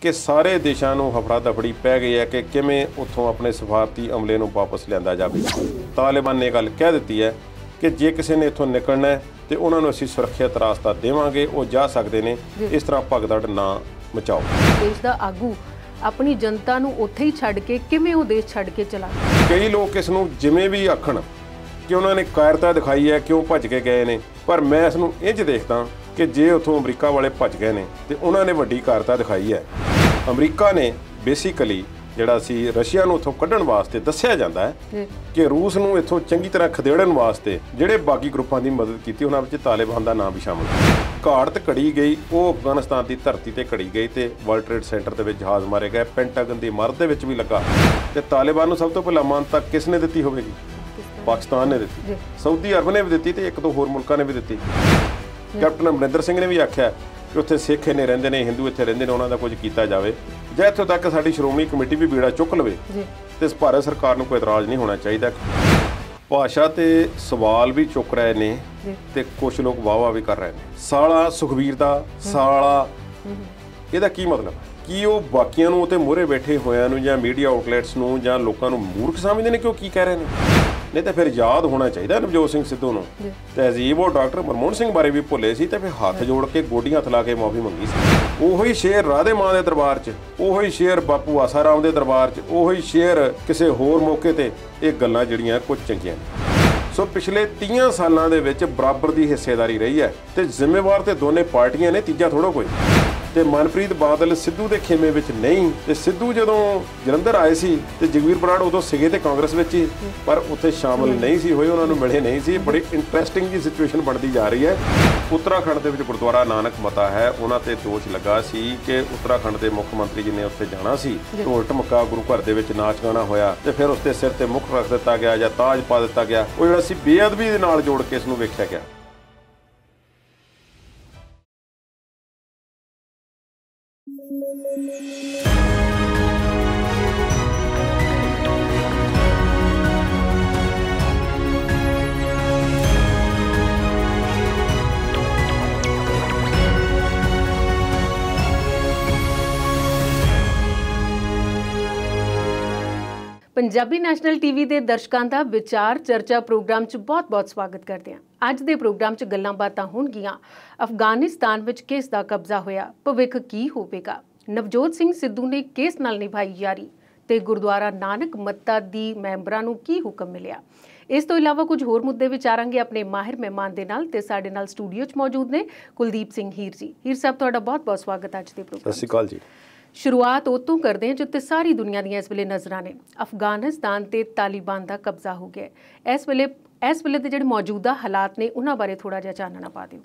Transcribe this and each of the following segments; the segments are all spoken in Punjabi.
ਕਿ ਸਾਰੇ ਦੇਸ਼ਾਂ ਨੂੰ ਹਫੜਾ ਦਫੜੀ ਪੈ ਗਈ ਹੈ ਕਿ ਕਿਵੇਂ ਉੱਥੋਂ ਆਪਣੇ ਸਫਾਰਤੀ ਅਮਲੇ ਨੂੰ ਵਾਪਸ ਲਿਆਂਦਾ ਜਾਵੇ ਤਾਲਿਬਾਨ ਨੇ ਗੱਲ ਕਹਿ ਦਿੱਤੀ ਹੈ ਕਿ ਜੇ ਕਿਸੇ ਨੇ ਇੱਥੋਂ ਨਿਕਲਣਾ ਹੈ ਤੇ ਉਹਨਾਂ ਨੂੰ ਅਸੀਂ ਸੁਰੱਖਿਅਤ ਰਾਸਤਾ ਦੇਵਾਂਗੇ ਉਹ ਜਾ ਸਕਦੇ ਨੇ ਇਸ ਤਰ੍ਹਾਂ ਭਗਦੜ ਨਾ ਮਚਾਓ ਦੇਸ਼ ਦਾ ਆਗੂ ਆਪਣੀ ਜਨਤਾ ਨੂੰ ਉੱਥੇ ਹੀ ਛੱਡ ਕੇ ਕਿਵੇਂ ਉਹ ਦੇਸ਼ ਛੱਡ ਕੇ ਚਲਾ ਕਈ ਲੋਕ ਇਸ ਨੂੰ ਜਿਵੇਂ ਵੀ ਆਖਣ ਕਿ ਉਹਨਾਂ ਨੇ ਕਾਇਰਤਾ ਦਿਖਾਈ ਹੈ ਕਿਉਂ ਭੱਜ ਕੇ ਗਏ ਨੇ ਪਰ ਮੈਂ ਇਸ ਨੂੰ ਇੰਜ ਦੇਖਦਾ ਕਿ ਜੇ ਉਥੋਂ ਅਮਰੀਕਾ ਵਾਲੇ ਭੱਜ ਗਏ ਨੇ ਤੇ ਉਹਨਾਂ ਨੇ ਵੱਡੀ ਕਾਰਤਾ ਦਿਖਾਈ ਹੈ ਅਮਰੀਕਾ ਨੇ ਬੇਸਿਕਲੀ ਜਿਹੜਾ ਸੀ ਰਸ਼ੀਆ ਨੂੰ ਉਥੋਂ ਕੱਢਣ ਵਾਸਤੇ ਦੱਸਿਆ ਜਾਂਦਾ ਹੈ ਕਿ ਰੂਸ ਨੂੰ ਇਥੋਂ ਚੰਗੀ ਤਰ੍ਹਾਂ ਖਦੇੜਨ ਵਾਸਤੇ ਜਿਹੜੇ ਬਾਕੀ ਗਰੁੱਪਾਂ ਦੀ ਮਦਦ ਕੀਤੀ ਉਹਨਾਂ ਵਿੱਚ ਤਾਲਿਬਾਨ ਦਾ ਨਾਮ ਵੀ ਸ਼ਾਮਲ ਹੈ ਘਾੜਤ ਘੜੀ ਗਈ ਉਹ ਅਫਗਾਨਿਸਤਾਨ ਦੀ ਧਰਤੀ ਤੇ ਘੜੀ ਗਈ ਤੇ ਵਰਲਡ ਟ੍ਰੇਡ ਸੈਂਟਰ ਦੇ ਵਿੱਚ ਜਹਾਜ਼ ਮਾਰੇ ਗਏ ਪੈਂਟਾਗਨ ਦੀ ਮਰਦ ਦੇ ਵਿੱਚ ਵੀ ਲੱਗਾ ਤੇ ਤਾਲਿਬਾਨ ਨੂੰ ਸਭ ਤੋਂ ਪਹਿਲਾਂ ਮਾਨਤਾ ਕਿਸ ਨੇ ਦਿੱਤੀ ਹੋਵੇਗੀ ਪਾਕਿਸਤਾਨ ਨੇ ਦਿੱਤੀ ਸਾਊਦੀ ਅਰਬ ਨੇ ਵੀ ਦਿੱਤੀ ਤੇ ਇੱਕ ਦੋ ਹੋਰ ਮੁਲਕਾਂ ਨੇ ਵੀ ਦਿੱਤੀ ਕੈਪਟਨ ਅਮਰਿੰਦਰ ਸਿੰਘ ਨੇ ਵੀ ਆਖਿਆ ਕਿ ਉੱਥੇ ਸਿੱਖ ਇਹਨੇ ਰਹਿੰਦੇ ਨੇ ਹਿੰਦੂ ਇੱਥੇ ਰਹਿੰਦੇ ਨੇ ਉਹਨਾਂ ਦਾ ਕੁਝ ਕੀਤਾ ਜਾਵੇ ਜੇ ਇੱਥੋਂ ਤੱਕ ਸਾਡੀ ਸ਼੍ਰੋਮਣੀ ਕਮੇਟੀ ਵੀ ਬੀੜਾ ਚੁੱਕ ਲਵੇ ਤੇ ਇਸ ਭਾਰਤ ਸਰਕਾਰ ਨੂੰ ਕੋਈ ਇਤਰਾਜ਼ ਨਹੀਂ ਹੋਣਾ ਚਾਹੀਦਾ ਭਾਸ਼ਾ ਤੇ ਸਵਾਲ ਵੀ ਚੁੱਕ ਰਹੇ ਨੇ ਤੇ ਕੁਝ ਲੋਕ ਵਾਵਾ ਵੀ ਕਰ ਰਹੇ ਨੇ ਸਾਲਾ ਸੁਖਵੀਰ ਦਾ ਸਾਲਾ ਇਹਦਾ ਕੀ ਮਤਲਬ ਹੈ ਕਿ ਉਹ ਬਾਕੀਆਂ ਨੂੰ ਤੇ ਮੋਰੇ ਬੈਠੇ ਹੋਇਆਂ ਨੂੰ ਜਾਂ ਮੀਡੀਆ ਆਊਟਲੈਟਸ ਨੂੰ ਜਾਂ ਲੋਕਾਂ ਨੂੰ ਮੂਰਖ ਸਮਝਦੇ ਨੇ ਕਿ ਉਹ ਕੀ ਕਹਿ ਰਹੇ ਨੇ ਨਹੀਂ ਤਾਂ ਫਿਰ ਯਾਦ ਹੋਣਾ ਚਾਹੀਦਾ ਨਵਜੋਤ ਸਿੰਘ ਸਿੱਧੂ ਨੂੰ ਤਹਿਜ਼ੀਬ ਉਹ ਡਾਕਟਰ ਮਰਮੋਹਨ ਸਿੰਘ ਬਾਰੇ ਵੀ ਭੁੱਲੇ ਸੀ ਤੇ ਫਿਰ ਹੱਥ ਜੋੜ ਕੇ ਗੋਡੀਆਂ ਥਲਾ ਕੇ ਮਾਫੀ ਮੰਗੀ ਸੀ ਉਹੀ ਸ਼ੇਰ ਰਾਧੇ ਮਾਂ ਦੇ ਦਰਬਾਰ 'ਚ ਉਹੀ ਸ਼ੇਰ ਬਾਪੂ ਆਸਾਰਾਮ ਦੇ ਦਰਬਾਰ 'ਚ ਉਹੀ ਸ਼ੇਰ ਕਿਸੇ ਹੋਰ ਮੌਕੇ ਤੇ ਇਹ ਗੱਲਾਂ ਜਿਹੜੀਆਂ ਕੁਝ ਚੰਗੀਆਂ ਨੇ ਸੋ ਪਿਛਲੇ 30 ਸਾਲਾਂ ਦੇ ਵਿੱਚ ਬਰਾਬਰ ਦੀ ਹਿੱਸੇਦਾਰੀ ਰਹੀ ਹੈ ਤੇ ਜ਼ਿੰਮੇਵਾਰ ਤੇ ਦੋਨੇ ਪਾਰਟੀਆਂ ਨੇ ਤੀਜਾ ਥੋੜਾ ਕੋਈ ਤੇ ਮਨਪ੍ਰੀਤ ਬਾਦਲ ਸਿੱਧੂ ਦੇ ਖੇਮੇ ਵਿੱਚ ਨਹੀਂ ਤੇ ਸਿੱਧੂ ਜਦੋਂ ਜਲੰਧਰ ਆਏ ਸੀ ਤੇ ਜਗਵੀਰ ਬਰਾੜ ਉਦੋਂ ਸਿਗੇ ਤੇ ਕਾਂਗਰਸ ਵਿੱਚ ਹੀ ਪਰ ਉੱਥੇ ਸ਼ਾਮਲ ਨਹੀਂ ਸੀ ਹੋਏ ਉਹਨਾਂ ਨੂੰ ਮਿਲੇ ਨਹੀਂ ਸੀ ਬੜੀ ਇੰਟਰਸਟਿੰਗ ਜੀ ਸਿਚੁਏਸ਼ਨ ਬਣਦੀ ਜਾ ਰਹੀ ਹੈ ਉੱਤਰਾਖੰਡ ਦੇ ਵਿੱਚ ਗੁਰਦੁਆਰਾ ਨਾਨਕ ਮਤਾ ਹੈ ਉਹਨਾਂ ਤੇ ਦੋਸ਼ ਲੱਗਾ ਸੀ ਕਿ ਉੱਤਰਾਖੰਡ ਦੇ ਮੁੱਖ ਮੰਤਰੀ ਜੀ ਨੇ ਉੱਥੇ ਜਾਣਾ ਸੀ ਢੋਲ ਟਮਕਾ ਗੁਰੂ ਘਰ ਦੇ ਵਿੱਚ ਨਾਚ ਗਾਣਾ ਹੋਇਆ ਤੇ ਫਿਰ ਉਸਦੇ ਸਿਰ ਤੇ ਮੁੱਖ ਰੱਖ ਦਿੱਤਾ ਗਿਆ ਜਾਂ ਤਾਜ ਪਾ ਦਿੱਤਾ ਗਿਆ ਉਹ ਜਿਹੜਾ ਸੀ ਬੇਅਦਬੀ ਦੇ ਨਾਲ ਜੋੜ ਕੇ ਇਸ ਨੂੰ ਵੇਖਿਆ ਗਿਆ ਪੰਜਾਬੀ ਨੈਸ਼ਨਲ ਟੀਵੀ ਦੇ ਦਰਸ਼ਕਾਂ ਦਾ ਵਿਚਾਰ ਚਰਚਾ ਪ੍ਰੋਗਰਾਮ 'ਚ ਬਹੁਤ-ਬਹੁਤ ਸਵਾਗਤ ਕਰਦੇ ਹਾਂ ਅੱਜ ਦੇ ਪ੍ਰੋਗਰਾਮ 'ਚ ਗੱਲਾਂ ਬਾਤਾਂ ਹੋਣਗੀਆਂ ਅਫਗਾਨਿਸਤਾਨ ਵਿੱਚ ਕਿਸ ਦਾ ਕਬਜ਼ਾ ਹੋਇਆ ਭਵਿੱਖ ਕੀ ਹੋਵੇਗਾ ਨਵਜੋਤ ਸਿੰਘ ਸਿੱਧੂ ਨੇ ਕਿਸ ਨਾਲ ਨਿਭਾਈ ਯਾਰੀ ਤੇ ਗੁਰਦੁਆਰਾ ਨਾਨਕ ਮੱਤਾ ਦੀ ਮੈਂਬਰਾਂ ਨੂੰ ਕੀ ਹੁਕਮ ਮਿਲਿਆ ਇਸ ਤੋਂ ਇਲਾਵਾ ਕੁਝ ਹੋਰ ਮੁੱਦੇ ਵਿਚਾਰਾਂਗੇ ਆਪਣੇ ਮਾਹਿਰ ਮਹਿਮਾਨ ਦੇ ਨਾਲ ਤੇ ਸਾਡੇ ਨਾਲ ਸਟੂਡੀਓ 'ਚ ਮੌਜੂਦ ਨੇ ਕੁਲਦੀਪ ਸਿੰਘ ਹੀਰ ਜੀ ਹੀਰ ਸਾਹਿਬ ਤੁਹਾਡਾ ਬਹੁਤ-ਬਹੁਤ ਸਵਾਗਤ ਅੱਜ ਦੇ ਪ੍ਰੋਗਰਾਮ ਸਤਿ ਸ਼੍ਰੀ ਅਕਾਲ ਜੀ ਸ਼ੁਰੂਆਤ ਉਤੋਂ ਕਰਦੇ ਹਾਂ ਜਿੱਥੇ ਸਾਰੀ ਦੁਨੀਆ ਦੀਆਂ ਇਸ ਵੇਲੇ ਨਜ਼ਰਾਂ ਨੇ ਅਫਗਾਨਿਸਤਾਨ ਤੇ ਤਾਲਿਬਾਨ ਦਾ ਕਬਜ਼ਾ ਹੋ ਗਿਆ ਇਸ ਵੇਲੇ ਇਸ ਵੇਲੇ ਦੇ ਜਿਹੜੇ ਮੌਜੂਦਾ ਹਾਲਾਤ ਨੇ ਉਹਨਾਂ ਬਾਰੇ ਥੋੜਾ ਜਿਹਾ ਚਾਨਣਾ ਪਾ ਦਿਓ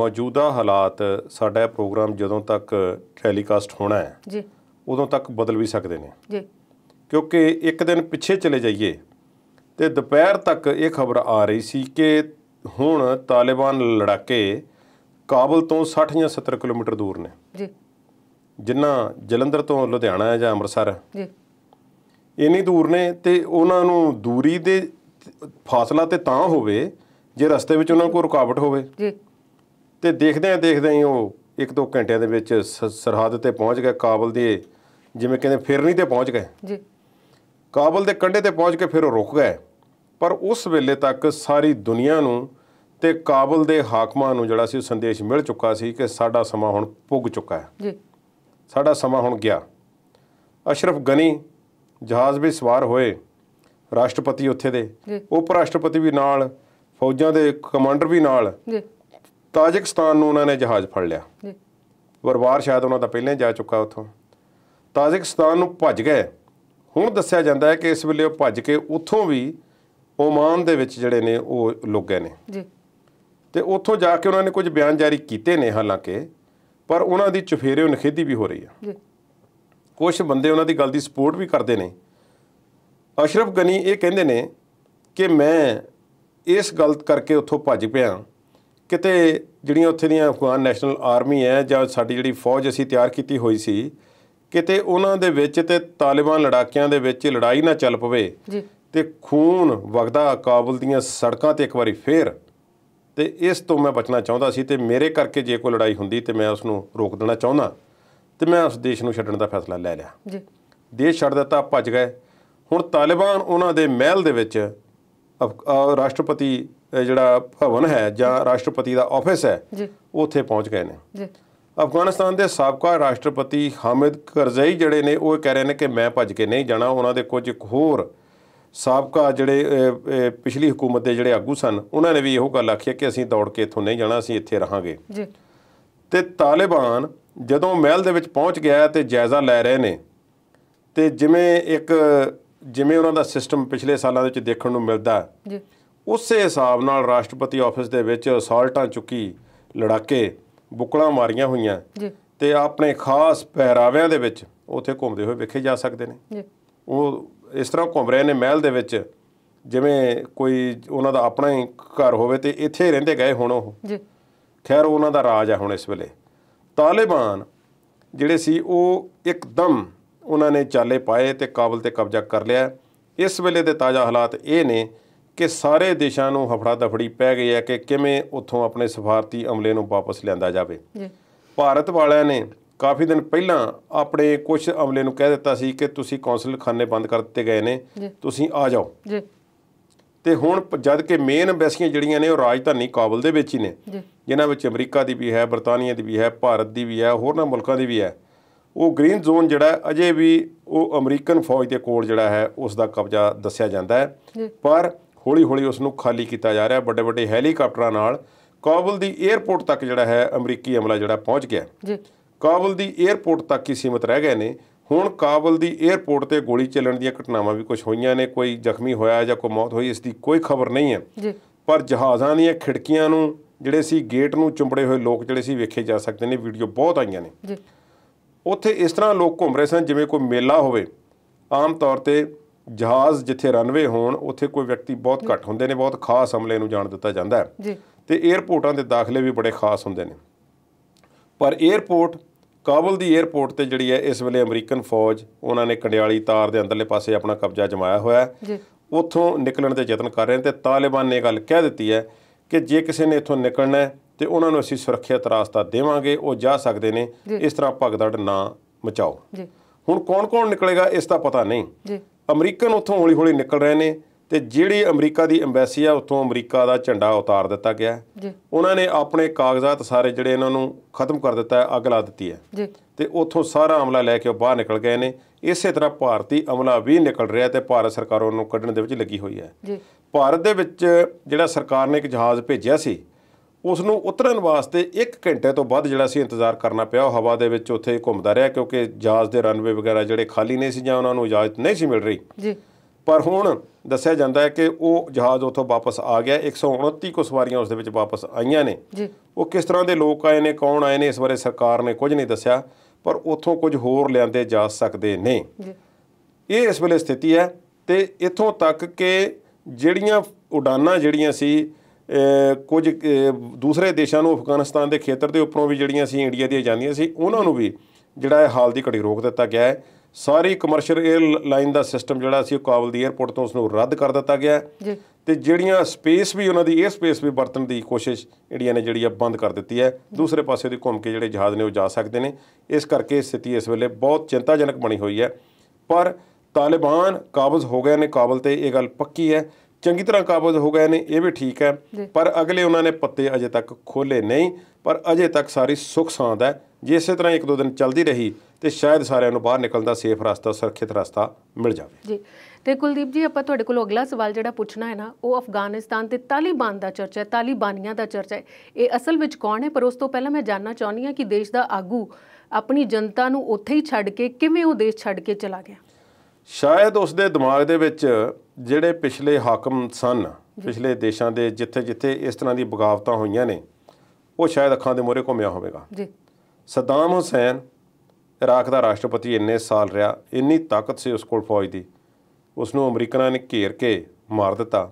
ਮੌਜੂਦਾ ਹਾਲਾਤ ਸਾਡਾ ਪ੍ਰੋਗਰਾਮ ਜਦੋਂ ਤੱਕ ਟੈਲੀਕਾਸਟ ਹੋਣਾ ਹੈ ਜੀ ਉਦੋਂ ਤੱਕ ਬਦਲ ਵੀ ਸਕਦੇ ਨੇ ਜੀ ਕਿਉਂਕਿ ਇੱਕ ਦਿਨ ਪਿੱਛੇ ਚਲੇ ਜਾਈਏ ਤੇ ਦੁਪਹਿਰ ਤੱਕ ਇਹ ਖਬਰ ਆ ਰਹੀ ਸੀ ਕਿ ਹੁਣ ਤਾਲਿਬਾਨ ਲੜਾਕੇ ਕਾਬਲ ਤੋਂ 60 ਜਾਂ 70 ਕਿਲੋਮੀਟਰ ਦੂਰ ਨੇ ਜੀ ਜਿਨ੍ਹਾਂ ਜਲੰਧਰ ਤੋਂ ਲੁਧਿਆਣਾ ਹੈ ਜਾਂ ਅੰਮ੍ਰਿਤਸਰ ਜੀ ਇੰਨੀ ਦੂਰ ਨੇ ਤੇ ਉਹਨਾਂ ਨੂੰ ਦੂਰੀ ਦੇ ਫਾਸਲਾ ਤੇ ਤਾਂ ਹੋਵੇ ਜੇ ਰਸਤੇ ਵਿੱਚ ਉਹਨਾਂ ਕੋਲ ਰੁਕਾਵਟ ਹੋਵੇ ਜੀ ਤੇ ਦੇਖਦੇ ਆ ਦੇਖਦੇ ਆ ਉਹ ਇੱਕ ਦੋ ਘੰਟਿਆਂ ਦੇ ਵਿੱਚ ਸਰਹੱਦ ਤੇ ਪਹੁੰਚ ਗਏ ਕਾਬਲ ਦੇ ਜਿਵੇਂ ਕਹਿੰਦੇ ਫਿਰਨੀ ਤੇ ਪਹੁੰਚ ਗਏ ਜੀ ਕਾਬਲ ਦੇ ਕੰਢੇ ਤੇ ਪਹੁੰਚ ਕੇ ਫਿਰ ਉਹ ਰੁਕ ਗਏ ਪਰ ਉਸ ਵੇਲੇ ਤੱਕ ਸਾਰੀ ਦੁਨੀਆ ਨੂੰ ਤੇ ਕਾਬਲ ਦੇ ਹਾਕਮਾਂ ਨੂੰ ਜਿਹੜਾ ਸੀ ਸੰਦੇਸ਼ ਮਿਲ ਚੁੱਕਾ ਸੀ ਕਿ ਸਾਡਾ ਸਮਾਂ ਹੁਣ ਪੁੱਗ ਚੁੱਕਾ ਹੈ ਜੀ ਸਾਡਾ ਸਮਾਂ ਹੁਣ ਗਿਆ ਅਸ਼ਰਫ ਗਨੀ ਜਹਾਜ਼ ਵੀ ਸਵਾਰ ਹੋਏ ਰਾਸ਼ਟਰਪਤੀ ਉੱਥੇ ਦੇ ਉਪ ਰਾਸ਼ਟਰਪਤੀ ਵੀ ਨਾਲ ਫੌਜਾਂ ਦੇ ਕਮਾਂਡਰ ਵੀ ਨਾਲ ਜੀ ਤਾਜਿਕਸਤਾਨ ਨੂੰ ਉਹਨਾਂ ਨੇ ਜਹਾਜ਼ ਫੜ ਲਿਆ ਜੀ ਵਰਵਾਰ ਸ਼ਾਇਦ ਉਹਨਾਂ ਦਾ ਪਹਿਲਾਂ ਜਾ ਚੁੱਕਾ ਉੱਥੋਂ ਤਾਜਿਕਸਤਾਨ ਨੂੰ ਭੱਜ ਗਏ ਹੁਣ ਦੱਸਿਆ ਜਾਂਦਾ ਹੈ ਕਿ ਇਸ ਵੇਲੇ ਉਹ ਭੱਜ ਕੇ ਉੱਥੋਂ ਵੀ ਓਮਾਨ ਦੇ ਵਿੱਚ ਜਿਹੜੇ ਨੇ ਉਹ ਲੋਕ ਗਏ ਨੇ ਜੀ ਤੇ ਉੱਥੋਂ ਜਾ ਕੇ ਉਹਨਾਂ ਨੇ ਕੁਝ ਬਿਆਨ ਜਾਰੀ ਕੀਤੇ ਨੇ ਹਾਲਾਂਕਿ ਪਰ ਉਹਨਾਂ ਦੀ ਚਫੇਰੇ ਨਖੇਦੀ ਵੀ ਹੋ ਰਹੀ ਆ ਜੀ ਕੁਝ ਬੰਦੇ ਉਹਨਾਂ ਦੀ ਗੱਲ ਦੀ ਸਪੋਰਟ ਵੀ ਕਰਦੇ ਨੇ ਅਸ਼ਰਫ ਗਨੀ ਇਹ ਕਹਿੰਦੇ ਨੇ ਕਿ ਮੈਂ ਇਸ ਗੱਲ ਕਰਕੇ ਉੱਥੋਂ ਭੱਜ ਪਿਆ ਕਿਤੇ ਜਿਹੜੀਆਂ ਉੱਥੇ ਦੀਆਂ ਅਫਗਾਨ ਨੈਸ਼ਨਲ ਆਰਮੀ ਹੈ ਜਾਂ ਸਾਡੀ ਜਿਹੜੀ ਫੌਜ ਅਸੀਂ ਤਿਆਰ ਕੀਤੀ ਹੋਈ ਸੀ ਕਿਤੇ ਉਹਨਾਂ ਦੇ ਵਿੱਚ ਤੇ ਤਾਲਿਬਾਨ ਲੜਾਕਿਆਂ ਦੇ ਵਿੱਚ ਲੜਾਈ ਨਾ ਚੱਲ ਪਵੇ ਜੀ ਤੇ ਖੂਨ ਵਗਦਾ ਕਾਬਲ ਦੀਆਂ ਸੜਕਾਂ ਤੇ ਇੱਕ ਵਾਰੀ ਫੇਰ ਤੇ ਇਸ ਤੋਂ ਮੈਂ ਬਚਣਾ ਚਾਹੁੰਦਾ ਸੀ ਤੇ ਮੇਰੇ ਕਰਕੇ ਜੇ ਕੋਈ ਲੜਾਈ ਹੁੰਦੀ ਤੇ ਮੈਂ ਉਸ ਨੂੰ ਰੋਕ ਦੇਣਾ ਚਾਹੁੰਦਾ ਤੇ ਮੈਂ ਉਸ ਦੇਸ਼ ਨੂੰ ਛੱਡਣ ਦਾ ਫੈਸਲਾ ਲੈ ਲਿਆ ਜੀ ਦੇਸ਼ ਛੱਡ ਦਿੱਤਾ ਭੱਜ ਗਏ ਹੁਣ ਤਾਲਿਬਾਨ ਉਹਨਾਂ ਦੇ ਮਹਿਲ ਦੇ ਵਿੱਚ ਰਾਸ਼ਟਰਪਤੀ ਜਿਹੜਾ ਭਵਨ ਹੈ ਜਾਂ ਰਾਸ਼ਟਰਪਤੀ ਦਾ ਆਫਿਸ ਹੈ ਜੀ ਉੱਥੇ ਪਹੁੰਚ ਗਏ ਨੇ ਜੀ ਅਫਗਾਨਿਸਤਾਨ ਦੇ ਸਾਬਕਾ ਰਾਸ਼ਟਰਪਤੀ ਹਾਮਿਦ ਕਰਜ਼ਈ ਜਿਹੜੇ ਨੇ ਉਹ ਕਹਿ ਰਹੇ ਨੇ ਕਿ ਮੈਂ ਭੱਜ ਕੇ ਨਹੀਂ ਜਾਣਾ ਉਹਨਾਂ ਦੇ ਕੁਝ ਹੋਰ ਸਾਬਕਾ ਜਿਹੜੇ ਪਿਛਲੀ ਹਕੂਮਤ ਦੇ ਜਿਹੜੇ ਆਗੂ ਸਨ ਉਹਨਾਂ ਨੇ ਵੀ ਇਹੋ ਗੱਲ ਆਖੀ ਕਿ ਅਸੀਂ ਦੌੜ ਕੇ ਇੱਥੋਂ ਨਹੀਂ ਜਾਣਾ ਅਸੀਂ ਇੱਥੇ ਰਹਾਂਗੇ ਜੀ ਤੇ ਤਾਲਿਬਾਨ ਜਦੋਂ ਮਹਿਲ ਦੇ ਵਿੱਚ ਪਹੁੰਚ ਗਿਆ ਤੇ ਜਾਇਜ਼ਾ ਲੈ ਰਹੇ ਨੇ ਤੇ ਜਿਵੇਂ ਇੱਕ ਜਿਵੇਂ ਉਹਨਾਂ ਦਾ ਸਿਸਟਮ ਪਿਛਲੇ ਸਾਲਾਂ ਦੇ ਵਿੱਚ ਦੇਖਣ ਨੂੰ ਮਿਲਦਾ ਜੀ ਉਸੇ ਹਿਸਾਬ ਨਾਲ ਰਾਸ਼ਟਰਪਤੀ ਆਫਿਸ ਦੇ ਵਿੱਚ ਅਸਾਲਟਾਂ ਚੁੱਕੀ ਲੜਾਕੇ ਬੁਕਲਾਂ ਮਾਰੀਆਂ ਹੋਈਆਂ ਜੀ ਤੇ ਆਪਣੇ ਖਾਸ ਪਹਿਰਾਵਿਆਂ ਦੇ ਵਿੱਚ ਉੱਥੇ ਘੁੰਮਦੇ ਹੋਏ ਵੇਖੇ ਜਾ ਸਕਦੇ ਨੇ ਜੀ ਉਹ ਇਸ ਤਰ੍ਹਾਂ ਘੁੰਮ ਰਹੇ ਨੇ ਮਹਿਲ ਦੇ ਵਿੱਚ ਜਿਵੇਂ ਕੋਈ ਉਹਨਾਂ ਦਾ ਆਪਣਾ ਹੀ ਘਰ ਹੋਵੇ ਤੇ ਇੱਥੇ ਰਹਿੰਦੇ ਗਏ ਹੁਣ ਉਹ ਜੀ ਖੈਰ ਉਹਨਾਂ ਦਾ ਰਾਜ ਆ ਹੁਣ ਇਸ ਵੇਲੇ ਤਾਲਿਬਾਨ ਜਿਹੜੇ ਸੀ ਉਹ ਇੱਕਦਮ ਉਹਨਾਂ ਨੇ ਚਾਲੇ ਪਾਏ ਤੇ ਕਾਬਲ ਤੇ ਕਬਜ਼ਾ ਕਰ ਲਿਆ ਇਸ ਵੇਲੇ ਦੇ ਤਾਜ਼ਾ ਹਾਲਾਤ ਇਹ ਨੇ ਕਿ ਸਾਰੇ ਦੇਸ਼ਾਂ ਨੂੰ ਹਫੜਾ ਦਫੜੀ ਪੈ ਗਈ ਹੈ ਕਿ ਕਿਵੇਂ ਉੱਥੋਂ ਆਪਣੇ ਸਫਾਰਤੀ ਅਮਲੇ ਨੂੰ ਵਾਪਸ ਲਿਆਂਦਾ ਜਾਵੇ ਜੀ ਭਾਰਤ ਵਾਲਿਆਂ ਨੇ ਕਾਫੀ ਦਿਨ ਪਹਿਲਾਂ ਆਪਣੇ ਕੁਝ ਅਮਲੇ ਨੂੰ ਕਹਿ ਦਿੱਤਾ ਸੀ ਕਿ ਤੁਸੀਂ ਕੌਂਸਲ ਖਾਨੇ ਬੰਦ ਕਰ ਦਿੱਤੇ ਗਏ ਨੇ ਤੁਸੀਂ ਆ ਜਾਓ ਜੀ ਤੇ ਹੁਣ ਜਦ ਕਿ ਮੇਨ ਐਮਬੈਸੀਆਂ ਜਿਹੜੀਆਂ ਨੇ ਉਹ ਰਾਜਧਾਨੀ ਕਾਬਲ ਦੇ ਵਿੱਚ ਹੀ ਨੇ ਜਿਨ੍ਹਾਂ ਵਿੱਚ ਅਮਰੀਕਾ ਦੀ ਵੀ ਹੈ ਬਰਤਾਨੀਆ ਦੀ ਵੀ ਹੈ ਭਾਰਤ ਦੀ ਵੀ ਹੈ ਹੋਰਨਾਂ ਮੁਲਕਾਂ ਦੀ ਵੀ ਹੈ ਉਹ ਗ੍ਰੀਨ ਜ਼ੋਨ ਜਿਹੜਾ ਅਜੇ ਵੀ ਉਹ ਅਮਰੀਕਨ ਫੌਜ ਦੇ ਕੋਲ ਜਿਹੜਾ ਹੈ ਉਸ ਦਾ ਕਬਜ਼ਾ ਦੱਸਿਆ ਜਾਂਦਾ ਹੈ ਪਰ ਹੌਲੀ-ਹੌਲੀ ਉਸ ਨੂੰ ਖਾਲੀ ਕੀਤਾ ਜਾ ਰਿਹਾ ਵੱਡੇ-ਵੱਡੇ ਹੈਲੀਕਾਪਟਰਾਂ ਨਾਲ ਕਾਬਲ ਦੀ 에ਅਰਪੋਰਟ ਤੱਕ ਜਿਹੜਾ ਹੈ ਅਮਰੀਕੀ ਅਮਲਾ ਜਿਹੜਾ ਪਹੁੰਚ ਗਿਆ ਜੀ ਕਾਬਲ ਦੀ 에어ਪੋਰਟ ਤੱਕ ਹੀ ਸੀਮਤ ਰਹਿ ਗਏ ਨੇ ਹੁਣ ਕਾਬਲ ਦੀ 에어ਪੋਰਟ ਤੇ ਗੋਲੀ ਚੱਲਣ ਦੀਆਂ ਘਟਨਾਵਾਂ ਵੀ ਕੁਝ ਹੋਈਆਂ ਨੇ ਕੋਈ ਜ਼ਖਮੀ ਹੋਇਆ ਜਾਂ ਕੋਈ ਮੌਤ ਹੋਈ ਇਸ ਦੀ ਕੋਈ ਖਬਰ ਨਹੀਂ ਹੈ ਪਰ ਜਹਾਜ਼ਾਂ ਦੀਆਂ ਖਿੜਕੀਆਂ ਨੂੰ ਜਿਹੜੇ ਸੀ ਗੇਟ ਨੂੰ ਚੁੰਬੜੇ ਹੋਏ ਲੋਕ ਜਿਹੜੇ ਸੀ ਵੇਖੇ ਜਾ ਸਕਦੇ ਨੇ ਵੀਡੀਓ ਬਹੁਤ ਆਈਆਂ ਨੇ ਜੀ ਉੱਥੇ ਇਸ ਤਰ੍ਹਾਂ ਲੋਕ ਘੁੰਮ ਰਹੇ ਸਨ ਜਿਵੇਂ ਕੋਈ ਮੇਲਾ ਹੋਵੇ ਆਮ ਤੌਰ ਤੇ ਜਹਾਜ਼ ਜਿੱਥੇ ਰਨਵੇ ਹੋਣ ਉੱਥੇ ਕੋਈ ਵਿਅਕਤੀ ਬਹੁਤ ਘੱਟ ਹੁੰਦੇ ਨੇ ਬਹੁਤ ਖਾਸ ਹਮਲੇ ਨੂੰ ਜਾਣ ਦਿੱਤਾ ਜਾਂਦਾ ਹੈ ਜੀ ਤੇ 에어ਪੋਰਟਾਂ ਦੇ ਦਾਖਲੇ ਵੀ ਬੜੇ ਖਾਸ ਹੁੰਦੇ ਨੇ ਪਰ 에어ਪੋਰਟ ਕਾਬਲ ਦੀ 에ਅਰਪੋਰਟ ਤੇ ਜਿਹੜੀ ਹੈ ਇਸ ਵੇਲੇ ਅਮਰੀਕਨ ਫੌਜ ਉਹਨਾਂ ਨੇ ਕੰਡਿਆਲੀ ਤਾਰ ਦੇ ਅੰਦਰਲੇ ਪਾਸੇ ਆਪਣਾ ਕਬਜ਼ਾ ਜਮਾਇਆ ਹੋਇਆ ਹੈ ਉੱਥੋਂ ਨਿਕਲਣ ਦੇ ਯਤਨ ਕਰ ਰਹੇ ਨੇ ਤੇ ਤਾਲਿਬਾਨ ਨੇ ਗੱਲ ਕਹਿ ਦਿੱਤੀ ਹੈ ਕਿ ਜੇ ਕਿਸੇ ਨੇ ਇੱਥੋਂ ਨਿਕਲਣਾ ਹੈ ਤੇ ਉਹਨਾਂ ਨੂੰ ਅਸੀਂ ਸੁਰੱਖਿਅਤ ਰਾਸਤਾ ਦੇਵਾਂਗੇ ਉਹ ਜਾ ਸਕਦੇ ਨੇ ਇਸ ਤਰ੍ਹਾਂ ਭਗਦੜ ਨਾ ਮਚਾਓ ਜੀ ਹੁਣ ਕੌਣ-ਕੌਣ ਨਿਕਲੇਗਾ ਇਸ ਦਾ ਪਤਾ ਨਹੀਂ ਜੀ ਅਮਰੀਕਨ ਉੱਥੋਂ ਹੌਲੀ-ਹੌਲੀ ਨਿਕਲ ਰਹੇ ਨੇ ਤੇ ਜਿਹੜੀ ਅਮਰੀਕਾ ਦੀ ਐਮਬੈਸੀ ਆ ਉੱਥੋਂ ਅਮਰੀਕਾ ਦਾ ਝੰਡਾ ਉਤਾਰ ਦਿੱਤਾ ਗਿਆ ਜੀ ਉਹਨਾਂ ਨੇ ਆਪਣੇ ਕਾਗਜ਼ਾਤ ਸਾਰੇ ਜਿਹੜੇ ਇਹਨਾਂ ਨੂੰ ਖਤਮ ਕਰ ਦਿੱਤਾ ਹੈ ਅੱਗ ਲਾ ਦਿੱਤੀ ਹੈ ਜੀ ਤੇ ਉੱਥੋਂ ਸਾਰਾ ਅਮਲਾ ਲੈ ਕੇ ਬਾਹਰ ਨਿਕਲ ਗਏ ਨੇ ਇਸੇ ਤਰ੍ਹਾਂ ਭਾਰਤੀ ਅਮਲਾ ਵੀ ਨਿਕਲ ਰਿਹਾ ਤੇ ਭਾਰਤ ਸਰਕਾਰ ਉਹਨੂੰ ਕੱਢਣ ਦੇ ਵਿੱਚ ਲੱਗੀ ਹੋਈ ਹੈ ਜੀ ਭਾਰਤ ਦੇ ਵਿੱਚ ਜਿਹੜਾ ਸਰਕਾਰ ਨੇ ਇੱਕ ਜਹਾਜ਼ ਭੇਜਿਆ ਸੀ ਉਸ ਨੂੰ ਉਤਰਨ ਵਾਸਤੇ 1 ਘੰਟੇ ਤੋਂ ਵੱਧ ਜਿਹੜਾ ਸੀ ਇੰਤਜ਼ਾਰ ਕਰਨਾ ਪਿਆ ਉਹ ਹਵਾ ਦੇ ਵਿੱਚ ਉੱਥੇ ਘੁੰਮਦਾ ਰਿਹਾ ਕਿਉਂਕਿ ਜਹਾਜ਼ ਦੇ ਰਨਵੇ ਵਗੈਰਾ ਜਿਹੜੇ ਖਾਲੀ ਨਹੀਂ ਸੀ ਜਾਂ ਉਹਨਾਂ ਨੂੰ ਇਜਾਜ਼ਤ ਨਹੀਂ ਸੀ ਮਿਲ ਰਹੀ ਜੀ ਪਰ ਹੁਣ ਦੱਸਿਆ ਜਾਂਦਾ ਹੈ ਕਿ ਉਹ ਜਹਾਜ਼ ਉੱਥੋਂ ਵਾਪਸ ਆ ਗਿਆ 129 ਕੁ ਸਵਾਰੀਆਂ ਉਸ ਦੇ ਵਿੱਚ ਵਾਪਸ ਆਈਆਂ ਨੇ ਜੀ ਉਹ ਕਿਸ ਤਰ੍ਹਾਂ ਦੇ ਲੋਕ ਆਏ ਨੇ ਕੌਣ ਆਏ ਨੇ ਇਸ ਬਾਰੇ ਸਰਕਾਰ ਨੇ ਕੁਝ ਨਹੀਂ ਦੱਸਿਆ ਪਰ ਉੱਥੋਂ ਕੁਝ ਹੋਰ ਲਿਆਂਦੇ ਜਾ ਸਕਦੇ ਨੇ ਜੀ ਇਹ ਇਸ ਵੇਲੇ ਸਥਿਤੀ ਹੈ ਤੇ ਇੱਥੋਂ ਤੱਕ ਕਿ ਜਿਹੜੀਆਂ ਉਡਾਨਾਂ ਜਿਹੜੀਆਂ ਸੀ ਕੁਝ ਦੂਸਰੇ ਦੇਸ਼ਾਂ ਨੂੰ ਅਫਗਾਨਿਸਤਾਨ ਦੇ ਖੇਤਰ ਦੇ ਉੱਪਰੋਂ ਵੀ ਜਿਹੜੀਆਂ ਸੀ ਇੰਡੀਆ ਦੀਆਂ ਜਾਂਦੀਆਂ ਸੀ ਉਹਨਾਂ ਨੂੰ ਵੀ ਜਿਹੜਾ ਹਾਲ ਦੀ ਘੜੀ ਰੋਕ ਦਿੱਤਾ ਗਿਆ ਹੈ ਸਾਰੀ ਕਮਰਸ਼ੀਅਲ 에ਅਰ ਲਾਈਨ ਦਾ ਸਿਸਟਮ ਜਿਹੜਾ ਸੀ ਉਹ ਕਾਬਲ ਦੀ 에ਅਰਪੋਰਟ ਤੋਂ ਉਸ ਨੂੰ ਰੱਦ ਕਰ ਦਿੱਤਾ ਗਿਆ ਜੀ ਤੇ ਜਿਹੜੀਆਂ ਸਪੇਸ ਵੀ ਉਹਨਾਂ ਦੀ 에ਅਰ ਸਪੇਸ ਵੀ ਵਰਤਣ ਦੀ ਕੋਸ਼ਿਸ਼ ਇੰਡੀਆ ਨੇ ਜਿਹੜੀ ਆ ਬੰਦ ਕਰ ਦਿੱਤੀ ਹੈ ਦੂਸਰੇ ਪਾਸੇ ਦੀ ਘੁੰਮ ਕੇ ਜਿਹੜੇ ਜਹਾਜ਼ ਨੇ ਉਹ ਜਾ ਸਕਦੇ ਨੇ ਇਸ ਕਰਕੇ ਸਥਿਤੀ ਇਸ ਵੇਲੇ ਬਹੁਤ ਚਿੰਤਾਜਨਕ ਬਣੀ ਹੋਈ ਹੈ ਪਰ ਤਾਲਿਬਾਨ ਕਾਬਜ਼ ਹੋ ਗਏ ਨੇ ਕਾਬਲ ਤੇ ਇਹ ਗੱਲ ਪੱਕੀ ਹੈ ਚੰਗੀ ਤਰ੍ਹਾਂ ਕਾਬਜ਼ ਹੋ ਗਏ ਨੇ ਇਹ ਵੀ ਠੀਕ ਹੈ ਪਰ ਅਗਲੇ ਉਹਨਾਂ ਨੇ ਪੱਤੇ ਅਜੇ ਤੱਕ ਖੋਲੇ ਨਹੀਂ ਪਰ ਅਜੇ ਤੱਕ ਸਾਰੀ ਸੁਖ ਸਾਂਦ ਹੈ ਜੇ ਇਸੇ ਤਰ੍ਹਾਂ ਇੱਕ ਦੋ ਦਿਨ ਚੱਲਦੀ ਰਹੀ ਤੇ ਸ਼ਾਇਦ ਸਾਰਿਆਂ ਨੂੰ ਬਾਹਰ ਨਿਕਲਣ ਦਾ ਸੇਫ ਰਸਤਾ ਸੁਰੱਖਿਤ ਰਸਤਾ ਮਿਲ ਜਾਵੇ ਜੀ ਤੇ ਕੁਲਦੀਪ ਜੀ ਆਪਾਂ ਤੁਹਾਡੇ ਕੋਲ ਅਗਲਾ ਸਵਾਲ ਜਿਹੜਾ ਪੁੱਛਣਾ ਹੈ ਨਾ ਉਹ ਅਫਗਾਨਿਸਤਾਨ ਤੇ ਤਾਲਿਬਾਨ ਦਾ ਚਰਚਾ ਹੈ ਤਾਲਿਬਾਨੀਆਂ ਦਾ ਚਰਚਾ ਹੈ ਇਹ ਅਸਲ ਵਿੱਚ ਕੌਣ ਹੈ ਪਰ ਉਸ ਤੋਂ ਪਹਿਲਾਂ ਮੈਂ ਜਾਨਣਾ ਚਾਹੁੰਦੀ ਹਾਂ ਕਿ ਦੇਸ਼ ਦਾ ਆਗੂ ਆਪਣੀ ਜਨਤਾ ਨੂੰ ਉੱਥੇ ਹੀ ਛੱਡ ਕੇ ਕਿਵੇਂ ਉਹ ਦੇਸ਼ ਛੱਡ ਕੇ ਚਲਾ ਗਿਆ ਸ਼ਾਇਦ ਉਸ ਦੇ ਦਿਮਾਗ ਦੇ ਵਿੱਚ ਜਿਹੜੇ ਪਿਛਲੇ ਹਾਕਮ ਸਨ ਪਿਛਲੇ ਦੇਸ਼ਾਂ ਦੇ ਜਿੱਥੇ-ਜਿੱਥੇ ਇਸ ਤਰ੍ਹਾਂ ਦੀ ਬਗਾਵਤਾਂ ਹੋਈਆਂ ਨੇ ਉਹ ਸ਼ਾਇਦ ਅੱਖਾਂ ਦੇ ਮੋਰੇ ਘੁੰਮਿਆ ਹੋਵੇਗਾ ਜੀ ਸਦਾਮ ਹੁਸੈਨ ਇਰਾਕ ਦਾ ਰਾਸ਼ਟਰਪਤੀ ਇੰਨੇ ਸਾਲ ਰਿਹਾ ਇੰਨੀ ਤਾਕਤ ਸੀ ਉਸ ਕੋਲ ਫੌਜ ਦੀ ਉਸ ਨੂੰ ਅਮਰੀਕਨਾਂ ਨੇ ਘੇਰ ਕੇ ਮਾਰ ਦਿੱਤਾ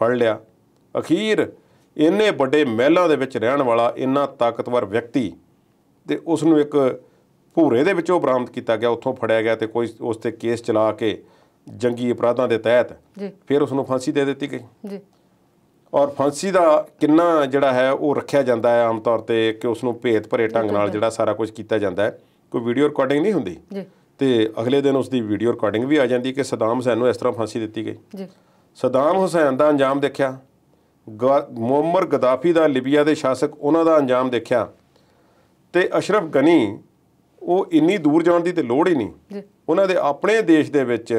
ਫੜ ਲਿਆ ਅਖੀਰ ਇੰਨੇ ਵੱਡੇ ਮਹਿਲਾਂ ਦੇ ਵਿੱਚ ਰਹਿਣ ਵਾਲਾ ਇੰਨਾ ਤਾਕਤਵਰ ਵਿਅਕਤੀ ਤੇ ਉਸ ਨੂੰ ਇੱਕ ਭੂਰੇ ਦੇ ਵਿੱਚੋਂ ਬਰਾਮਦ ਕੀਤਾ ਗਿਆ ਉੱਥੋਂ ਫੜਿਆ ਗਿਆ ਤੇ ਕੋਈ ਉਸ ਤੇ ਕੇਸ ਚਲਾ ਕੇ ਜੰਗੀ ਅਪਰਾਧਾਂ ਦੇ ਤਹਿਤ ਫਿਰ ਉਸ ਨੂੰ ਫਾਂਸੀ ਦੇ ਦਿੱਤੀ ਗਈ ਜੀ ਔਰ ਫਾਂਸੀ ਦਾ ਕਿੰਨਾ ਜਿਹੜਾ ਹੈ ਉਹ ਰੱਖਿਆ ਜਾਂਦਾ ਹੈ ਆਮ ਤੌਰ ਤੇ ਕਿ ਉਸ ਨੂੰ ਭੇਤ ਭਰੇ ਢੰਗ ਨਾਲ ਜਿਹੜਾ ਸਾਰਾ ਕੁਝ ਕੀਤਾ ਜਾਂਦਾ ਹੈ ਕੋਈ ਵੀਡੀਓ ਰਿਕਾਰਡਿੰਗ ਨਹੀਂ ਹੁੰਦੀ ਜੀ ਤੇ ਅਗਲੇ ਦਿਨ ਉਸ ਦੀ ਵੀਡੀਓ ਰਿਕਾਰਡਿੰਗ ਵੀ ਆ ਜਾਂਦੀ ਕਿ ਸਦਾਮ ਹੁਸੈਨ ਨੂੰ ਇਸ ਤਰ੍ਹਾਂ ਫਾਂਸੀ ਦਿੱਤੀ ਗਈ ਜੀ ਸਦਾਮ ਹੁਸੈਨ ਦਾ ਅੰਜਾਮ ਦੇਖਿਆ ਮੁਅਮਰ ਗਦਾਫੀ ਦਾ ਲਿਬੀਆ ਦੇ ਸ਼ਾਸਕ ਉਹਨਾਂ ਦਾ ਅੰਜਾਮ ਦੇਖਿਆ ਤੇ ਅਸ਼ਰਫ ਗਨੀ ਉਹ ਇੰਨੀ ਦੂਰ ਜਾਣ ਦੀ ਤੇ ਲੋੜ ਹੀ ਨਹੀਂ ਜੀ ਉਹਨਾਂ ਦੇ ਆਪਣੇ ਦੇਸ਼ ਦੇ ਵਿੱਚ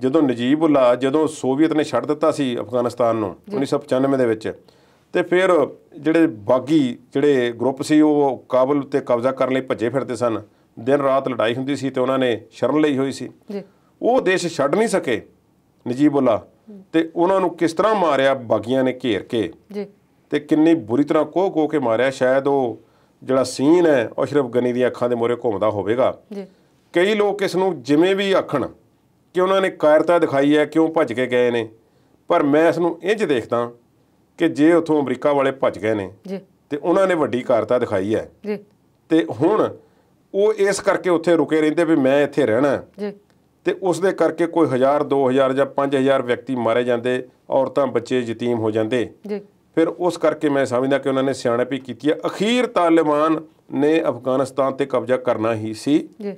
ਜਦੋਂ ਨਜੀਬੁੱਲਾ ਜਦੋਂ ਸੋਵੀਅਤ ਨੇ ਛੱਡ ਦਿੱਤਾ ਸੀ ਅਫਗਾਨਿਸਤਾਨ ਨੂੰ 1995 ਦੇ ਵਿੱਚ ਤੇ ਫਿਰ ਜਿਹੜੇ ਬਾਗੀ ਜਿਹੜੇ ਗਰੁੱਪ ਸੀ ਉਹ ਕਾਬਲ ਉੱਤੇ ਕਬਜ਼ਾ ਕਰਨ ਲਈ ਭੱਜੇ ਫਿਰਦੇ ਸਨ ਦਿਨ ਰਾਤ ਲੜਾਈ ਹੁੰਦੀ ਸੀ ਤੇ ਉਹਨਾਂ ਨੇ ਸ਼ਰਨ ਲਈ ਹੋਈ ਸੀ ਜੀ ਉਹ ਦੇਸ਼ ਛੱਡ ਨਹੀਂ ਸਕੇ ਨਜੀਬੁੱਲਾ ਤੇ ਉਹਨਾਂ ਨੂੰ ਕਿਸ ਤਰ੍ਹਾਂ ਮਾਰਿਆ ਬਾਗੀਆਂ ਨੇ ਘੇਰ ਕੇ ਜੀ ਤੇ ਕਿੰਨੀ ਬੁਰੀ ਤਰ੍ਹਾਂ ਕੋਹ ਕੋਹ ਕੇ ਮਾਰਿਆ ਸ਼ਾਇਦ ਉਹ ਜਿਹੜਾ ਸੀਨ ਹੈ ਅਸ਼ਰਫ ਗਨੀ ਦੀਆਂ ਅੱਖਾਂ ਦੇ ਮੋਰੇ ਘੁੰਮਦਾ ਹੋਵੇਗਾ ਜੀ ਕਈ ਲੋਕ ਇਸ ਨੂੰ ਜਿਵੇਂ ਵੀ ਆਖਣ ਕਿ ਉਹਨਾਂ ਨੇ ਕਾਇਰਤਾ ਦਿਖਾਈ ਹੈ ਕਿਉਂ ਭੱਜ ਕੇ ਗਏ ਨੇ ਪਰ ਮੈਂ ਇਸ ਨੂੰ ਇੰਜ ਦੇਖਦਾ ਕਿ ਜੇ ਉਥੋਂ ਅਮਰੀਕਾ ਵਾਲੇ ਭੱਜ ਗਏ ਨੇ ਜੀ ਤੇ ਉਹਨਾਂ ਨੇ ਵੱਡੀ ਕਾਰਤਾ ਦਿਖਾਈ ਹੈ ਜੀ ਤੇ ਹੁਣ ਉਹ ਇਸ ਕਰਕੇ ਉੱਥੇ ਰੁਕੇ ਰਹਿੰਦੇ ਵੀ ਮੈਂ ਇੱਥੇ ਰਹਿਣਾ ਜੀ ਤੇ ਉਸ ਦੇ ਕਰਕੇ ਕੋਈ 1000 2000 ਜਾਂ 5000 ਵਿਅਕਤੀ ਮਾਰੇ ਜਾਂਦੇ ਔਰਤਾਂ ਬੱਚੇ ਯਤੀਮ ਹੋ ਜਾਂਦੇ ਜੀ ਫਿਰ ਉਸ ਕਰਕੇ ਮੈਂ ਸਮਝਦਾ ਕਿ ਉਹਨਾਂ ਨੇ ਸਿਆਣੇ ਵੀ ਕੀਤੀ ਹੈ ਅਖੀਰ ਤਾਲਿਬਾਨ ਨੇ ਅਫਗਾਨਿਸਤਾਨ ਤੇ ਕਬਜ਼ਾ ਕਰਨਾ ਹੀ ਸੀ ਜੀ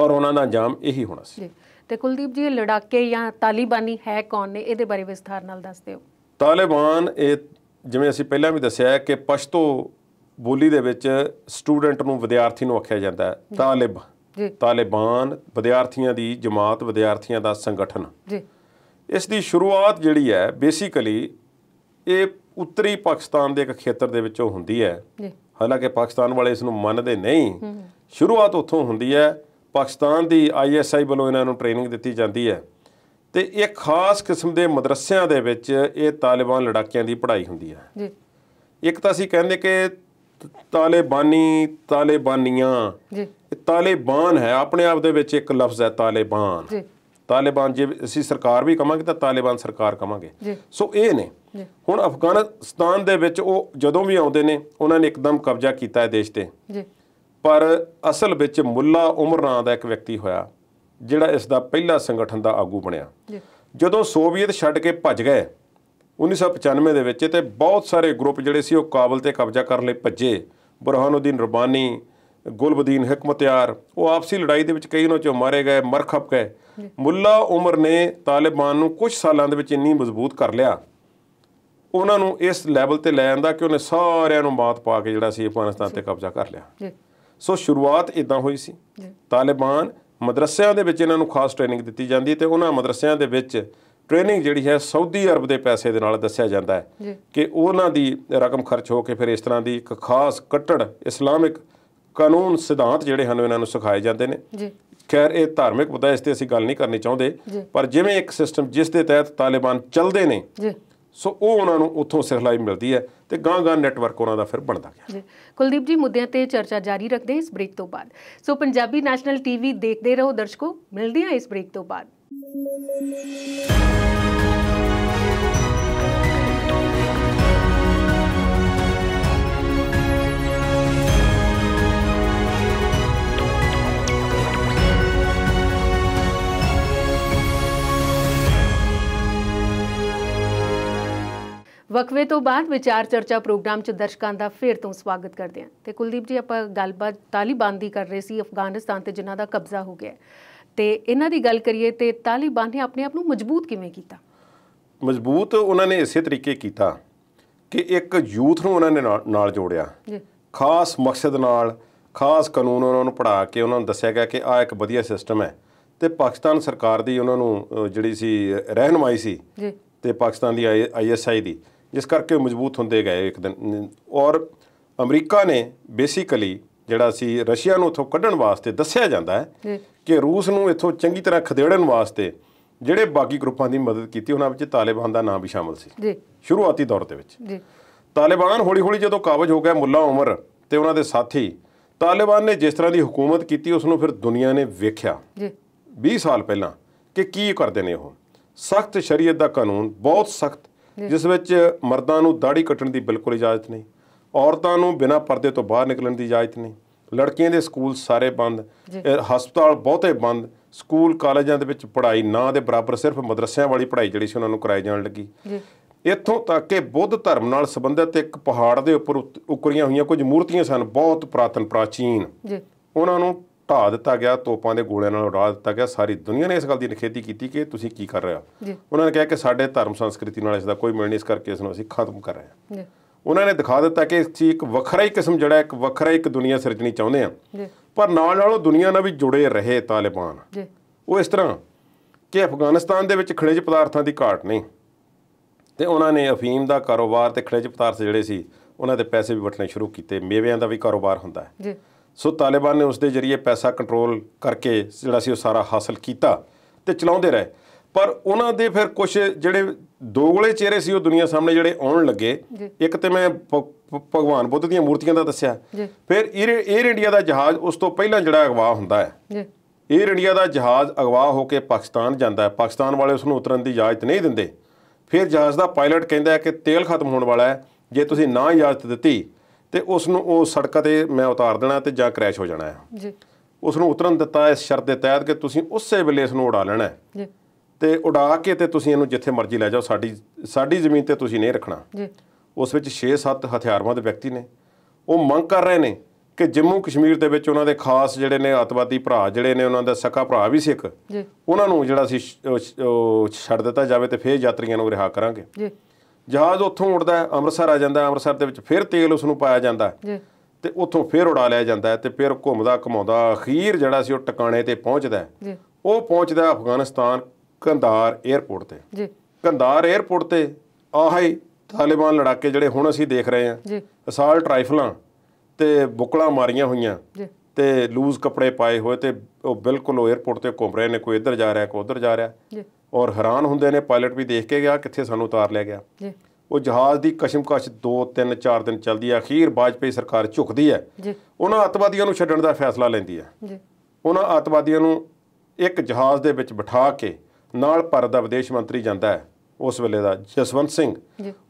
ਔਰ ਉਹਨਾਂ ਦਾ ਅੰਜਾਮ ਇਹੀ ਹੋਣਾ ਸੀ ਜੀ ਤੇ ਕੁਲਦੀਪ ਜੀ ਲੜਾਕੇ ਜਾਂ ਤਾਲਿਬਾਨੀ ਹੈ ਕੌਣ ਨੇ ਇਹਦੇ ਬਾਰੇ ਵਿਸਥਾਰ ਨਾਲ ਦੱਸ ਦਿਓ ਤਾਲਿਬਾਨ ਇਹ ਜਿਵੇਂ ਅਸੀਂ ਪਹਿਲਾਂ ਵੀ ਦੱਸਿਆ ਕਿ ਪਸ਼ਤੋ ਬੋਲੀ ਦੇ ਵਿੱਚ ਸਟੂਡੈਂਟ ਨੂੰ ਵਿਦਿਆਰਥੀ ਨੂੰ ਆਖਿਆ ਜਾਂਦਾ ਹੈ ਤਾਲਿਬ ਜੀ ਤਾਲਿਬਾਨ ਵਿਦਿਆਰਥੀਆਂ ਦੀ ਜਮਾਤ ਵਿਦਿਆਰਥੀਆਂ ਦਾ ਸੰਗਠਨ ਜੀ ਇਸ ਦੀ ਸ਼ੁਰੂਆਤ ਜਿਹੜੀ ਹੈ ਬੇਸਿਕਲੀ ਇਹ ਉੱਤਰੀ ਪਾਕਿਸਤਾਨ ਦੇ ਇੱਕ ਖੇਤਰ ਦੇ ਵਿੱਚੋਂ ਹੁੰਦੀ ਹੈ ਜੀ ਹਾਲਾਂਕਿ ਪਾਕਿਸਤਾਨ ਵਾਲੇ ਇਸ ਨੂੰ ਮੰਨਦੇ ਨਹੀਂ ਸ਼ੁਰੂਆਤ ਉੱਥੋਂ ਹੁੰਦੀ ਹੈ ਪਾਕਿਸਤਾਨ ਦੀ ਆਈਐਸਆਈ ਵੱਲੋਂ ਇਹਨਾਂ ਨੂੰ ਟ੍ਰੇਨਿੰਗ ਦਿੱਤੀ ਜਾਂਦੀ ਹੈ ਤੇ ਇਹ ਖਾਸ ਕਿਸਮ ਦੇ ਮਦਰਸਿਆਂ ਦੇ ਵਿੱਚ ਇਹ ਤਾਲਿਬਾਨ ਲੜਾਕਿਆਂ ਦੀ ਪੜ੍ਹਾਈ ਹੁੰਦੀ ਹੈ ਜੀ ਇੱਕ ਤਾਂ ਅਸੀਂ ਕਹਿੰਦੇ ਕਿ ਤਾਲਿਬਾਨੀ ਤਾਲਿਬਾਨੀਆਂ ਜੀ ਇਹ ਤਾਲਿਬਾਨ ਹੈ ਆਪਣੇ ਆਪ ਦੇ ਵਿੱਚ ਇੱਕ ਲਫ਼ਜ਼ ਹੈ ਤਾਲਿਬਾਨ ਜੀ ਤਾਲਿਬਾਨ ਜੇ ਅਸੀਂ ਸਰਕਾਰ ਵੀ ਕਵਾਂਗੇ ਤਾਂ ਤਾਲਿਬਾਨ ਸਰਕਾਰ ਕਵਾਂਗੇ ਸੋ ਇਹ ਨੇ ਹੁਣ ਅਫਗਾਨਿਸਤਾਨ ਦੇ ਵਿੱਚ ਉਹ ਜਦੋਂ ਵੀ ਆਉਂਦੇ ਨੇ ਉਹਨਾਂ ਨੇ ਇੱਕਦਮ ਕਬਜ਼ਾ ਕੀਤਾ ਹੈ ਦੇਸ਼ ਤੇ ਜੀ ਪਰ ਅਸਲ ਵਿੱਚ ਮੁੱਲਾ ਉਮਰ ਨਾਂ ਦਾ ਇੱਕ ਵਿਅਕਤੀ ਹੋਇਆ ਜਿਹੜਾ ਇਸ ਦਾ ਪਹਿਲਾ ਸੰਗਠਨ ਦਾ ਆਗੂ ਬਣਿਆ ਜਦੋਂ ਸੋਵੀਅਤ ਛੱਡ ਕੇ ਭੱਜ ਗਏ 1995 ਦੇ ਵਿੱਚ ਤੇ ਬਹੁਤ ਸਾਰੇ ਗਰੁੱਪ ਜਿਹੜੇ ਸੀ ਉਹ ਕਾਬਲ ਤੇ ਕਬਜ਼ਾ ਕਰਨ ਲਈ ਭੱਜੇ ਬੁਰਹਾਨਉਦੀਨ ਰਬਾਨੀ ਗੁਲਬਦੀਨ ਹਕਮਤਿਆਰ ਉਹ ਆਪਸੀ ਲੜਾਈ ਦੇ ਵਿੱਚ ਕਈ ਉਹਨਾਂ ਚੋਂ ਮਾਰੇ ਗਏ ਮਰਖਪ ਗਏ ਮੁੱਲਾ ਉਮਰ ਨੇ ਤਾਲਿਬਾਨ ਨੂੰ ਕੁਝ ਸਾਲਾਂ ਦੇ ਵਿੱਚ ਇੰਨੀ ਮਜ਼ਬੂਤ ਕਰ ਲਿਆ ਉਹਨਾਂ ਨੂੰ ਇਸ ਲੈਵਲ ਤੇ ਲੈ ਆਂਦਾ ਕਿ ਉਹਨੇ ਸਾਰਿਆਂ ਨੂੰ ਮਾਤ ਪਾ ਕੇ ਜਿਹੜਾ ਸੀ ਅਫਗਾਨਿਸਤਾਨ ਤੇ ਕਬਜ਼ਾ ਕਰ ਲਿਆ ਸੋ ਸ਼ੁਰੂਆਤ ਇਦਾਂ ਹੋਈ ਸੀ ਤਾਲਿਬਾਨ ਮਦਰਸਿਆਂ ਦੇ ਵਿੱਚ ਇਹਨਾਂ ਨੂੰ ਖਾਸ ਟ੍ਰੇਨਿੰਗ ਦਿੱਤੀ ਜਾਂਦੀ ਹੈ ਤੇ ਉਹਨਾਂ ਮਦਰਸਿਆਂ ਦੇ ਵਿੱਚ ਟ੍ਰੇਨਿੰਗ ਜਿਹੜੀ ਹੈ ਸਾਊਦੀ ਅਰਬ ਦੇ ਪੈਸੇ ਦੇ ਨਾਲ ਦੱਸਿਆ ਜਾਂਦਾ ਹੈ ਕਿ ਉਹਨਾਂ ਦੀ ਰਕਮ ਖਰਚ ਹੋ ਕੇ ਫਿਰ ਇਸ ਤਰ੍ਹਾਂ ਦੀ ਇੱਕ ਖਾਸ ਕਟੜ ਇਸਲਾਮਿਕ ਕਾਨੂੰਨ ਸਿਧਾਂਤ ਜਿਹੜੇ ਹਨ ਇਹਨਾਂ ਨੂੰ ਸਿਖਾਏ ਜਾਂਦੇ ਨੇ ਜੀ ਖੈਰ ਇਹ ਧਾਰਮਿਕ ਮੁੱਦਾ ਇਸ ਤੇ ਅਸੀਂ ਗੱਲ ਨਹੀਂ ਕਰਨੀ ਚਾਹੁੰਦੇ ਪਰ ਜਿਵੇਂ ਇੱਕ ਸਿਸਟਮ ਜਿਸ ਦੇ ਤਹਿਤ ਤਾਲਿਬਾਨ ਚੱਲਦੇ ਨੇ ਜੀ ਸੋ ਉਹ ਉਹਨਾਂ ਨੂੰ ਉੱਥੋਂ ਸਿਖਲਾਈ ਮਿਲਦੀ ਹੈ ਤੇ ਗਾਂ-ਗਾਂ ਨੈਟਵਰਕ ਉਹਨਾਂ ਦਾ ਫਿਰ ਬਣਦਾ ਗਿਆ ਜੀ ਕੁਲਦੀਪ ਜੀ ਮੁੱਦਿਆਂ ਤੇ ਚਰਚਾ ਜਾਰੀ ਰੱਖਦੇ ਇਸ ਬ੍ਰੇਕ ਤੋਂ ਬਾਅਦ ਸੋ ਪੰਜਾਬੀ ਨੈਸ਼ਨਲ ਟੀਵੀ ਦੇਖਦੇ ਰਹੋ ਦਰਸ਼ਕੋ ਮਿਲਦੇ ਆ ਇਸ ਬ੍ਰੇਕ ਤੋਂ ਬਾਅਦ ਵਕਵੇ ਤੋਂ ਬਾਅਦ ਵਿਚਾਰ ਚਰਚਾ ਪ੍ਰੋਗਰਾਮ 'ਚ ਦਰਸ਼ਕਾਂ ਦਾ ਫੇਰ ਤੋਂ ਸਵਾਗਤ ਕਰਦੇ ਹਾਂ ਤੇ ਕੁਲਦੀਪ ਜੀ ਆਪਾਂ ਗੱਲਬਾਤ ਤਾਲਿਬਾਨ ਦੀ ਕਰ ਰਹੇ ਸੀ ਅਫਗਾਨਿਸਤਾਨ ਤੇ ਜਿਨ੍ਹਾਂ ਦਾ ਕਬਜ਼ਾ ਹੋ ਗਿਆ ਤੇ ਇਹਨਾਂ ਦੀ ਗੱਲ ਕਰੀਏ ਤੇ ਤਾਲਿਬਾਨ ਨੇ ਆਪਣੇ ਆਪ ਨੂੰ ਮਜ਼ਬੂਤ ਕਿਵੇਂ ਕੀਤਾ ਮਜ਼ਬੂਤ ਉਹਨਾਂ ਨੇ ਇਸੇ ਤਰੀਕੇ ਕੀਤਾ ਕਿ ਇੱਕ ਯੂਥ ਨੂੰ ਉਹਨਾਂ ਨੇ ਨਾਲ ਜੋੜਿਆ ਜੀ ਖਾਸ ਮਕਸਦ ਨਾਲ ਖਾਸ ਕਾਨੂੰਨ ਉਹਨਾਂ ਨੂੰ ਪੜਾ ਕੇ ਉਹਨਾਂ ਨੂੰ ਦੱਸਿਆ ਗਿਆ ਕਿ ਆ ਇੱਕ ਵਧੀਆ ਸਿਸਟਮ ਹੈ ਤੇ ਪਾਕਿਸਤਾਨ ਸਰਕਾਰ ਦੀ ਉਹਨਾਂ ਨੂੰ ਜਿਹੜੀ ਸੀ ਰਹਿਨਮਾਈ ਸੀ ਜੀ ਤੇ ਪਾਕਿਸਤਾਨ ਦੀ ਆਈਐਸਆਈ ਦੀ ਜਿਸ ਕਰਕੇ ਉਹ ਮਜ਼ਬੂਤ ਹੁੰਦੇ ਗਏ ਇੱਕ ਦਿਨ ਔਰ ਅਮਰੀਕਾ ਨੇ ਬੇਸਿਕਲੀ ਜਿਹੜਾ ਸੀ ਰਸ਼ੀਆ ਨੂੰ ਉਥੋਂ ਕੱਢਣ ਵਾਸਤੇ ਦੱਸਿਆ ਜਾਂਦਾ ਹੈ ਕਿ ਰੂਸ ਨੂੰ ਇਥੋਂ ਚੰਗੀ ਤਰ੍ਹਾਂ ਖਦੇੜਨ ਵਾਸਤੇ ਜਿਹੜੇ ਬਾਕੀ ਗਰੁੱਪਾਂ ਦੀ ਮਦਦ ਕੀਤੀ ਉਹਨਾਂ ਵਿੱਚ ਤਾਲਿਬਾਨ ਦਾ ਨਾਮ ਵੀ ਸ਼ਾਮਲ ਸੀ ਜੀ ਸ਼ੁਰੂਆਤੀ ਦੌਰ ਦੇ ਵਿੱਚ ਜੀ ਤਾਲਿਬਾਨ ਹੌਲੀ-ਹੌਲੀ ਜਦੋਂ ਕਾਬਜ ਹੋ ਗਿਆ ਮੁੱਲਾ ਉਮਰ ਤੇ ਉਹਨਾਂ ਦੇ ਸਾਥੀ ਤਾਲਿਬਾਨ ਨੇ ਜਿਸ ਤਰ੍ਹਾਂ ਦੀ ਹਕੂਮਤ ਕੀਤੀ ਉਸ ਨੂੰ ਫਿਰ ਦੁਨੀਆ ਨੇ ਵੇਖਿਆ ਜੀ 20 ਸਾਲ ਪਹਿਲਾਂ ਕਿ ਕੀ ਕਰਦੇ ਨੇ ਉਹ ਸਖਤ ਸ਼ਰੀਅਤ ਦਾ ਕਾਨੂੰਨ ਬਹੁਤ ਸਖਤ ਜਿਸ ਵਿੱਚ ਮਰਦਾਂ ਨੂੰ ਦਾੜੀ ਕੱਟਣ ਦੀ ਬਿਲਕੁਲ ਇਜਾਜ਼ਤ ਨਹੀਂ ਔਰਤਾਂ ਨੂੰ ਬਿਨਾਂ ਪਰਦੇ ਤੋਂ ਬਾਹਰ ਨਿਕਲਣ ਦੀ ਇਜਾਜ਼ਤ ਨਹੀਂ ਲੜਕੀਆਂ ਦੇ ਸਕੂਲ ਸਾਰੇ ਬੰਦ ਹਸਪਤਾਲ ਬਹੁਤੇ ਬੰਦ ਸਕੂਲ ਕਾਲਜਾਂ ਦੇ ਵਿੱਚ ਪੜ੍ਹਾਈ ਨਾ ਦੇ ਬਰਾਬਰ ਸਿਰਫ ਮਦਰਸਿਆਂ ਵਾਲੀ ਪੜ੍ਹਾਈ ਜਿਹੜੀ ਸੀ ਉਹਨਾਂ ਨੂੰ ਕਰਾਈ ਜਾਣ ਲੱਗੀ ਇੱਥੋਂ ਤੱਕ ਕਿ ਬੁੱਧ ਧਰਮ ਨਾਲ ਸੰਬੰਧਿਤ ਇੱਕ ਪਹਾੜ ਦੇ ਉੱਪਰ ਉਕਰੀਆਂ ਹੋਈਆਂ ਕੁਝ ਮੂਰਤੀਆਂ ਸਨ ਬਹੁਤ ਪ੍ਰਾਤਨ ਪ੍ਰਾਚੀਨ ਜੀ ਉਹਨਾਂ ਨੂੰ ਢਾ ਦਿੱਤਾ ਗਿਆ ਤੋਪਾਂ ਦੇ ਗੋਲਿਆਂ ਨਾਲ ਉਡਾ ਦਿੱਤਾ ਗਿਆ ਸਾਰੀ ਦੁਨੀਆ ਨੇ ਇਸ ਗੱਲ ਦੀ ਨਿਖੇਧੀ ਕੀਤੀ ਕਿ ਤੁਸੀਂ ਕੀ ਕਰ ਰਹੇ ਹੋ ਉਹਨਾਂ ਨੇ ਕਿਹਾ ਕਿ ਸਾਡੇ ਧਰਮ ਸੰਸਕ੍ਰਿਤੀ ਨਾਲ ਇਸ ਦਾ ਕੋਈ ਮੇਲ ਨਹੀਂ ਇਸ ਕਰਕੇ ਇਸ ਨੂੰ ਅਸੀਂ ਖਤਮ ਕਰ ਰਹੇ ਹਾਂ ਉਹਨਾਂ ਨੇ ਦਿਖਾ ਦਿੱਤਾ ਕਿ ਅਸੀਂ ਇੱਕ ਵੱਖਰਾ ਹੀ ਕਿਸਮ ਜਿਹੜਾ ਇੱਕ ਵੱਖਰਾ ਇੱਕ ਦੁਨੀਆ ਸਿਰਜਣੀ ਚਾਹੁੰਦੇ ਆ ਪਰ ਨਾਲ ਨਾਲ ਉਹ ਦੁਨੀਆ ਨਾਲ ਵੀ ਜੁੜੇ ਰਹੇ ਤਾਲਿਬਾਨ ਉਹ ਇਸ ਤਰ੍ਹਾਂ ਕਿ ਅਫਗਾਨਿਸਤਾਨ ਦੇ ਵਿੱਚ ਖਣਿਜ ਪਦਾਰਥਾਂ ਦੀ ਘਾਟ ਨਹੀਂ ਤੇ ਉਹਨਾਂ ਨੇ ਅਫੀਮ ਦਾ ਕਾਰੋਬਾਰ ਤੇ ਖਣਿਜ ਪਦਾਰਥ ਜਿਹੜੇ ਸੀ ਉਹਨਾਂ ਦੇ ਪੈਸੇ ਵੀ ਵਟਣੇ ਸ਼ੁਰੂ ਕੀਤੇ ਮੇਵਿਆਂ ਦਾ ਵੀ ਕਾਰੋਬਾਰ ਹੁੰਦਾ ਹੈ ਜੀ ਸੋ ਤਾਲਿਬਾਨ ਨੇ ਉਸ ਦੇ ਜ਼ਰੀਏ ਪੈਸਾ ਕੰਟਰੋਲ ਕਰਕੇ ਜਿਹੜਾ ਸੀ ਉਹ ਸਾਰਾ ਹਾਸਲ ਕੀਤਾ ਤੇ ਚਲਾਉਂਦੇ ਰਹੇ ਪਰ ਉਹਨਾਂ ਦੇ ਫਿਰ ਕੁਝ ਜਿਹੜੇ ਦੋਗਲੇ ਚਿਹਰੇ ਸੀ ਉਹ ਦੁਨੀਆ ਸਾਹਮਣੇ ਜਿਹੜੇ ਆਉਣ ਲੱਗੇ ਇੱਕ ਤੇ ਮੈਂ ਭਗਵਾਨ ਬੁੱਧ ਦੀਆਂ ਮੂਰਤੀਆਂ ਦਾ ਦੱਸਿਆ ਫਿਰ 에ਅਰ ਇੰਡੀਆ ਦਾ ਜਹਾਜ਼ ਉਸ ਤੋਂ ਪਹਿਲਾਂ ਜਿਹੜਾ ਅਗਵਾ ਹੁੰਦਾ ਹੈ 에ਅਰ ਇੰਡੀਆ ਦਾ ਜਹਾਜ਼ ਅਗਵਾ ਹੋ ਕੇ ਪਾਕਿਸਤਾਨ ਜਾਂਦਾ ਹੈ ਪਾਕਿਸਤਾਨ ਵਾਲੇ ਉਸ ਨੂੰ ਉਤਰਨ ਦੀ ਇਜਾਜ਼ਤ ਨਹੀਂ ਦਿੰਦੇ ਫਿਰ ਜਹਾਜ਼ ਦਾ ਪਾਇਲਟ ਕਹਿੰਦਾ ਹੈ ਕਿ ਤੇਲ ਖਤਮ ਹੋਣ ਵਾਲਾ ਹੈ ਜੇ ਤੁਸੀਂ ਨਾ ਇਜਾਜ਼ਤ ਦਿੱਤੀ ਤੇ ਉਸ ਨੂੰ ਉਹ ਸੜਕਾਂ ਤੇ ਮੈਂ ਉਤਾਰ ਦੇਣਾ ਤੇ ਜਾਂ ਕ੍ਰੈਸ਼ ਹੋ ਜਾਣਾ ਹੈ ਜੀ ਉਸ ਨੂੰ ਉਤਰਨ ਦਿੱਤਾ ਇਸ ਸ਼ਰਤ ਦੇ ਤਹਿਤ ਕਿ ਤੁਸੀਂ ਉਸੇ ਵੇਲੇ ਇਸ ਨੂੰ ਉਡਾ ਲੈਣਾ ਹੈ ਜੀ ਤੇ ਉਡਾ ਕੇ ਤੇ ਤੁਸੀਂ ਇਹਨੂੰ ਜਿੱਥੇ ਮਰਜ਼ੀ ਲੈ ਜਾਓ ਸਾਡੀ ਸਾਡੀ ਜ਼ਮੀਨ ਤੇ ਤੁਸੀਂ ਨਹੀਂ ਰੱਖਣਾ ਜੀ ਉਸ ਵਿੱਚ 6-7 ਹਥਿਆਰਬੰਦ ਵਿਅਕਤੀ ਨੇ ਉਹ ਮੰਗ ਕਰ ਰਹੇ ਨੇ ਕਿ ਜੰਮੂ ਕਸ਼ਮੀਰ ਦੇ ਵਿੱਚ ਉਹਨਾਂ ਦੇ ਖਾਸ ਜਿਹੜੇ ਨੇ ਅਤਵਾਦੀ ਭਰਾ ਜਿਹੜੇ ਨੇ ਉਹਨਾਂ ਦਾ ਸਕਾ ਭਰਾ ਵੀ ਸਿੱਖ ਜੀ ਉਹਨਾਂ ਨੂੰ ਜਿਹੜਾ ਸੀ ਛੱਡ ਦਿੱਤਾ ਜਾਵੇ ਤੇ ਫੇਰ ਯਾਤਰੀਆਂ ਨੂੰ ਰਿਹਾ ਕਰਾਂਗੇ ਜੀ ਜਹਾਜ਼ ਉੱਥੋਂ ਉੜਦਾ ਹੈ ਅੰਮ੍ਰਿਤਸਰ ਆ ਜਾਂਦਾ ਹੈ ਅੰਮ੍ਰਿਤਸਰ ਦੇ ਵਿੱਚ ਫਿਰ ਤੇਲ ਉਸ ਨੂੰ ਪਾਇਆ ਜਾਂਦਾ ਹੈ ਜੀ ਤੇ ਉੱਥੋਂ ਫਿਰ ਉਡਾ ਲਿਆ ਜਾਂਦਾ ਹੈ ਤੇ ਫਿਰ ਘੁੰਮਦਾ ਘਮਾਉਂਦਾ ਅਖੀਰ ਜਿਹੜਾ ਸੀ ਉਹ ਟਿਕਾਣੇ ਤੇ ਪਹੁੰਚਦਾ ਹੈ ਜੀ ਉਹ ਪਹੁੰਚਦਾ ਅਫਗਾਨਿਸਤਾਨ ਕੰਦਾਰ 에ਅਰਪੋਰਟ ਤੇ ਜੀ ਕੰਦਾਰ 에ਅਰਪੋਰਟ ਤੇ ਆਹੇ ਤਾਲਿਬਾਨ ਲੜਾਕੇ ਜਿਹੜੇ ਹੁਣ ਅਸੀਂ ਦੇਖ ਰਹੇ ਹਾਂ ਜੀ ਅਸਾਲਟ ਰਾਈਫਲਾਂ ਤੇ ਬੁਕਲਾ ਮਾਰੀਆਂ ਹੋਈਆਂ ਜੀ ਤੇ ਲੂਜ਼ ਕੱਪੜੇ ਪਾਏ ਹੋਏ ਤੇ ਉਹ ਬਿਲਕੁਲ ਉਹ 에ਅਰਪੋਰਟ ਤੇ ਘੁੰਮ ਰਹੇ ਨੇ ਕੋਈ ਇੱਧਰ ਜਾ ਰਿਹਾ ਕੋਈ ਉੱਧਰ ਜਾ ਰਿਹਾ ਜੀ ਔਰ ਹੈਰਾਨ ਹੁੰਦੇ ਨੇ ਪਾਇਲਟ ਵੀ ਦੇਖ ਕੇ ਗਿਆ ਕਿੱਥੇ ਸਾਨੂੰ ਉਤਾਰ ਲਿਆ ਗਿਆ ਜੀ ਉਹ ਜਹਾਜ਼ ਦੀ ਕਸ਼ਮਕਸ਼ 2 3 4 ਦਿਨ ਚੱਲਦੀ ਹੈ ਅਖੀਰ ਬਾਜਪਈ ਸਰਕਾਰ ਝੁਕਦੀ ਹੈ ਜੀ ਉਹਨਾਂ ਅਤਵਾਦੀਆਂ ਨੂੰ ਛੱਡਣ ਦਾ ਫੈਸਲਾ ਲੈਂਦੀ ਹੈ ਜੀ ਉਹਨਾਂ ਅਤਵਾਦੀਆਂ ਨੂੰ ਇੱਕ ਜਹਾਜ਼ ਦੇ ਵਿੱਚ ਬਿਠਾ ਕੇ ਨਾਲ ਭਾਰਤ ਦਾ ਵਿਦੇਸ਼ ਮੰਤਰੀ ਜਾਂਦਾ ਹੈ ਉਸ ਵੇਲੇ ਦਾ ਜਸਵੰਤ ਸਿੰਘ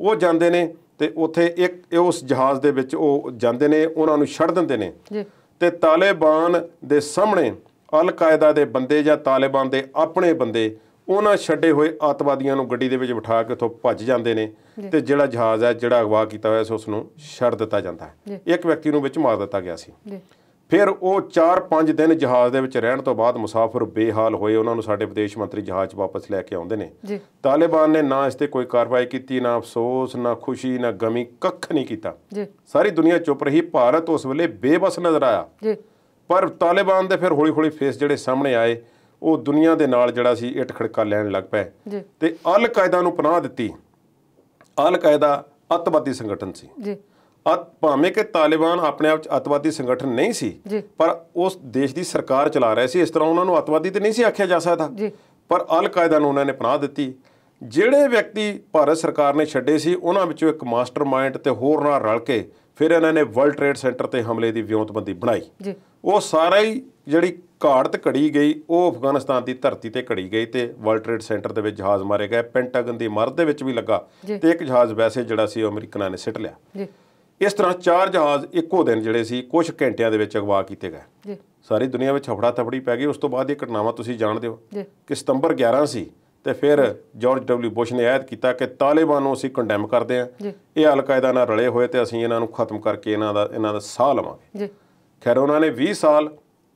ਉਹ ਜਾਂਦੇ ਨੇ ਤੇ ਉੱਥੇ ਇੱਕ ਉਸ ਜਹਾਜ਼ ਦੇ ਵਿੱਚ ਉਹ ਜਾਂਦੇ ਨੇ ਉਹਨਾਂ ਨੂੰ ਛੱਡ ਦਿੰਦੇ ਨੇ ਜੀ ਤੇ ਤਾਲਿਬਾਨ ਦੇ ਸਾਹਮਣੇ ਅਲ ਕਾਇਦਾ ਦੇ ਬੰਦੇ ਜਾਂ ਤਾਲਿਬਾਨ ਦੇ ਆਪਣੇ ਬੰਦੇ ਉਹਨਾਂ ਛੱਡੇ ਹੋਏ ਆਤਵਾਦੀਆਂ ਨੂੰ ਗੱਡੀ ਦੇ ਵਿੱਚ ਬਿਠਾ ਕੇ ਉੱਥੋਂ ਭੱਜ ਜਾਂਦੇ ਨੇ ਤੇ ਜਿਹੜਾ ਜਹਾਜ਼ ਹੈ ਜਿਹੜਾ ਅਗਵਾ ਕੀਤਾ ਹੋਇਆ ਸੀ ਉਸ ਨੂੰ ਛੱਡ ਦਿੱਤਾ ਜਾਂਦਾ ਹੈ ਇੱਕ ਵਿਅਕਤੀ ਨੂੰ ਵਿੱਚ ਮਾਰ ਦਿੱਤਾ ਗਿਆ ਸੀ ਫਿਰ ਉਹ 4-5 ਦਿਨ ਜਹਾਜ਼ ਦੇ ਵਿੱਚ ਰਹਿਣ ਤੋਂ ਬਾਅਦ ਮੁਸਾਫਰ ਬੇਹਾਲ ਹੋਏ ਉਹਨਾਂ ਨੂੰ ਸਾਡੇ ਵਿਦੇਸ਼ ਮੰਤਰੀ ਜਹਾਜ਼ 'ਚ ਵਾਪਸ ਲੈ ਕੇ ਆਉਂਦੇ ਨੇ ਤਾਲਿਬਾਨ ਨੇ ਨਾ ਇਸ ਤੇ ਕੋਈ ਕਾਰਵਾਈ ਕੀਤੀ ਨਾ ਅਫਸੋਸ ਨਾ ਖੁਸ਼ੀ ਨਾ ਗਮੀ ਕੱਖ ਨਹੀਂ ਕੀਤਾ ਸਾਰੀ ਦੁਨੀਆ ਚੁੱਪ ਰਹੀ ਭਾਰਤ ਉਸ ਵੇਲੇ ਬੇਬਸ ਨਜ਼ਰ ਆਇਆ ਪਰ ਤਾਲਿਬਾਨ ਦੇ ਫਿਰ ਹੌਲੀ-ਹੌਲੀ ਫੇਸ ਜਿਹੜੇ ਸਾਹਮਣੇ ਆਏ ਉਹ ਦੁਨੀਆ ਦੇ ਨਾਲ ਜਿਹੜਾ ਸੀ ਇੱਟ ਖੜਕਾ ਲੈਣ ਲੱਗ ਪਏ ਤੇ ਅਲ ਕਾਇਦਾ ਨੂੰ ਪਨਾਹ ਦਿੱਤੀ ਅਲ ਕਾਇਦਾ ਅਤਵਾਦੀ ਸੰਗਠਨ ਸੀ ਜੀ ਅਤ ਭਾਵੇਂ ਕਿ ਤਾਲਿਬਾਨ ਆਪਣੇ ਆਪ ਚ ਅਤਵਾਦੀ ਸੰਗਠਨ ਨਹੀਂ ਸੀ ਪਰ ਉਸ ਦੇਸ਼ ਦੀ ਸਰਕਾਰ ਚਲਾ ਰਹੀ ਸੀ ਇਸ ਤਰ੍ਹਾਂ ਉਹਨਾਂ ਨੂੰ ਅਤਵਾਦੀ ਤੇ ਨਹੀਂ ਸੀ ਆਖਿਆ ਜਾ ਸਕਦਾ ਜੀ ਪਰ ਅਲ ਕਾਇਦਾ ਨੂੰ ਉਹਨਾਂ ਨੇ ਪਨਾਹ ਦਿੱਤੀ ਜਿਹੜੇ ਵਿਅਕਤੀ ਭਾਰਤ ਸਰਕਾਰ ਨੇ ਛੱਡੇ ਸੀ ਉਹਨਾਂ ਵਿੱਚੋਂ ਇੱਕ ਮਾਸਟਰਮਾਈਂਡ ਤੇ ਹੋਰ ਨਾਲ ਰਲ ਕੇ ਫਿਰ ਇਹਨਾਂ ਨੇ ਵਰਲਡ ਟ੍ਰੇਡ ਸੈਂਟਰ ਤੇ ਹਮਲੇ ਦੀ ਵਿਉਂਤਬੰਦੀ ਬਣਾਈ ਜੀ ਉਹ ਸਾਰਾ ਹੀ ਜਿਹੜੀ ਘਾੜਤ ਘੜੀ ਗਈ ਉਹ ਅਫਗਾਨਿਸਤਾਨ ਦੀ ਧਰਤੀ ਤੇ ਘੜੀ ਗਈ ਤੇ ਵਰਲਡ ਟ੍ਰੇਡ ਸੈਂਟਰ ਦੇ ਵਿੱਚ ਜਹਾਜ਼ ਮਾਰੇ ਗਏ ਪੈਂਟਾਗਨ ਦੀ ਮਰਦ ਦੇ ਵਿੱਚ ਵੀ ਲੱਗਾ ਤੇ ਇੱਕ ਜਹਾਜ਼ ਵੈਸੇ ਜਿਹੜਾ ਸੀ ਉਹ ਅਮਰੀਕਨਾਂ ਨੇ ਸਿੱਟ ਲਿਆ ਜੀ ਇਸ ਤਰ੍ਹਾਂ ਚਾਰ ਜਹਾਜ਼ ਇੱਕੋ ਦਿਨ ਜਿਹੜੇ ਸੀ ਕੁਝ ਘੰਟਿਆਂ ਦੇ ਵਿੱਚ ਅਗਵਾ ਕੀਤੇ ਗਏ ਜੀ ਸਾਰੀ ਦੁਨੀਆ ਵਿੱਚ ਹਫੜਾ ਤਫੜੀ ਪੈ ਗਈ ਉਸ ਤੋਂ ਬਾਅਦ ਇਹ ਘਟਨਾਵਾਂ ਤੁਸੀਂ ਜਾਣਦੇ ਹੋ ਕਿ ਸਤੰਬਰ 11 ਸੀ ਤੇ ਫਿਰ ਜਾਰਜ ਡਬਲਯੂ ਬੁਸ਼ ਨੇ ਐਲਾਨ ਕੀਤਾ ਕਿ ਤਾਲਿਬਾਨ ਨੂੰ ਅਸੀਂ ਕੰਡੈਮ ਕਰਦੇ ਹਾਂ ਇਹ ਅਲਕਾਇਦਾ ਨਾਲ ਰਲੇ ਹੋਏ ਤੇ ਅਸੀਂ ਇਹਨਾਂ ਨੂੰ ਖਤਮ ਕਰਕੇ ਇਹਨਾਂ ਦਾ ਇਹਨਾਂ ਦਾ ਸਾਹ ਲਵਾਂਗੇ ਜੀ ਖੈਰ ਉਹਨਾਂ ਨੇ 20 ਸਾਲ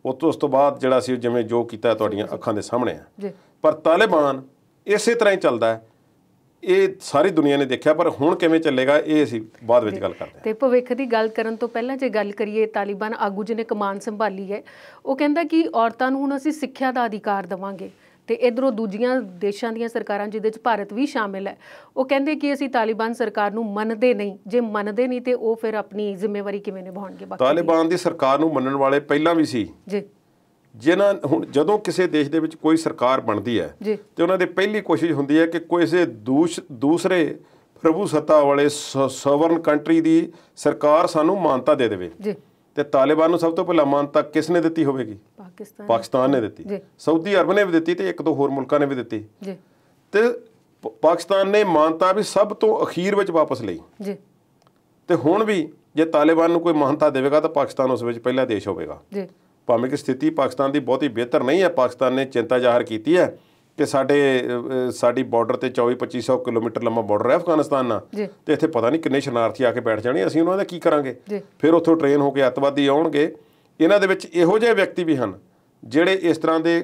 ਉਸ ਉਸ ਤੋਂ ਬਾਅਦ ਜਿਹੜਾ ਸੀ ਜਿਵੇਂ ਜੋ ਕੀਤਾ ਤੁਹਾਡੀਆਂ ਅੱਖਾਂ ਦੇ ਸਾਹਮਣੇ ਆ ਜੀ ਪਰ ਤਾਲਿਬਾਨ ਇਸੇ ਤਰ੍ਹਾਂ ਹੀ ਚੱਲਦਾ ਹੈ ਇਹ ਸਾਰੀ ਦੁਨੀਆ ਨੇ ਦੇਖਿਆ ਪਰ ਹੁਣ ਕਿਵੇਂ ਚੱਲੇਗਾ ਇਹ ਅਸੀਂ ਬਾਅਦ ਵਿੱਚ ਗੱਲ ਕਰਦੇ ਹਾਂ ਤੇ ਭਵਿੱਖ ਦੀ ਗੱਲ ਕਰਨ ਤੋਂ ਪਹਿਲਾਂ ਜੇ ਗੱਲ ਕਰੀਏ ਤਾਲਿਬਾਨ ਆਗੂ ਜਿਹਨੇ ਕਮਾਨ ਸੰਭਾਲੀ ਹੈ ਉਹ ਕਹਿੰਦਾ ਕਿ ਔਰਤਾਂ ਨੂੰ ਹੁਣ ਅਸੀਂ ਸਿੱਖਿਆ ਦਾ ਅਧਿਕਾਰ ਦਵਾਂਗੇ ਤੇ ਇਧਰੋਂ ਦੂਜੀਆਂ ਦੇਸ਼ਾਂ ਦੀਆਂ ਸਰਕਾਰਾਂ ਜਿਹਦੇ ਵਿੱਚ ਭਾਰਤ ਵੀ ਸ਼ਾਮਿਲ ਹੈ ਉਹ ਕਹਿੰਦੇ ਕਿ ਅਸੀਂ ਤਾਲਿਬਾਨ ਸਰਕਾਰ ਨੂੰ ਮੰਨਦੇ ਨਹੀਂ ਜੇ ਮੰਨਦੇ ਨਹੀਂ ਤੇ ਉਹ ਫਿਰ ਆਪਣੀ ਜ਼ਿੰਮੇਵਾਰੀ ਕਿਵੇਂ ਨਿਭਾਉਣਗੇ ਬਾਕੀ ਤਾਲਿਬਾਨ ਦੀ ਸਰਕਾਰ ਨੂੰ ਮੰਨਣ ਵਾਲੇ ਪਹਿਲਾਂ ਵੀ ਸੀ ਜੀ ਜਿਨ੍ਹਾਂ ਹੁਣ ਜਦੋਂ ਕਿਸੇ ਦੇਸ਼ ਦੇ ਵਿੱਚ ਕੋਈ ਸਰਕਾਰ ਬਣਦੀ ਹੈ ਤੇ ਉਹਨਾਂ ਦੀ ਪਹਿਲੀ ਕੋਸ਼ਿਸ਼ ਹੁੰਦੀ ਹੈ ਕਿ ਕਿਸੇ ਦੂਸਰੇ ਪ੍ਰਭੂ ਸੱਤਾ ਵਾਲੇ ਸਵਰਨ ਕੰਟਰੀ ਦੀ ਸਰਕਾਰ ਸਾਨੂੰ ਮਾਨਤਾ ਦੇ ਦੇਵੇ ਜੀ ਤੇ ਤਾਲਿਬਾਨ ਨੂੰ ਸਭ ਤੋਂ ਪਹਿਲਾਂ ਮਾਨਤਾ ਕਿਸ ਨੇ ਦਿੱਤੀ ਹੋਵੇਗੀ ਪਾਕਿਸਤਾਨ ਪਾਕਿਸਤਾਨ ਨੇ ਦਿੱਤੀ ਸਾਊਦੀ ਅਰਬ ਨੇ ਵੀ ਦਿੱਤੀ ਤੇ ਇੱਕ ਦੋ ਹੋਰ ਮੁਲਕਾਂ ਨੇ ਵੀ ਦਿੱਤੀ ਜੀ ਤੇ ਪਾਕਿਸਤਾਨ ਨੇ ਮਾਨਤਾ ਵੀ ਸਭ ਤੋਂ ਅਖੀਰ ਵਿੱਚ ਵਾਪਸ ਲਈ ਜੀ ਤੇ ਹੁਣ ਵੀ ਜੇ ਤਾਲਿਬਾਨ ਨੂੰ ਕੋਈ ਮਾਨਤਾ ਦੇਵੇਗਾ ਤਾਂ ਪਾਕਿਸਤਾਨ ਉਸ ਵਿੱਚ ਪਹਿਲਾ ਦੇਸ਼ ਹੋਵੇਗਾ ਜੀ ਭਾਵੇਂ ਕਿ ਸਥਿਤੀ ਪਾਕਿਸਤਾਨ ਦੀ ਬਹੁਤੀ ਬਿਹਤਰ ਨਹੀਂ ਹੈ ਪਾਕਿਸਤਾਨ ਨੇ ਚਿੰਤਾ ਜ਼ਾਹਰ ਕੀਤੀ ਹੈ ਕਿ ਸਾਡੇ ਸਾਡੀ ਬਾਰਡਰ ਤੇ 24-2500 ਕਿਲੋਮੀਟਰ ਲੰਮਾ ਬਾਰਡਰ ਹੈ ਅਫਗਾਨਿਸਤਾਨ ਨਾਲ ਤੇ ਇੱਥੇ ਪਤਾ ਨਹੀਂ ਕਿੰਨੇ ਸ਼ਰਨਾਰਥੀ ਆ ਕੇ ਬੈਠ ਜਾਣੇ ਅਸੀਂ ਉਹਨਾਂ ਦਾ ਕੀ ਕਰਾਂਗੇ ਫਿਰ ਉੱਥੋਂ ਟ੍ਰੇਨ ਹੋ ਕੇ ਅਤਵਾਦੀ ਆਉਣਗੇ ਇਹਨਾਂ ਦੇ ਵਿੱਚ ਇਹੋ ਜਿਹੇ ਵਿਅਕਤੀ ਵੀ ਹਨ ਜਿਹੜੇ ਇਸ ਤਰ੍ਹਾਂ ਦੇ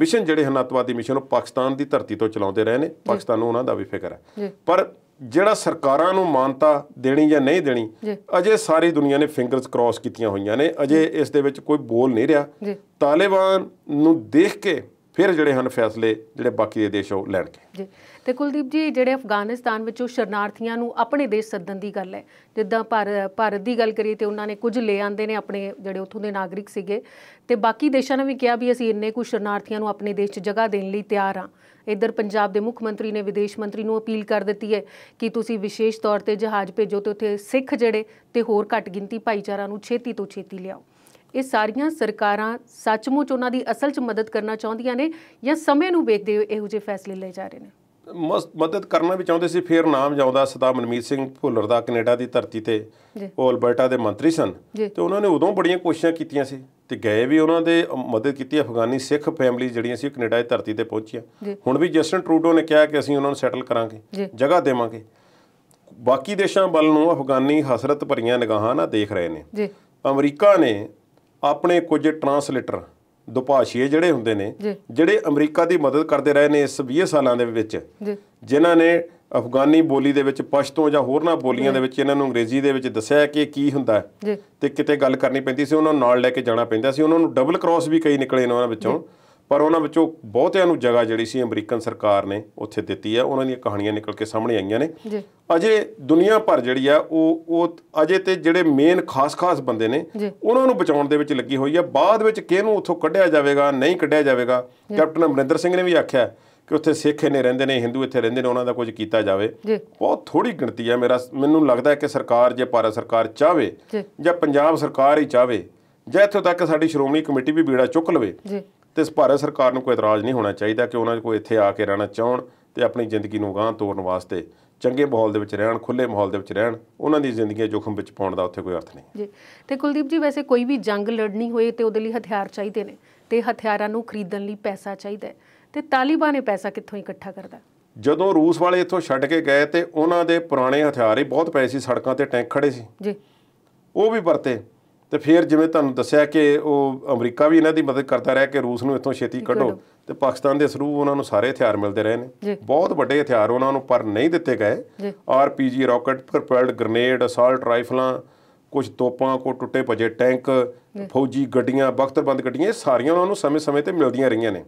ਮਿਸ਼ਨ ਜਿਹੜੇ ਹਨ ਅਤਵਾਦੀ ਮਿਸ਼ਨ ਉਹ ਪਾਕਿਸਤਾਨ ਦੀ ਧਰਤੀ ਤੋਂ ਚਲਾਉਂਦੇ ਰਹੇ ਨੇ ਪਾਕਿਸਤਾਨ ਨੂੰ ਉਹਨਾਂ ਦਾ ਵੀ ਫਿਕਰ ਹੈ ਪਰ ਜਿਹੜਾ ਸਰਕਾਰਾਂ ਨੂੰ ਮਾਨਤਾ ਦੇਣੀ ਜਾਂ ਨਹੀਂ ਦੇਣੀ ਅਜੇ ਸਾਰੀ ਦੁਨੀਆ ਨੇ ਫਿੰਗਰਸ ਕ੍ਰਾਸ ਕੀਤੀਆਂ ਹੋਈਆਂ ਨੇ ਅਜੇ ਇਸ ਦੇ ਵਿੱਚ ਕੋਈ ਬੋਲ ਨਹੀਂ ਰਿਹਾ ਤਾਲਿਬਾਨ ਨੂੰ ਦੇਖ ਕੇ ਫਿਰ ਜਿਹੜੇ ਹਨ ਫੈਸਲੇ ਜਿਹੜੇ ਬਾਕੀ ਦੇ ਦੇਸ਼ ਉਹ ਲੈਣਗੇ ਜੀ ਤੇ ਕੁਲਦੀਪ ਜੀ ਜਿਹੜੇ ਅਫਗਾਨਿਸਤਾਨ ਵਿੱਚੋਂ ਸ਼ਰਨਾਰਥੀਆਂ ਨੂੰ ਆਪਣੇ ਦੇਸ਼ ਸੱਦਣ ਦੀ ਗੱਲ ਹੈ ਜਿੱਦਾਂ ਭਾਰਤ ਦੀ ਗੱਲ ਕਰੀਏ ਤੇ ਉਹਨਾਂ ਨੇ ਕੁਝ ਲੈ ਆਂਦੇ ਨੇ ਆਪਣੇ ਜਿਹੜੇ ਉੱਥੋਂ ਦੇ ਨਾਗਰਿਕ ਸੀਗੇ ਤੇ ਬਾਕੀ ਦੇਸ਼ਾਂ ਨੇ ਵੀ ਕਿਹਾ ਵੀ ਅਸੀਂ ਇੰਨੇ ਕੁ ਸ਼ਰਨਾਰਥੀਆਂ ਨੂੰ ਆਪਣੇ ਦੇਸ਼ 'ਚ ਜਗ੍ਹਾ ਦੇਣ ਲਈ ਤਿਆਰ ਆ ਇੱਧਰ ਪੰਜਾਬ ਦੇ ਮੁੱਖ ਮੰਤਰੀ ਨੇ ਵਿਦੇਸ਼ ਮੰਤਰੀ ਨੂੰ ਅਪੀਲ ਕਰ ਦਿੱਤੀ ਹੈ ਕਿ ਤੁਸੀਂ ਵਿਸ਼ੇਸ਼ ਤੌਰ ਤੇ ਜਹਾਜ਼ ਭੇਜੋ ਤੇ ਉੱਥੇ ਸਿੱਖ ਜਿਹੜੇ ਤੇ ਹੋਰ ਘੱਟ ਗਿਣਤੀ ਭਾਈਚਾਰਾ ਨੂੰ ਛੇਤੀ ਤੋਂ ਛੇਤੀ ਲਿਆਓ ਇਹ ਸਾਰੀਆਂ ਸਰਕਾਰਾਂ ਸੱਚਮੁੱਚ ਉਹਨਾਂ ਦੀ ਅਸਲ 'ਚ ਮਦਦ ਕਰਨਾ ਚਾਹੁੰਦੀਆਂ ਨੇ ਜਾਂ ਸਮੇਂ ਨੂੰ ਵੇਖਦੇ ਹੋਏ ਇਹੋ ਜਿਹੇ ਫੈਸਲੇ ਲਏ ਜਾ ਰਹੇ ਨੇ ਮਦਦ ਕਰਨਾ ਵੀ ਚਾਹੁੰਦੇ ਸੀ ਫਿਰ ਨਾਮ ਜਾਉਂਦਾ ਸਦਾ ਮਨਮੀਤ ਸਿੰਘ ਭੁੱਲਰ ਦਾ ਕੈਨੇਡਾ ਦੀ ਧਰਤੀ ਤੇ ਉਹ ਅਲਬਰਟਾ ਦੇ ਮੰਤਰੀ ਸਨ ਤੇ ਉਹਨਾਂ ਨੇ ਉਦੋਂ ਬੜੀਆਂ ਕੋਸ਼ਿਸ਼ਾਂ ਕੀਤੀਆਂ ਸੀ ਤੇ ਗਏ ਵੀ ਉਹਨਾਂ ਦੇ ਮਦਦ ਕੀਤੀ ਅਫਗਾਨੀ ਸਿੱਖ ਫੈਮਿਲੀ ਜਿਹੜੀਆਂ ਸੀ ਕੈਨੇਡਾ ਦੀ ਧਰਤੀ ਤੇ ਪਹੁੰਚੀਆਂ ਹੁਣ ਵੀ ਜਸਟਨ ਟਰੂਡੋ ਨੇ ਕਿਹਾ ਕਿ ਅਸੀਂ ਉਹਨਾਂ ਨੂੰ ਸੈਟਲ ਕਰਾਂਗੇ ਜਗ੍ਹਾ ਦੇਵਾਂਗੇ ਬਾਕੀ ਦੇਸ਼ਾਂ ਵੱਲ ਨੂੰ ਅਫਗਾਨੀ ਹਸਰਤ ਭਰੀਆਂ ਨਿਗਾਹਾਂ ਨਾਲ ਦੇਖ ਰਹੇ ਨੇ ਅਮਰੀਕਾ ਨੇ ਆਪਣੇ ਕੁਝ ਟਰਾਂਸਲੇਟਰ ਦੁਪਾਸ਼ੀਏ ਜਿਹੜੇ ਹੁੰਦੇ ਨੇ ਜਿਹੜੇ ਅਮਰੀਕਾ ਦੀ ਮਦਦ ਕਰਦੇ ਰਹੇ ਨੇ ਇਸ 20 ਸਾਲਾਂ ਦੇ ਵਿੱਚ ਜਿਨ੍ਹਾਂ ਨੇ ਅਫਗਾਨੀ ਬੋਲੀ ਦੇ ਵਿੱਚ ਪਸ਼ਤੋਂ ਜਾਂ ਹੋਰਨਾਂ ਬੋਲੀਆਂ ਦੇ ਵਿੱਚ ਇਹਨਾਂ ਨੂੰ ਅੰਗਰੇਜ਼ੀ ਦੇ ਵਿੱਚ ਦੱਸਿਆ ਕਿ ਕੀ ਹੁੰਦਾ ਤੇ ਕਿਤੇ ਗੱਲ ਕਰਨੀ ਪੈਂਦੀ ਸੀ ਉਹਨਾਂ ਨੂੰ ਨਾਲ ਲੈ ਕੇ ਜਾਣਾ ਪੈਂਦਾ ਸੀ ਉਹਨਾਂ ਨੂੰ ਡਬਲ ਕ੍ਰਾਸ ਵੀ ਕਈ ਨਿਕਲੇ ਨੇ ਉਹਨਾਂ ਵਿੱਚੋਂ ਪਰ ਉਹਨਾਂ ਵਿੱਚੋਂ ਬਹੁਤਿਆਂ ਨੂੰ ਜਗ੍ਹਾ ਜਿਹੜੀ ਸੀ ਅਮਰੀਕਨ ਸਰਕਾਰ ਨੇ ਉੱਥੇ ਦਿੱਤੀ ਹੈ ਉਹਨਾਂ ਦੀਆਂ ਕਹਾਣੀਆਂ ਨਿਕਲ ਕੇ ਸਾਹਮਣੇ ਆਈਆਂ ਨੇ ਅਜੇ ਦੁਨੀਆ ਭਰ ਜਿਹੜੀ ਆ ਉਹ ਉਹ ਅਜੇ ਤੇ ਜਿਹੜੇ ਮੇਨ ਖਾਸ-ਖਾਸ ਬੰਦੇ ਨੇ ਉਹਨਾਂ ਨੂੰ ਬਚਾਉਣ ਦੇ ਵਿੱਚ ਲੱਗੀ ਹੋਈ ਆ ਬਾਅਦ ਵਿੱਚ ਕਿਹਨੂੰ ਉੱਥੋਂ ਕੱਢਿਆ ਜਾਵੇਗਾ ਨਹੀਂ ਕੱਢਿਆ ਜਾਵੇਗਾ ਕੈਪਟਨ ਅਮਰਿੰਦਰ ਸਿੰਘ ਨੇ ਵੀ ਆਖਿਆ ਕਿ ਉੱਥੇ ਸਿੱਖ ਇਹਨੇ ਰਹਿੰਦੇ ਨੇ ਹਿੰਦੂ ਇੱਥੇ ਰਹਿੰਦੇ ਨੇ ਉਹਨਾਂ ਦਾ ਕੁਝ ਕੀਤਾ ਜਾਵੇ ਬਹੁਤ ਥੋੜੀ ਗਿਣਤੀ ਆ ਮੇਰਾ ਮੈਨੂੰ ਲੱਗਦਾ ਹੈ ਕਿ ਸਰਕਾਰ ਜੇ ਭਾਰਤ ਸਰਕਾਰ ਚਾਵੇ ਜਾਂ ਪੰਜਾਬ ਸਰਕਾਰ ਹੀ ਚਾਵੇ ਜੇ ਇੱਥੋਂ ਤੱਕ ਸਾਡੀ ਸ਼੍ਰੋਮਣੀ ਕਮੇਟੀ ਵੀ ਬੀੜਾ ਚੁੱਕ ਲਵੇ ਤੇ ਇਸ ਭਾਰਤ ਸਰਕਾਰ ਨੂੰ ਕੋਈ ਇਤਰਾਜ਼ ਨਹੀਂ ਹੋਣਾ ਚਾਹੀਦਾ ਕਿ ਉਹਨਾਂ ਕੋਈ ਇੱਥੇ ਆ ਕੇ ਰਹਿਣਾ ਚਾਹਣ ਤੇ ਆਪਣੀ ਜ਼ਿੰਦਗੀ ਨੂੰ ਗਾਂ ਤੋੜਨ ਵਾਸਤੇ ਚੰਗੇ ਮਾਹੌਲ ਦੇ ਵਿੱਚ ਰਹਿਣ ਖੁੱਲੇ ਮਾਹੌਲ ਦੇ ਵਿੱਚ ਰਹਿਣ ਉਹਨਾਂ ਦੀ ਜ਼ਿੰਦਗੀ ਜੋਖਮ ਵਿੱਚ ਪਾਉਣ ਦਾ ਉੱਥੇ ਕੋਈ ਅਰਥ ਨਹੀਂ ਜੀ ਤੇ ਕੁਲਦੀਪ ਜੀ ਵੈਸੇ ਕੋਈ ਵੀ ਜੰਗ ਲੜਨੀ ਹੋਏ ਤੇ ਉਹਦੇ ਲਈ ਹਥਿਆਰ ਚਾਹੀਦੇ ਨੇ ਤੇ ਹਥਿਆਰਾਂ ਨੂੰ ਖਰੀਦਣ ਲਈ ਪੈਸਾ ਚਾਹੀਦਾ ਤੇ ਤਾਲਿਬਾਨ ਨੇ ਪੈਸਾ ਕਿੱਥੋਂ ਇਕੱਠਾ ਕਰਦਾ ਜਦੋਂ ਰੂਸ ਵਾਲੇ ਇੱਥੋਂ ਛੱਡ ਕੇ ਗਏ ਤੇ ਉਹਨਾਂ ਦੇ ਪੁਰਾਣੇ ਹਥਿਆਰ ਹੀ ਬਹੁਤ ਪਏ ਸੀ ਸੜਕਾਂ ਤੇ ਟੈਂਕ ਖੜੇ ਸੀ ਜੀ ਉਹ ਵੀ ਵਰਤੇ ਤੇ ਫਿਰ ਜਿਵੇਂ ਤੁਹਾਨੂੰ ਦੱਸਿਆ ਕਿ ਉਹ ਅਮਰੀਕਾ ਵੀ ਇਹਨਾਂ ਦੀ ਮਦਦ ਕਰਦਾ ਰਿਹਾ ਕਿ ਰੂਸ ਨੂੰ ਇੱਥੋਂ ਛੇਤੀ ਕੱਢੋ ਤੇ ਪਾਕਿਸਤਾਨ ਦੇ ਸਰੂ ਉਹਨਾਂ ਨੂੰ ਸਾਰੇ ਹਥਿਆਰ ਮਿਲਦੇ ਰਹੇ ਨੇ ਬਹੁਤ ਵੱਡੇ ਹਥਿਆਰ ਉਹਨਾਂ ਨੂੰ ਪਰ ਨਹੀਂ ਦਿੱਤੇ ਗਏ RPG rocket propelled grenade assault ਰਾਈਫਲਾਂ ਕੁਝ ਤੋਪਾਂ ਕੋ ਟੁੱਟੇ ਭਜੇ ਟੈਂਕ ਫੌਜੀ ਗੱਡੀਆਂ ਬਖਤਰਬੰਦ ਗੱਡੀਆਂ ਇਹ ਸਾਰੀਆਂ ਉਹਨਾਂ ਨੂੰ ਸਮੇਂ-ਸਮੇਂ ਤੇ ਮਿਲਦੀਆਂ ਰਹੀਆਂ ਨੇ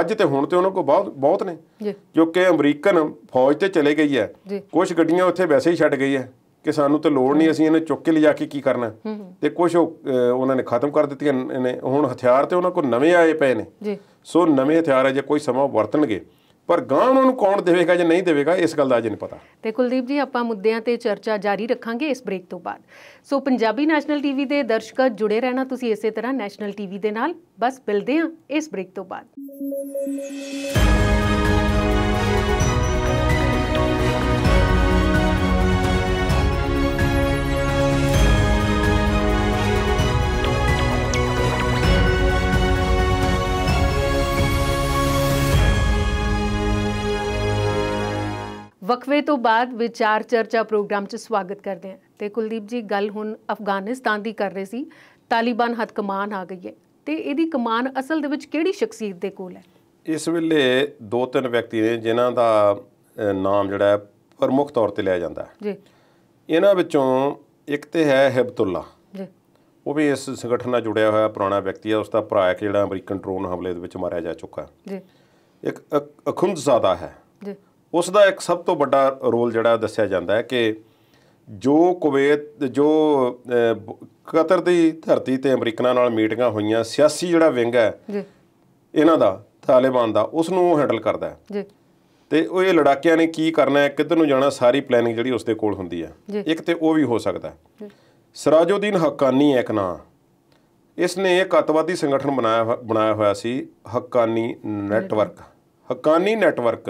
ਅੱਜ ਤੇ ਹੁਣ ਤੇ ਉਹਨਾਂ ਕੋਲ ਬਹੁਤ ਬਹੁਤ ਨੇ ਕਿਉਂਕਿ ਅਮਰੀਕਨ ਫੌਜ ਤੇ ਚਲੇ ਗਈ ਹੈ ਕੁਝ ਗੱਡੀਆਂ ਉੱਥੇ ਵੈਸੇ ਹੀ ਛੱਡ ਗਈ ਹੈ ਕਿ ਸਾਨੂੰ ਤੇ ਲੋੜ ਨਹੀਂ ਅਸੀਂ ਇਹਨੇ ਚੁੱਕ ਕੇ ਲਿਜਾ ਕੇ ਕੀ ਕਰਨਾ ਤੇ ਕੁਝ ਉਹਨਾਂ ਨੇ ਖਤਮ ਕਰ ਦਿੱਤੀਆਂ ਨੇ ਹੁਣ ਹਥਿਆਰ ਤੇ ਉਹਨਾਂ ਕੋਲ ਨਵੇਂ ਆਏ ਪਏ ਨੇ ਜੀ ਸੋ ਨਵੇਂ ਹਥਿਆਰ ਜੇ ਕੋਈ ਸਮਾਂ ਵਰਤਣਗੇ ਪਰ ਗਾਂ ਉਹਨਾਂ ਨੂੰ ਕੌਣ ਦੇਵੇਗਾ ਜਾਂ ਨਹੀਂ ਦੇਵੇਗਾ ਇਸ ਗੱਲ ਦਾ ਅਜੇ ਨਹੀਂ ਪਤਾ ਤੇ ਕੁਲਦੀਪ ਜੀ ਆਪਾਂ ਮੁੱਦਿਆਂ ਤੇ ਚਰਚਾ ਜਾਰੀ ਰੱਖਾਂਗੇ ਇਸ ਬ੍ਰੇਕ ਤੋਂ ਬਾਅਦ ਸੋ ਪੰਜਾਬੀ ਨੈਸ਼ਨਲ ਟੀਵੀ ਦੇ ਦਰਸ਼ਕਾਂ ਜੁੜੇ ਰਹਿਣਾ ਤੁਸੀਂ ਇਸੇ ਤਰ੍ਹਾਂ ਨੈਸ਼ਨਲ ਟੀਵੀ ਦੇ ਨਾਲ ਬਸ ਮਿਲਦੇ ਹਾਂ ਇਸ ਬ੍ਰੇਕ ਤੋਂ ਬਾਅਦ ਵਕਵੇ ਤੋਂ ਬਾਅਦ ਵਿਚਾਰ ਚਰਚਾ ਪ੍ਰੋਗਰਾਮ 'ਚ ਸਵਾਗਤ ਕਰਦੇ ਹਾਂ ਤੇ ਕੁਲਦੀਪ ਜੀ ਗੱਲ ਹੁਣ ਅਫਗਾਨਿਸਤਾਨ ਦੀ ਕਰ ਰਹੇ ਸੀ ਤਾਲਿਬਾਨ ਹੱਥ ਕਮਾਨ ਆ ਗਈ ਹੈ ਤੇ ਇਹਦੀ ਕਮਾਨ ਅਸਲ ਦੇ ਵਿੱਚ ਕਿਹੜੀ ਸ਼ਖਸੀਅਤ ਦੇ ਕੋਲ ਹੈ ਇਸ ਵੇਲੇ ਦੋ ਤਿੰਨ ਵਿਅਕਤੀ ਨੇ ਜਿਨ੍ਹਾਂ ਦਾ ਨਾਮ ਜਿਹੜਾ ਹੈ ਪ੍ਰਮੁੱਖ ਤੌਰ ਤੇ ਲਿਆ ਜਾਂਦਾ ਹੈ ਜੀ ਇਹਨਾਂ ਵਿੱਚੋਂ ਇੱਕ ਤੇ ਹੈ ਹਿਬਤੁੱਲਾ ਜੀ ਉਹ ਵੀ ਇਸ ਸੰਗਠਨ ਨਾਲ ਜੁੜਿਆ ਹੋਇਆ ਪੁਰਾਣਾ ਵਿਅਕਤੀ ਹੈ ਉਸ ਦਾ ਭਰਾ ਹੈ ਜਿਹੜਾ ਅਮਰੀਕਨ ਡਰੋਨ ਹਮਲੇ ਦੇ ਵਿੱਚ ਮਾਰਿਆ ਜਾ ਚੁੱਕਾ ਜੀ ਇੱਕ ਜ਼ਾਦਾ ਹੈ ਜੀ ਉਸ ਦਾ ਇੱਕ ਸਭ ਤੋਂ ਵੱਡਾ ਰੋਲ ਜਿਹੜਾ ਦੱਸਿਆ ਜਾਂਦਾ ਹੈ ਕਿ ਜੋ ਕੁਵੈਤ ਜੋ ਕਤਰ ਦੀ ਧਰਤੀ ਤੇ ਅਮਰੀਕਨਾਂ ਨਾਲ ਮੀਟਿੰਗਾਂ ਹੋਈਆਂ ਸਿਆਸੀ ਜਿਹੜਾ ਵਿੰਗ ਹੈ ਜੀ ਇਹਨਾਂ ਦਾ ਤਾਲਿਬਾਨ ਦਾ ਉਸ ਨੂੰ ਹੈਂਡਲ ਕਰਦਾ ਹੈ ਜੀ ਤੇ ਉਹ ਇਹ ਲੜਾਕਿਆਂ ਨੇ ਕੀ ਕਰਨਾ ਹੈ ਕਿੱਧਰ ਨੂੰ ਜਾਣਾ ਸਾਰੀ ਪਲੈਨਿੰਗ ਜਿਹੜੀ ਉਸ ਦੇ ਕੋਲ ਹੁੰਦੀ ਹੈ ਇੱਕ ਤੇ ਉਹ ਵੀ ਹੋ ਸਕਦਾ ਸਰਾਜੁਦੀਨ ਹੱਕਾਨੀ ਇੱਕ ਨਾਂ ਇਸ ਨੇ ਇੱਕ ਅਤਵਾਦੀ ਸੰਗਠਨ ਬਣਾਇਆ ਬਣਾਇਆ ਹੋਇਆ ਸੀ ਹੱਕਾਨੀ ਨੈਟਵਰਕ ਹੱਕਾਨੀ ਨੈਟਵਰਕ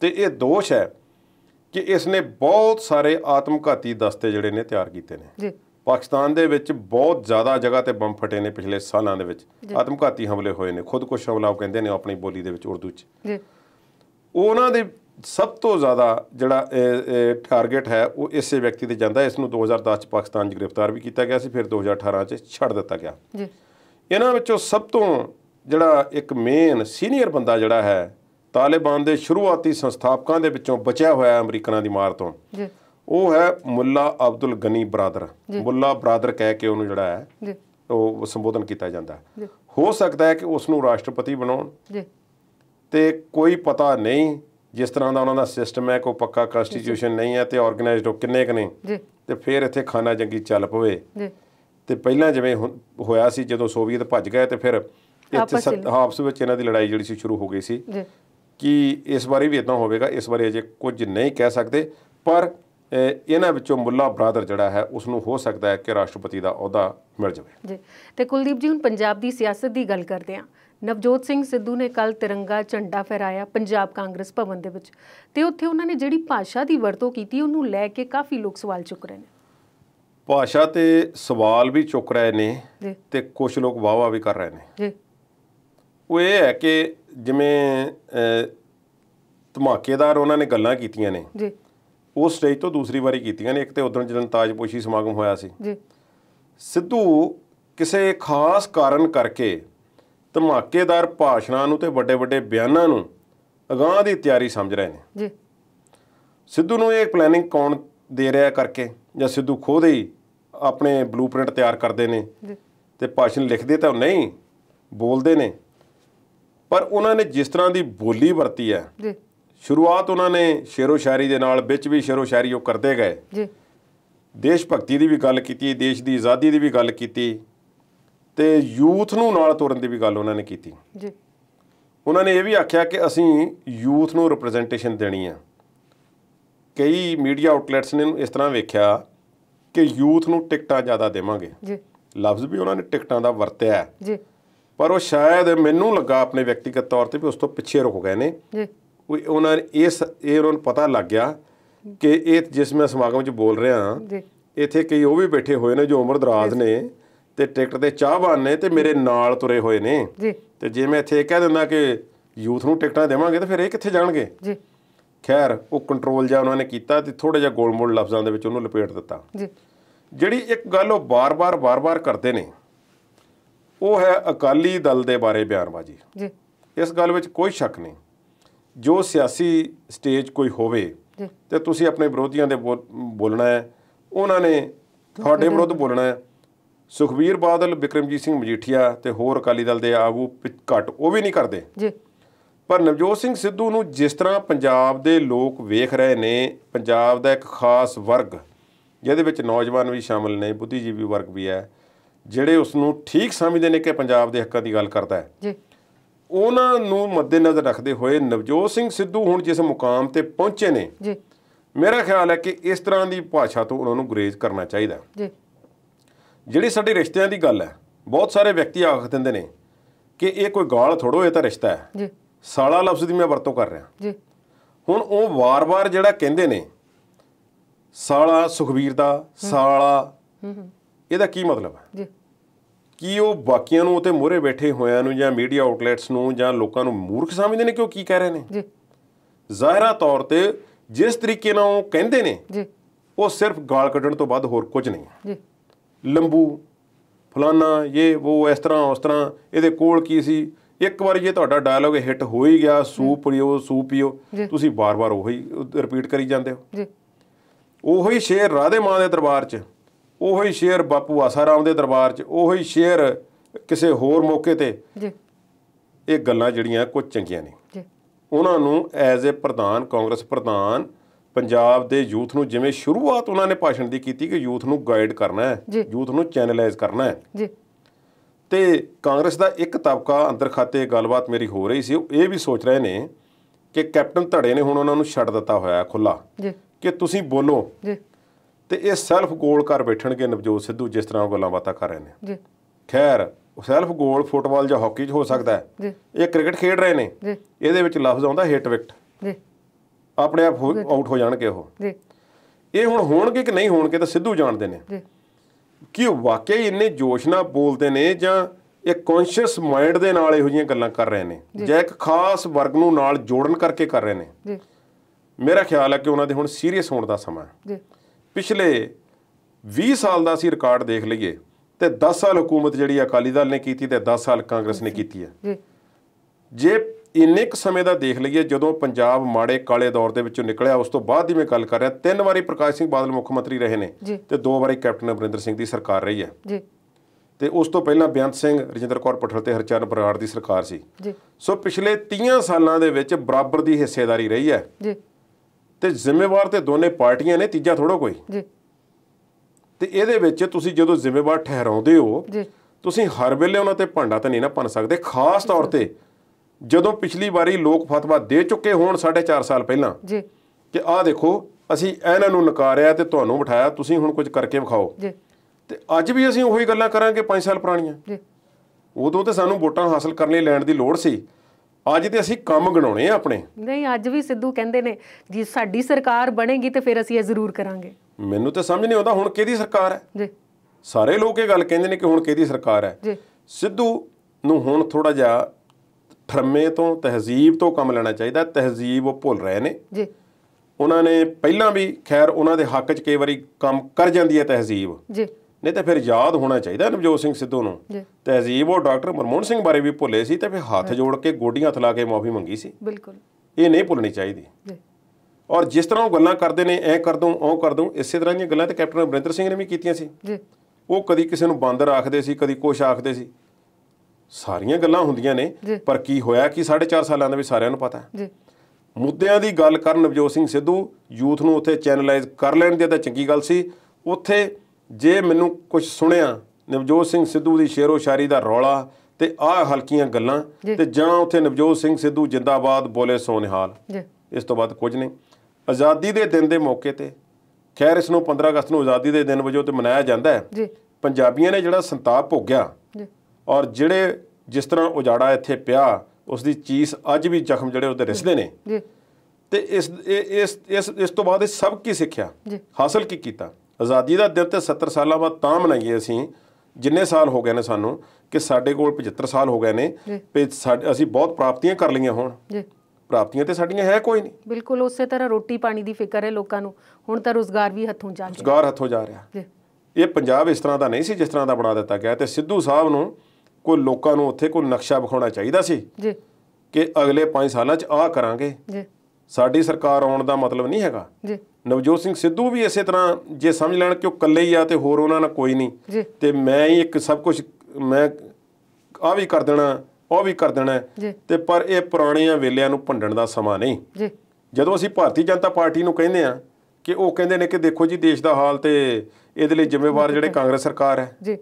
ਤੇ ਇਹ ਦੋਸ਼ ਹੈ ਕਿ ਇਸ ਨੇ ਬਹੁਤ ਸਾਰੇ ਆਤਮਘਾਤੀ ਦਸਤੇ ਜਿਹੜੇ ਨੇ ਤਿਆਰ ਕੀਤੇ ਨੇ ਜੀ ਪਾਕਿਸਤਾਨ ਦੇ ਵਿੱਚ ਬਹੁਤ ਜ਼ਿਆਦਾ ਜਗ੍ਹਾ ਤੇ ਬੰਬ ਫਟੇ ਨੇ ਪਿਛਲੇ ਸਾਲਾਂ ਦੇ ਵਿੱਚ ਆਤਮਘਾਤੀ ਹਮਲੇ ਹੋਏ ਨੇ ਖੁਦਕੁਸ਼ ਹਮਲਾ ਕਹਿੰਦੇ ਨੇ ਆਪਣੀ ਬੋਲੀ ਦੇ ਵਿੱਚ ਉਰਦੂ 'ਚ ਜੀ ਉਹਨਾਂ ਦੇ ਸਭ ਤੋਂ ਜ਼ਿਆਦਾ ਜਿਹੜਾ ਟਾਰਗੇਟ ਹੈ ਉਹ ਇਸੇ ਵਿਅਕਤੀ ਤੇ ਜਾਂਦਾ ਇਸ ਨੂੰ 2010 ਚ ਪਾਕਿਸਤਾਨ 'ਚ ਗ੍ਰਿਫਤਾਰ ਵੀ ਕੀਤਾ ਗਿਆ ਸੀ ਫਿਰ 2018 ਚ ਛੱਡ ਦਿੱਤਾ ਗਿਆ ਜੀ ਇਹਨਾਂ ਵਿੱਚੋਂ ਸਭ ਤੋਂ ਜਿਹੜਾ ਇੱਕ ਮੇਨ ਸੀਨੀਅਰ ਬੰਦਾ ਜਿਹੜਾ ਹੈ ਤਾਲਿਬਾਨ ਦੇ ਸ਼ੁਰੂਆਤੀ ਸੰਸਥਾਪਕਾਂ ਦੇ ਵਿੱਚੋਂ ਬਚਿਆ ਹੋਇਆ ਅਮਰੀਕਨਾਂ ਦੀ ਮਾਰ ਤੋਂ ਜੀ ਉਹ ਹੈ ਮੁੱਲਾ ਅਬਦੁਲ ਗਨੀ ਬਰਾਦਰ ਮੁੱਲਾ ਬਰਾਦਰ ਕਹਿ ਕੇ ਉਹਨੂੰ ਜਿਹੜਾ ਹੈ ਜੀ ਉਹ ਸੰਬੋਧਨ ਕੀਤਾ ਜਾਂਦਾ ਜੀ ਹੋ ਸਕਦਾ ਹੈ ਕਿ ਉਸ ਨੂੰ ਰਾਸ਼ਟਰਪਤੀ ਬਣਾਉਣ ਜੀ ਤੇ ਕੋਈ ਪਤਾ ਨਹੀਂ ਜਿਸ ਤਰ੍ਹਾਂ ਦਾ ਉਹਨਾਂ ਦਾ ਸਿਸਟਮ ਹੈ ਕੋਈ ਪੱਕਾ ਕਨਸਟੀਟਿਊਸ਼ਨ ਨਹੀਂ ਹੈ ਤੇ ਆਰਗੇਨਾਈਜ਼ਡ ਕਿੰਨੇ ਕ ਨੇ ਜੀ ਤੇ ਫਿਰ ਇੱਥੇ ਖਾਨਾ ਜੰਗੀ ਚੱਲ ਪਵੇ ਜੀ ਤੇ ਪਹਿਲਾਂ ਜਿਵੇਂ ਹੋਇਆ ਸੀ ਜਦੋਂ ਸੋਵੀਅਤ ਭੱਜ ਗਏ ਤੇ ਫਿਰ ਇੱਥੇ ਆਪਸ ਵਿੱਚ ਇਹਨਾਂ ਦੀ ਲੜਾਈ ਜਿਹੜੀ ਸੀ ਸ਼ੁਰੂ ਹੋ ਗਈ ਸੀ ਜੀ ਕਿ ਇਸ ਵਾਰੀ ਵੀ ਇਦਾਂ ਹੋਵੇਗਾ ਇਸ ਵਾਰੀ ਅਜੇ ਕੁਝ ਨਹੀਂ ਕਹਿ ਸਕਦੇ ਪਰ ਇਹਨਾਂ ਵਿੱਚੋਂ ਮੁੱਲਾ ਬਰਾਦਰ ਜਿਹੜਾ ਹੈ ਉਸ ਨੂੰ ਹੋ ਸਕਦਾ ਹੈ ਕਿ ਰਾਸ਼ਟਰਪਤੀ ਦਾ ਅਹੁਦਾ ਮਿਲ ਜਾਵੇ ਜੀ ਤੇ ਕੁਲਦੀਪ ਜੀ ਹੁਣ ਪੰਜਾਬ ਦੀ ਸਿਆਸਤ ਦੀ ਗੱਲ ਕਰਦੇ ਆ ਨਵਜੋਤ ਸਿੰਘ ਸਿੱਧੂ ਨੇ ਕੱਲ ਤਿਰੰਗਾ ਝੰਡਾ ਫਹਿਰਾਇਆ ਪੰਜਾਬ ਕਾਂਗਰਸ ਭਵਨ ਦੇ ਵਿੱਚ ਤੇ ਉੱਥੇ ਉਹਨਾਂ ਨੇ ਜਿਹੜੀ ਭਾਸ਼ਾ ਦੀ ਵਰਤੋਂ ਕੀਤੀ ਉਹਨੂੰ ਲੈ ਕੇ ਕਾਫੀ ਲੋਕ ਸਵਾਲ ਚੁੱਕ ਰਹੇ ਨੇ ਭਾਸ਼ਾ ਤੇ ਸਵਾਲ ਵੀ ਚੁੱਕ ਰਹੇ ਨੇ ਤੇ ਕੁਝ ਲੋਕ ਵਾਵਾ ਵੀ ਕਰ ਰਹੇ ਨੇ ਜੀ ਉਹ ਇਹ ਹੈ ਕਿ ਜਿਵੇਂ ਧਮਾਕੇਦਾਰ ਉਹਨਾਂ ਨੇ ਗੱਲਾਂ ਕੀਤੀਆਂ ਨੇ ਜੀ ਉਸ ਸਟੇਜ ਤੋਂ ਦੂਸਰੀ ਵਾਰੀ ਕੀਤੀਆਂ ਨੇ ਇੱਕ ਤੇ ਉਦੋਂ ਜਦੋਂ ਤਾਜਪੋਸ਼ੀ ਸਮਾਗਮ ਹੋਇਆ ਸੀ ਜੀ ਸਿੱਧੂ ਕਿਸੇ ਖਾਸ ਕਾਰਨ ਕਰਕੇ ਧਮਾਕੇਦਾਰ ਭਾਸ਼ਣਾਂ ਨੂੰ ਤੇ ਵੱਡੇ ਵੱਡੇ ਬਿਆਨਾਂ ਨੂੰ ਅਗਾਹ ਦੀ ਤਿਆਰੀ ਸਮਝ ਰਹੇ ਨੇ ਜੀ ਸਿੱਧੂ ਨੂੰ ਇਹ ਪਲੈਨਿੰਗ ਕੌਣ ਦੇ ਰਿਹਾ ਕਰਕੇ ਜਾਂ ਸਿੱਧੂ ਖੁਦ ਹੀ ਆਪਣੇ ਬਲੂਪ੍ਰਿੰਟ ਤਿਆਰ ਕਰਦੇ ਨੇ ਜੀ ਤੇ ਭਾਸ਼ਣ ਲਿਖਦੇ ਤਾਂ ਨਹੀਂ ਬੋਲਦੇ ਨੇ ਪਰ ਉਹਨਾਂ ਨੇ ਜਿਸ ਤਰ੍ਹਾਂ ਦੀ ਬੋਲੀ ਵਰਤੀ ਹੈ ਜੀ ਸ਼ੁਰੂਆਤ ਉਹਨਾਂ ਨੇ ਸ਼ੇਰੋ ਸ਼ਾਇਰੀ ਦੇ ਨਾਲ ਵਿੱਚ ਵੀ ਸ਼ੇਰੋ ਸ਼ਾਇਰੀ ਉਹ ਕਰਦੇ ਗਏ ਜੀ ਦੇਸ਼ ਭਗਤੀ ਦੀ ਵੀ ਗੱਲ ਕੀਤੀ ਦੇਸ਼ ਦੀ ਆਜ਼ਾਦੀ ਦੀ ਵੀ ਗੱਲ ਕੀਤੀ ਤੇ ਯੂਥ ਨੂੰ ਨਾਲ ਤੋਰਨ ਦੀ ਵੀ ਗੱਲ ਉਹਨਾਂ ਨੇ ਕੀਤੀ ਜੀ ਉਹਨਾਂ ਨੇ ਇਹ ਵੀ ਆਖਿਆ ਕਿ ਅਸੀਂ ਯੂਥ ਨੂੰ ਰਿਪਰੈਜ਼ੈਂਟੇਸ਼ਨ ਦੇਣੀ ਹੈ ਕਈ ਮੀਡੀਆ ਆਊਟਲੈਟਸ ਨੇ ਇਸ ਤਰ੍ਹਾਂ ਵੇਖਿਆ ਕਿ ਯੂਥ ਨੂੰ ਟਿਕਟਾਂ ਜ਼ਿਆਦਾ ਦੇਵਾਂਗੇ ਜੀ ਲਫ਼ਜ਼ ਵੀ ਉਹਨਾਂ ਨੇ ਟਿਕਟਾਂ ਦਾ ਵਰਤਿਆ ਜੀ ਪਰ ਉਹ ਸ਼ਾਇਦ ਮੈਨੂੰ ਲੱਗਾ ਆਪਣੇ ਵਿਅਕਤੀਗਤ ਤੌਰ ਤੇ ਵੀ ਉਸ ਤੋਂ ਪਿੱਛੇ ਰੁਕ ਗਏ ਨੇ ਜੀ ਉਹ ਉਹਨਾਂ ਨੇ ਇਸ ਇਹ ਉਹਨਾਂ ਨੂੰ ਪਤਾ ਲੱਗ ਗਿਆ ਕਿ ਇਹ ਜਿਸ ਮੈਂ ਸਮਾਗਮ 'ਚ ਬੋਲ ਰਿਹਾ ਹਾਂ ਜੀ ਇੱਥੇ ਕਈ ਉਹ ਵੀ ਬੈਠੇ ਹੋਏ ਨੇ ਜੋ ਉਮਰ ਦਰਾਜ਼ ਨੇ ਤੇ ਟਿਕਟ ਤੇ ਚਾਹਵਾਨ ਨੇ ਤੇ ਮੇਰੇ ਨਾਲ ਤੁਰੇ ਹੋਏ ਨੇ ਜੀ ਤੇ ਜੇ ਮੈਂ ਇੱਥੇ ਕਹਿ ਦਿੰਦਾ ਕਿ ਯੂਥ ਨੂੰ ਟਿਕਟਾਂ ਦੇਵਾਂਗੇ ਤਾਂ ਫਿਰ ਇਹ ਕਿੱਥੇ ਜਾਣਗੇ ਜੀ ਖੈਰ ਉਹ ਕੰਟਰੋਲ ਜਾਂ ਉਹਨਾਂ ਨੇ ਕੀਤਾ ਤੇ ਥੋੜਾ ਜਿਹਾ ਗੋਲਮੋਲ ਲਫ਼ਜ਼ਾਂ ਦੇ ਵਿੱਚ ਉਹਨੂੰ ਲਪੇਟ ਦਿੱਤਾ ਜੀ ਜਿਹੜੀ ਇੱਕ ਗੱਲ ਉਹ ਬਾਰ-ਬਾਰ ਬਾਰ-ਬਾਰ ਕਰਦੇ ਨੇ ਉਹ ਹੈ ਅਕਾਲੀ ਦਲ ਦੇ ਬਾਰੇ ਬਿਆਨਬਾਜ਼ੀ ਜੀ ਇਸ ਗੱਲ ਵਿੱਚ ਕੋਈ ਸ਼ੱਕ ਨਹੀਂ ਜੋ ਸਿਆਸੀ ਸਟੇਜ ਕੋਈ ਹੋਵੇ ਤੇ ਤੁਸੀਂ ਆਪਣੇ ਵਿਰੋਧੀਆਂ ਦੇ ਬੋਲਣਾ ਹੈ ਉਹਨਾਂ ਨੇ ਤੁਹਾਡੇ ਵਿਰੁੱਧ ਬੋਲਣਾ ਹੈ ਸੁਖਵੀਰ ਬਾਦਲ ਵਿਕਰਮਜੀਤ ਸਿੰਘ ਮਜੀਠੀਆ ਤੇ ਹੋਰ ਅਕਾਲੀ ਦਲ ਦੇ ਆਗੂ ਘਟ ਉਹ ਵੀ ਨਹੀਂ ਕਰਦੇ ਜੀ ਪਰ ਨਵਜੋਤ ਸਿੰਘ ਸਿੱਧੂ ਨੂੰ ਜਿਸ ਤਰ੍ਹਾਂ ਪੰਜਾਬ ਦੇ ਲੋਕ ਵੇਖ ਰਹੇ ਨੇ ਪੰਜਾਬ ਦਾ ਇੱਕ ਖਾਸ ਵਰਗ ਜਿਹਦੇ ਵਿੱਚ ਨੌਜਵਾਨ ਵੀ ਸ਼ਾਮਲ ਨੇ ਬੁੱਧੀਜੀਵੀ ਵਰਗ ਵੀ ਹੈ ਜਿਹੜੇ ਉਸ ਨੂੰ ਠੀਕ ਸਮਝਦੇ ਨੇ ਕਿ ਪੰਜਾਬ ਦੇ ਹੱਕਾਂ ਦੀ ਗੱਲ ਕਰਦਾ ਹੈ ਜੀ ਉਹਨਾਂ ਨੂੰ ਮੱਦੇਨਜ਼ਰ ਰੱਖਦੇ ਹੋਏ ਨਵਜੋਤ ਸਿੰਘ ਸਿੱਧੂ ਹੁਣ ਜਿਸ ਮੁਕਾਮ ਤੇ ਪਹੁੰਚੇ ਨੇ ਜੀ ਮੇਰਾ ਖਿਆਲ ਹੈ ਕਿ ਇਸ ਤਰ੍ਹਾਂ ਦੀ ਭਾਸ਼ਾ ਤੋਂ ਉਹਨਾਂ ਨੂੰ ਗੁਰੇਜ਼ ਕਰਨਾ ਚਾਹੀਦਾ ਜੀ ਜਿਹੜੀ ਸਾਡੇ ਰਿਸ਼ਤਿਆਂ ਦੀ ਗੱਲ ਹੈ ਬਹੁਤ ਸਾਰੇ ਵਿਅਕਤੀ ਆਖ ਦਿੰਦੇ ਨੇ ਕਿ ਇਹ ਕੋਈ ਗਾਲ ਥੋੜੋ ਇਹ ਤਾਂ ਰਿਸ਼ਤਾ ਹੈ ਜੀ ਸਾਲਾ ਲਫ਼ਜ਼ ਦੀ ਮੈਂ ਵਰਤੋਂ ਕਰ ਰਿਹਾ ਜੀ ਹੁਣ ਉਹ ਵਾਰ-ਵਾਰ ਜਿਹੜਾ ਕਹਿੰਦੇ ਨੇ ਸਾਲਾ ਸੁਖਵੀਰ ਦਾ ਸਾਲਾ ਇਹਦਾ ਕੀ ਮਤਲਬ ਹੈ ਜੀ ਕੀ ਉਹ ਬਾਕੀਆਂ ਨੂੰ ਉਤੇ ਮੋਰੇ ਬੈਠੇ ਹੋਇਆਂ ਨੂੰ ਜਾਂ ਮੀਡੀਆ ਆਊਟਲੈਟਸ ਨੂੰ ਜਾਂ ਲੋਕਾਂ ਨੂੰ ਮੂਰਖ ਸਮਝਦੇ ਨੇ ਕਿ ਉਹ ਕੀ ਕਹਿ ਰਹੇ ਨੇ ਜੀ ਜ਼ਾਹਿਰਾ ਤੌਰ ਤੇ ਜਿਸ ਤਰੀਕੇ ਨਾਲ ਉਹ ਕਹਿੰਦੇ ਨੇ ਜੀ ਉਹ ਸਿਰਫ ਗਾਲ ਕੱਢਣ ਤੋਂ ਬਾਅਦ ਹੋਰ ਕੁਝ ਨਹੀਂ ਹੈ ਜੀ ਲੰਬੂ ਫਲਾਨਾ ਇਹ ਉਹ ਇਸ ਤਰ੍ਹਾਂ ਉਸ ਤਰ੍ਹਾਂ ਇਹਦੇ ਕੋਲ ਕੀ ਸੀ ਇੱਕ ਵਾਰ ਜੇ ਤੁਹਾਡਾ ਡਾਇਲੋਗ ਹਿੱਟ ਹੋ ਹੀ ਗਿਆ ਸੂਪ ਪੀਓ ਸੂਪ ਪੀਓ ਤੁਸੀਂ ਬਾਰ-ਬਾਰ ਉਹੀ ਰਿਪੀਟ ਕਰੀ ਜਾਂਦੇ ਹੋ ਜੀ ਉਹੀ ਸ਼ੇਰ ਰਾਧੇ ਮਾਂ ਦੇ ਦਰਬਾਰ 'ਚ ਉਹੀ ਸ਼ੇਰ ਬਾਪੂ ਆਸਾਰਾਮ ਦੇ ਦਰਬਾਰ 'ਚ ਉਹੀ ਸ਼ੇਰ ਕਿਸੇ ਹੋਰ ਮੌਕੇ ਤੇ ਜੀ ਇਹ ਗੱਲਾਂ ਜਿਹੜੀਆਂ ਕੁਝ ਚੰਗੀਆਂ ਨੇ ਜੀ ਉਹਨਾਂ ਨੂੰ ਐਜ਼ ਅ ਪ੍ਰਧਾਨ ਕਾਂਗਰਸ ਪ੍ਰਧਾਨ ਪੰਜਾਬ ਦੇ ਯੂਥ ਨੂੰ ਜਿਵੇਂ ਸ਼ੁਰੂਆਤ ਉਹਨਾਂ ਨੇ ਭਾਸ਼ਣ ਦੀ ਕੀਤੀ ਕਿ ਯੂਥ ਨੂੰ ਗਾਈਡ ਕਰਨਾ ਹੈ ਯੂਥ ਨੂੰ ਚੈਨਲਾਈਜ਼ ਕਰਨਾ ਹੈ ਜੀ ਤੇ ਕਾਂਗਰਸ ਦਾ ਇੱਕ ਤਬਕਾ ਅੰਦਰ ਖਾਤੇ ਗੱਲਬਾਤ ਮੇਰੀ ਹੋ ਰਹੀ ਸੀ ਇਹ ਵੀ ਸੋਚ ਰਹੇ ਨੇ ਕਿ ਕੈਪਟਨ ਧੜੇ ਨੇ ਹੁਣ ਉਹਨਾਂ ਨੂੰ ਛੱਡ ਦਿੱਤਾ ਹੋਇਆ ਖੁੱਲਾ ਜੀ ਕਿ ਤੁਸੀਂ ਬੋਲੋ ਜੀ ਤੇ ਇਹ ਸੈਲਫ ਗੋਲ ਕਰ ਬੈਠਣਗੇ ਨਵਜੋਤ ਸਿੱਧੂ ਜਿਸ ਤਰ੍ਹਾਂ ਗੱਲਾਂ ਬਾਤਾਂ ਕਰ ਰਹੇ ਨੇ ਜੀ ਖੈਰ ਸੈਲਫ ਗੋਲ ਫੁੱਟਬਾਲ ਜਾਂ ਹਾਕੀ 'ਚ ਹੋ ਸਕਦਾ ਹੈ ਜੀ ਇਹ ਕ੍ਰਿਕਟ ਖੇਡ ਰਹੇ ਨੇ ਜੀ ਇਹਦੇ ਵਿੱਚ ਲਫ਼ਜ਼ ਆਉਂਦਾ ਹਿੱਟ ਵਿਕਟ ਜੀ ਆਪਣੇ ਆਪ ਆਊਟ ਹੋ ਜਾਣਗੇ ਉਹ ਜੀ ਇਹ ਹੁਣ ਹੋਣਗੇ ਕਿ ਨਹੀਂ ਹੋਣਗੇ ਤਾਂ ਸਿੱਧੂ ਜਾਣਦੇ ਨੇ ਜੀ ਕਿ ਉਹ ਵਾਕਈ ਇੰਨੇ ਜੋਸ਼ ਨਾਲ ਬੋਲਦੇ ਨੇ ਜਾਂ ਇਹ ਕੌਨਸ਼ੀਅਸ ਮਾਈਂਡ ਦੇ ਨਾਲ ਇਹੋ ਜਿਹੀਆਂ ਗੱਲਾਂ ਕਰ ਰਹੇ ਨੇ ਜਾਂ ਇੱਕ ਖਾਸ ਵਰਗ ਨੂੰ ਨਾਲ ਜੋੜਨ ਕਰਕੇ ਕਰ ਰਹੇ ਨੇ ਜੀ ਮੇਰਾ ਖਿਆਲ ਹੈ ਕਿ ਉਹਨਾਂ ਦੇ ਹੁਣ ਸੀਰੀਅਸ ਹੋਣ ਦਾ ਸਮਾਂ ਹੈ ਜੀ ਪਿਛਲੇ 20 ਸਾਲ ਦਾ ਅਸੀਂ ਰਿਕਾਰਡ ਦੇਖ ਲਈਏ ਤੇ 10 ਸਾਲ ਹਕੂਮਤ ਜਿਹੜੀ ਅਕਾਲੀ ਦਲ ਨੇ ਕੀਤੀ ਤੇ 10 ਸਾਲ ਕਾਂਗਰਸ ਨੇ ਕੀਤੀ ਹੈ ਜੇ ਇੰਨੇ ਕੁ ਸਮੇਂ ਦਾ ਦੇਖ ਲਈਏ ਜਦੋਂ ਪੰਜਾਬ ਮਾੜੇ ਕਾਲੇ ਦੌਰ ਦੇ ਵਿੱਚੋਂ ਨਿਕਲਿਆ ਉਸ ਤੋਂ ਬਾਅਦ ਦੀ ਮੈਂ ਗੱਲ ਕਰ ਰਿਹਾ ਤਿੰਨ ਵਾਰੀ ਪ੍ਰਕਾਸ਼ ਸਿੰਘ ਬਾਦਲ ਮੁੱਖ ਮੰਤਰੀ ਰਹੇ ਨੇ ਤੇ ਦੋ ਵਾਰੀ ਕੈਪਟਨ ਅਮਰਿੰਦਰ ਸਿੰਘ ਦੀ ਸਰਕਾਰ ਰਹੀ ਹੈ ਜੀ ਤੇ ਉਸ ਤੋਂ ਪਹਿਲਾਂ ਬਿਆਨਤ ਸਿੰਘ ਰਜਿੰਦਰ ਕੌਰ ਪਠਲ ਤੇ ਹਰਚਰਨ ਬਰਾੜ ਦੀ ਸਰਕਾਰ ਸੀ ਜੀ ਸੋ ਪਿਛਲੇ 30 ਸਾਲਾਂ ਦੇ ਵਿੱਚ ਬਰਾਬਰ ਦੀ ਹਿੱਸੇਦਾਰੀ ਰਹੀ ਹੈ ਜੀ ਤੇ ਜ਼ਿੰਮੇਵਾਰ ਤੇ ਦੋਨੇ ਪਾਰਟੀਆਂ ਨੇ ਤੀਜਾ ਥੋੜਾ ਕੋਈ ਜੀ ਤੇ ਇਹਦੇ ਵਿੱਚ ਤੁਸੀਂ ਜਦੋਂ ਜ਼ਿੰਮੇਵਾਰ ਠਹਿਰਾਉਂਦੇ ਹੋ ਜੀ ਤੁਸੀਂ ਹਰ ਵੇਲੇ ਉਹਨਾਂ ਤੇ ਭਾਂਡਾ ਤਾਂ ਨਹੀਂ ਨਾ ਪਨ ਸਕਦੇ ਖਾਸ ਤੌਰ ਤੇ ਜਦੋਂ ਪਿਛਲੀ ਵਾਰੀ ਲੋਕ ਫਤਵਾ ਦੇ ਚੁੱਕੇ ਹੋਣ 4.5 ਸਾਲ ਪਹਿਲਾਂ ਜੀ ਕਿ ਆਹ ਦੇਖੋ ਅਸੀਂ ਇਹਨਾਂ ਨੂੰ ਨਕਾਰਿਆ ਤੇ ਤੁਹਾਨੂੰ ਬਿਠਾਇਆ ਤੁਸੀਂ ਹੁਣ ਕੁਝ ਕਰਕੇ ਵਿਖਾਓ ਜੀ ਤੇ ਅੱਜ ਵੀ ਅਸੀਂ ਉਹੀ ਗੱਲਾਂ ਕਰਾਂਗੇ 5 ਸਾਲ ਪੁਰਾਣੀਆਂ ਜੀ ਉਦੋਂ ਤੇ ਸਾਨੂੰ ਵੋਟਾਂ ਹਾਸਲ ਕਰਨ ਲਈ ਲੈਣ ਦੀ ਲੋੜ ਸੀ ਅੱਜ ਤੇ ਅਸੀਂ ਕੰਮ ਗਣਾਉਣੇ ਆ ਆਪਣੇ ਨਹੀਂ ਅੱਜ ਵੀ ਸਿੱਧੂ ਕਹਿੰਦੇ ਨੇ ਜੀ ਸਾਡੀ ਸਰਕਾਰ ਬਣੇਗੀ ਤੇ ਫਿਰ ਅਸੀਂ ਇਹ ਜ਼ਰੂਰ ਕਰਾਂਗੇ ਮੈਨੂੰ ਤਾਂ ਸਮਝ ਨਹੀਂ ਆਉਂਦਾ ਹੁਣ ਕਿਹਦੀ ਸਰਕਾਰ ਹੈ ਜੀ ਸਾਰੇ ਲੋਕ ਇਹ ਗੱਲ ਕਹਿੰਦੇ ਨੇ ਕਿ ਹੁਣ ਕਿਹਦੀ ਸਰਕਾਰ ਹੈ ਜੀ ਸਿੱਧੂ ਨੂੰ ਹੁਣ ਥੋੜਾ ਜਿਹਾ ਫਰਮੇ ਤੋਂ ਤਹਜ਼ੀਬ ਤੋਂ ਕੰਮ ਲੈਣਾ ਚਾਹੀਦਾ ਤਹਜ਼ੀਬ ਉਹ ਭੁੱਲ ਰਹੇ ਨੇ ਜੀ ਉਹਨਾਂ ਨੇ ਪਹਿਲਾਂ ਵੀ ਖੈਰ ਉਹਨਾਂ ਦੇ ਹੱਕ 'ਚ ਕਈ ਵਾਰੀ ਕੰਮ ਕਰ ਜਾਂਦੀ ਹੈ ਤਹਜ਼ੀਬ ਜੀ ਨਹੀਂ ਤਾਂ ਫਿਰ ਯਾਦ ਹੋਣਾ ਚਾਹੀਦਾ ਨਵਜੋਤ ਸਿੰਘ ਸਿੱਧੂ ਨੂੰ ਤਹਿਜ਼ੀਬ ਉਹ ਡਾਕਟਰ ਮਰਮੋਨ ਸਿੰਘ ਬਾਰੇ ਵੀ ਭੁੱਲੇ ਸੀ ਤੇ ਫਿਰ ਹੱਥ ਜੋੜ ਕੇ ਗੋਡੀਆਂ ਥਲਾ ਕੇ ਮਾਫੀ ਮੰਗੀ ਸੀ ਬਿਲਕੁਲ ਇਹ ਨਹੀਂ ਭੁੱਲਣੀ ਚਾਹੀਦੀ ਜੀ ਔਰ ਜਿਸ ਤਰ੍ਹਾਂ ਉਹ ਗੱਲਾਂ ਕਰਦੇ ਨੇ ਐ ਕਰ ਦੂੰ ਉਹ ਕਰ ਦੂੰ ਇਸੇ ਤਰ੍ਹਾਂ ਦੀਆਂ ਗੱਲਾਂ ਤੇ ਕੈਪਟਨ ਅਮਰਿੰਦਰ ਸਿੰਘ ਨੇ ਵੀ ਕੀਤੀਆਂ ਸੀ ਜੀ ਉਹ ਕਦੀ ਕਿਸੇ ਨੂੰ ਬੰਦ ਆਖਦੇ ਸੀ ਕਦੀ ਕੁਛ ਆਖਦੇ ਸੀ ਸਾਰੀਆਂ ਗੱਲਾਂ ਹੁੰਦੀਆਂ ਨੇ ਪਰ ਕੀ ਹੋਇਆ ਕਿ 4.5 ਸਾਲਾਂ ਦਾ ਵੀ ਸਾਰਿਆਂ ਨੂੰ ਪਤਾ ਹੈ ਜੀ ਮੁੱਦਿਆਂ ਦੀ ਗੱਲ ਕਰਨ ਨਵਜੋਤ ਸਿੰਘ ਸਿੱਧੂ ਯੂਥ ਨੂੰ ਉੱਥੇ ਚੈਨਲਾਈਜ਼ ਕਰ ਲੈਣ ਦੀ ਤਾਂ ਚੰਗੀ ਗੱਲ ਸੀ ਉੱਥੇ ਜੇ ਮੈਨੂੰ ਕੁਝ ਸੁਣਿਆ ਨਵਜੋਤ ਸਿੰਘ ਸਿੱਧੂ ਦੀ ਸ਼ੇਰੋ ਸ਼ਾਇਰੀ ਦਾ ਰੌਲਾ ਤੇ ਆਹ ਹਲਕੀਆਂ ਗੱਲਾਂ ਤੇ ਜਾਂ ਉੱਥੇ ਨਵਜੋਤ ਸਿੰਘ ਸਿੱਧੂ ਜਿੰਦਾਬਾਦ ਬੋਲੇ ਸੋਨਿਹਾਲ ਇਸ ਤੋਂ ਬਾਅਦ ਕੁਝ ਨਹੀਂ ਆਜ਼ਾਦੀ ਦੇ ਦਿਨ ਦੇ ਮੌਕੇ ਤੇ ਖੈਰ ਇਸ ਨੂੰ 15 ਅਗਸਤ ਨੂੰ ਆਜ਼ਾਦੀ ਦੇ ਦਿਨ ਵਜੋਂ ਤੇ ਮਨਾਇਆ ਜਾਂਦਾ ਹੈ ਜੀ ਪੰਜਾਬੀਆਂ ਨੇ ਜਿਹੜਾ ਸੰਤਾਪ ਭੋਗਿਆ ਜੀ ਔਰ ਜਿਹੜੇ ਜਿਸ ਤਰ੍ਹਾਂ ਉਜਾੜਾ ਇੱਥੇ ਪਿਆ ਉਸ ਦੀ ਚੀਸ ਅੱਜ ਵੀ ਜ਼ਖਮ ਜਿਹੜੇ ਉਹਦੇ ਰਿਸਦੇ ਨੇ ਜੀ ਤੇ ਇਸ ਇਸ ਇਸ ਤੋਂ ਬਾਅਦ ਇਹ ਸਭ ਕੀ ਸਿੱਖਿਆ ਹਾਸਲ ਕੀ ਕੀਤਾ ਆਜ਼ਾਦੀ ਦਾ ਦਿਨ ਤੇ 70 ਸਾਲਾਂ ਬਾਅਦ ਤਾਂ ਮਨਾਈਏ ਅਸੀਂ ਜਿੰਨੇ ਸਾਲ ਹੋ ਗਏ ਨੇ ਸਾਨੂੰ ਕਿ ਸਾਡੇ ਕੋਲ 75 ਸਾਲ ਹੋ ਗਏ ਨੇ ਤੇ ਅਸੀਂ ਬਹੁਤ ਪ੍ਰਾਪਤੀਆਂ ਕਰ ਲਈਆਂ ਹੋਣ ਜੀ ਪ੍ਰਾਪਤੀਆਂ ਤੇ ਸਾਡੀਆਂ ਹੈ ਕੋਈ ਨਹੀਂ ਬਿਲਕੁਲ ਉਸੇ ਤਰ੍ਹਾਂ ਰੋਟੀ ਪਾਣੀ ਦੀ ਫਿਕਰ ਹੈ ਲੋਕਾਂ ਨੂੰ ਹੁਣ ਤਾਂ ਰੋਜ਼ਗਾਰ ਵੀ ਹੱਥੋਂ ਜਾ ਰਿਹਾ ਰੋਜ਼ਗਾਰ ਹੱਥੋਂ ਜਾ ਰਿਹਾ ਜੀ ਇਹ ਪੰਜਾਬ ਇਸ ਤਰ੍ਹਾਂ ਦਾ ਨਹੀਂ ਸੀ ਜਿਸ ਤਰ੍ਹਾਂ ਦਾ ਬਣਾ ਦਿੱਤਾ ਗਿਆ ਤੇ ਸਿੱਧੂ ਸਾਹਿਬ ਨੂੰ ਕੋਈ ਲੋਕਾਂ ਨੂੰ ਉੱਥੇ ਕੋਈ ਨਕਸ਼ਾ ਵਿਖਾਉਣਾ ਚਾਹੀਦਾ ਸੀ ਜੀ ਕਿ ਅਗਲੇ 5 ਸਾਲਾਂ 'ਚ ਆਹ ਕਰਾਂਗੇ ਜੀ ਸਾਡੀ ਸਰਕਾਰ ਆਉਣ ਦਾ ਮਤਲਬ ਨਹੀਂ ਹੈਗਾ ਜੀ ਨਵਜੋਤ ਸਿੰਘ ਸਿੱਧੂ ਵੀ ਇਸੇ ਤਰ੍ਹਾਂ ਜੇ ਸਮਝ ਲੈਣ ਕਿ ਉਹ ਇਕੱਲੇ ਹੀ ਆ ਤੇ ਹੋਰ ਉਹਨਾਂ ਨਾਲ ਕੋਈ ਨਹੀਂ ਤੇ ਮੈਂ ਹੀ ਇੱਕ ਸਭ ਕੁਝ ਮੈਂ ਆ ਵੀ ਕਰ ਦੇਣਾ ਉਹ ਵੀ ਕਰ ਦੇਣਾ ਤੇ ਪਰ ਇਹ ਪੁਰਾਣੀਆਂ ਵੇਲਿਆਂ ਨੂੰ ਭੰਡਣ ਦਾ ਸਮਾਂ ਨਹੀਂ ਜੀ ਜਦੋਂ ਅਸੀਂ ਭਾਰਤੀ ਜਨਤਾ ਪਾਰਟੀ ਨੂੰ ਕਹਿੰਦੇ ਆ ਕਿ ਉਹ ਕਹਿੰਦੇ ਨੇ ਕਿ ਦੇਖੋ ਜੀ ਦੇਸ਼ ਦਾ ਹਾਲ ਤੇ ਇਹਦੇ ਲਈ ਜ਼ਿੰਮੇਵਾਰ ਜਿਹੜੇ ਕਾਂਗਰਸ ਸਰਕਾਰ ਹੈ ਜੀ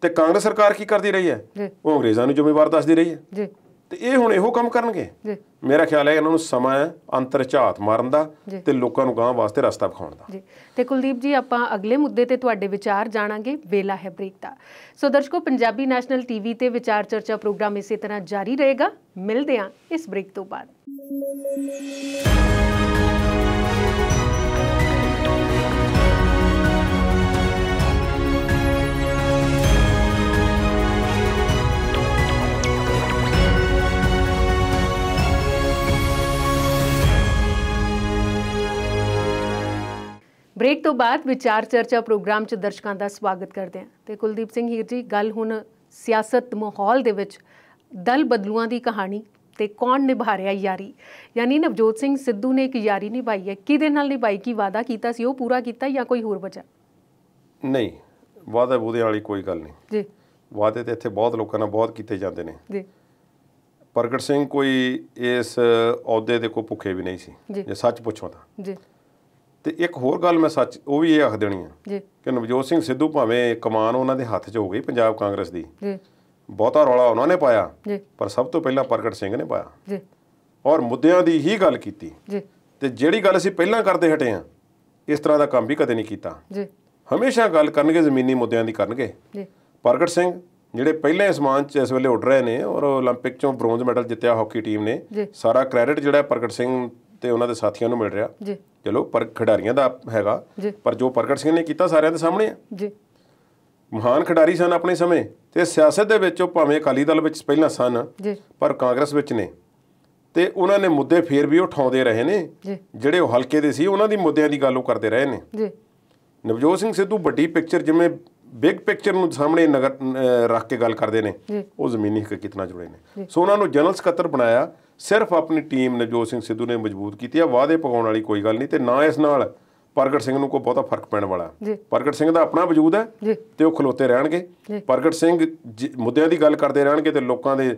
ਤੇ ਕਾਂਗਰਸ ਸਰਕਾਰ ਕੀ ਕਰਦੀ ਰਹੀ ਹੈ ਉਹ ਅੰਗਰੇਜ਼ਾਂ ਨੂੰ ਜ਼ਿੰਮੇਵਾਰ ਦੱਸਦੀ ਰਹੀ ਹੈ ਜੀ ਤੇ ਇਹ ਹੁਣ ਇਹੋ ਕੰਮ ਕਰਨਗੇ ਜੀ ਮੇਰਾ ਖਿਆਲ ਹੈ ਇਹਨਾਂ ਨੂੰ ਸਮਾਂ ਹੈ ਅੰਤਰ ਝਾਤ ਮਾਰਨ ਦਾ ਤੇ ਲੋਕਾਂ ਨੂੰ ਗਾਂ ਵਾਸਤੇ ਰਸਤਾ ਵਿਖਾਉਣ ਦਾ ਜੀ ਤੇ ਕੁਲਦੀਪ ਜੀ ਆਪਾਂ ਅਗਲੇ ਮੁੱਦੇ ਤੇ ਤੁਹਾਡੇ ਵਿਚਾਰ ਜਾਣਾਂਗੇ ਵੇਲਾ ਹੈ ਬ੍ਰੇਕ ਦਾ ਸੋ ਦਰਸ਼ਕੋ ਪੰਜਾਬੀ ਨੈਸ਼ਨਲ ਟੀਵੀ ਤੇ ਵਿਚਾਰ ਚਰਚਾ ਪ੍ਰੋਗਰਾਮ ਇਸੇ ਤਰ੍ਹਾਂ ਜਾਰੀ ਰਹੇਗਾ ਮਿਲਦੇ ਹਾਂ ਇਸ ਬ੍ਰੇਕ ਤੋਂ ਬਾਅਦ ਬ੍ਰੇਕ ਤੋਂ ਬਾਅਦ ਵਿਚਾਰ ਚਰਚਾ ਪ੍ਰੋਗਰਾਮ 'ਚ ਦਰਸ਼ਕਾਂ ਦਾ ਸਵਾਗਤ ਕਰਦੇ ਹਾਂ ਤੇ ਕੁਲਦੀਪ ਸਿੰਘ ਹੀਰ ਜੀ ਗੱਲ ਹੁਣ ਸਿਆਸਤ ਮਾਹੌਲ ਦੇ ਵਿੱਚ ਦਲ ਬਦਲੂਆਂ ਦੀ ਕਹਾਣੀ ਤੇ ਕੌਣ ਨਿਭਾ ਰਿਹਾ ਯਾਰੀ ਯਾਨੀ ਨਵਜੋਤ ਸਿੰਘ ਸਿੱਧੂ ਨੇ ਇੱਕ ਯਾਰੀ ਨਿਭਾਈ ਹੈ ਕਿਹਦੇ ਨਾਲ ਨਿਭਾਈ ਕੀ ਵਾਦਾ ਕੀਤਾ ਸੀ ਉਹ ਪੂਰਾ ਕੀਤਾ ਜਾਂ ਕੋਈ ਹੋਰ ਬਚਾ ਨਹੀਂ ਵਾਦਾ ਬੋਦੇ ਵਾਲੀ ਕੋਈ ਗੱਲ ਨਹੀਂ ਜੀ ਵਾਦੇ ਤੇ ਇੱਥੇ ਬਹੁਤ ਲੋਕਾਂ ਨਾਲ ਬਹੁਤ ਕੀਤੇ ਜਾਂਦੇ ਨੇ ਜੀ ਪ੍ਰਗਟ ਸਿੰਘ ਕੋਈ ਇਸ ਅਹੁਦੇ ਦੇ ਕੋ ਭੁੱਖੇ ਵੀ ਨਹੀਂ ਸੀ ਜੇ ਸੱਚ ਪੁੱਛੋ ਤਾਂ ਜੀ ਤੇ ਇੱਕ ਹੋਰ ਗੱਲ ਮੈਂ ਸੱਚ ਉਹ ਵੀ ਇਹ ਆਖ ਦੇਣੀ ਆ ਜੀ ਕਿ ਨਵਜੋਤ ਸਿੰਘ ਸਿੱਧੂ ਭਾਵੇਂ ਕਮਾਨ ਉਹਨਾਂ ਦੇ ਹੱਥ 'ਚ ਹੋ ਗਈ ਪੰਜਾਬ ਕਾਂਗਰਸ ਦੀ ਜੀ ਬਹੁਤਾ ਰੌਲਾ ਉਹਨਾਂ ਨੇ ਪਾਇਆ ਜੀ ਪਰ ਸਭ ਤੋਂ ਪਹਿਲਾਂ ਪ੍ਰਗਟ ਸਿੰਘ ਨੇ ਪਾਇਆ ਜੀ ਔਰ ਮੁੱਦਿਆਂ ਦੀ ਹੀ ਗੱਲ ਕੀਤੀ ਜੀ ਤੇ ਜਿਹੜੀ ਗੱਲ ਅਸੀਂ ਪਹਿਲਾਂ ਕਰਦੇ ਹਟੇ ਆ ਇਸ ਤਰ੍ਹਾਂ ਦਾ ਕੰਮ ਵੀ ਕਦੇ ਨਹੀਂ ਕੀਤਾ ਜੀ ਹਮੇਸ਼ਾ ਗੱਲ ਕਰਨਗੇ ਜ਼ਮੀਨੀ ਮੁੱਦਿਆਂ ਦੀ ਕਰਨਗੇ ਜੀ ਪ੍ਰਗਟ ਸਿੰਘ ਜਿਹੜੇ ਪਹਿਲੇ ਅਸਮਾਨ 'ਚ ਇਸ ਵੇਲੇ ਉੱਡ ਰਹੇ ਨੇ ਔਰ 올림픽 'ਚੋਂ ਬ੍ਰੌਂਜ਼ ਮੈਡਲ ਜਿੱਤਿਆ ਹਾਕੀ ਟੀਮ ਨੇ ਸਾਰਾ ਕ੍ਰੈਡਿਟ ਜਿਹੜਾ ਪ੍ਰਗਟ ਸਿੰਘ ਤੇ ਉਹਨਾਂ ਦੇ ਸਾਥੀਆਂ ਨੂੰ ਮਿਲ ਰਿਹਾ ਜੀ ਚਲੋ ਪਰ ਖਿਡਾਰੀਆਂ ਦਾ ਹੈਗਾ ਪਰ ਜੋ ਪ੍ਰਗਟ ਸਿੰਘ ਨੇ ਕੀਤਾ ਸਾਰਿਆਂ ਦੇ ਸਾਹਮਣੇ ਆ ਜੀ ਮਹਾਨ ਖਿਡਾਰੀ ਸਨ ਆਪਣੇ ਸਮੇਂ ਤੇ ਸਿਆਸਤ ਦੇ ਵਿੱਚ ਉਹ ਭਾਵੇਂ ਅਕਾਲੀ ਦਲ ਵਿੱਚ ਪਹਿਲਾਂ ਸਨ ਜੀ ਪਰ ਕਾਂਗਰਸ ਵਿੱਚ ਨੇ ਤੇ ਉਹਨਾਂ ਨੇ ਮੁੱਦੇ ਫੇਰ ਵੀ ਉਠਾਉਂਦੇ ਰਹੇ ਨੇ ਜਿਹੜੇ ਉਹ ਹਲਕੇ ਦੇ ਸੀ ਉਹਨਾਂ ਦੀ ਮੁੱਦਿਆਂ ਦੀ ਗੱਲ ਉਹ ਕਰਦੇ ਰਹੇ ਨੇ ਜੀ ਨਵਜੋਤ ਸਿੰਘ ਸਿੱਧੂ ਵੱਡੀ ਪਿਕਚਰ ਜਿਵੇਂ ਬਿਗ ਪਿਕਚਰ ਨੂੰ ਸਾਹਮਣੇ ਨਗਰ ਰੱਖ ਕੇ ਗੱਲ ਕਰਦੇ ਨੇ ਉਹ ਜ਼ਮੀਨੀ ਹਕੀਕਤ ਨਾਲ ਜੁੜੇ ਨੇ ਸੋ ਉਹਨਾਂ ਨੂੰ ਜਨਰਲ ਸਕੱਤਰ ਬਣਾਇਆ ਸਿਰਫ ਆਪਣੀ ਟੀਮ ਨਵਜੋਤ ਸਿੰਘ ਸਿੱਧੂ ਨੇ ਮਜ਼ਬੂਤ ਕੀਤੀ ਆ ਵਾਅਦੇ ਪਗਾਉਣ ਵਾਲੀ ਕੋਈ ਗੱਲ ਨਹੀਂ ਤੇ ਨਾ ਇਸ ਨਾਲ ਪ੍ਰਗਟ ਸਿੰਘ ਨੂੰ ਕੋਈ ਬਹੁਤਾ ਫਰਕ ਪੈਣ ਵਾਲਾ ਪ੍ਰਗਟ ਸਿੰਘ ਦਾ ਆਪਣਾ ਵਜੂਦ ਹੈ ਤੇ ਉਹ ਖਲੋਤੇ ਰਹਿਣਗੇ ਪ੍ਰਗਟ ਸਿੰਘ ਮੁੱਦਿਆਂ ਦੀ ਗੱਲ ਕਰਦੇ ਰਹਿਣਗੇ ਤੇ ਲੋਕਾਂ ਦੇ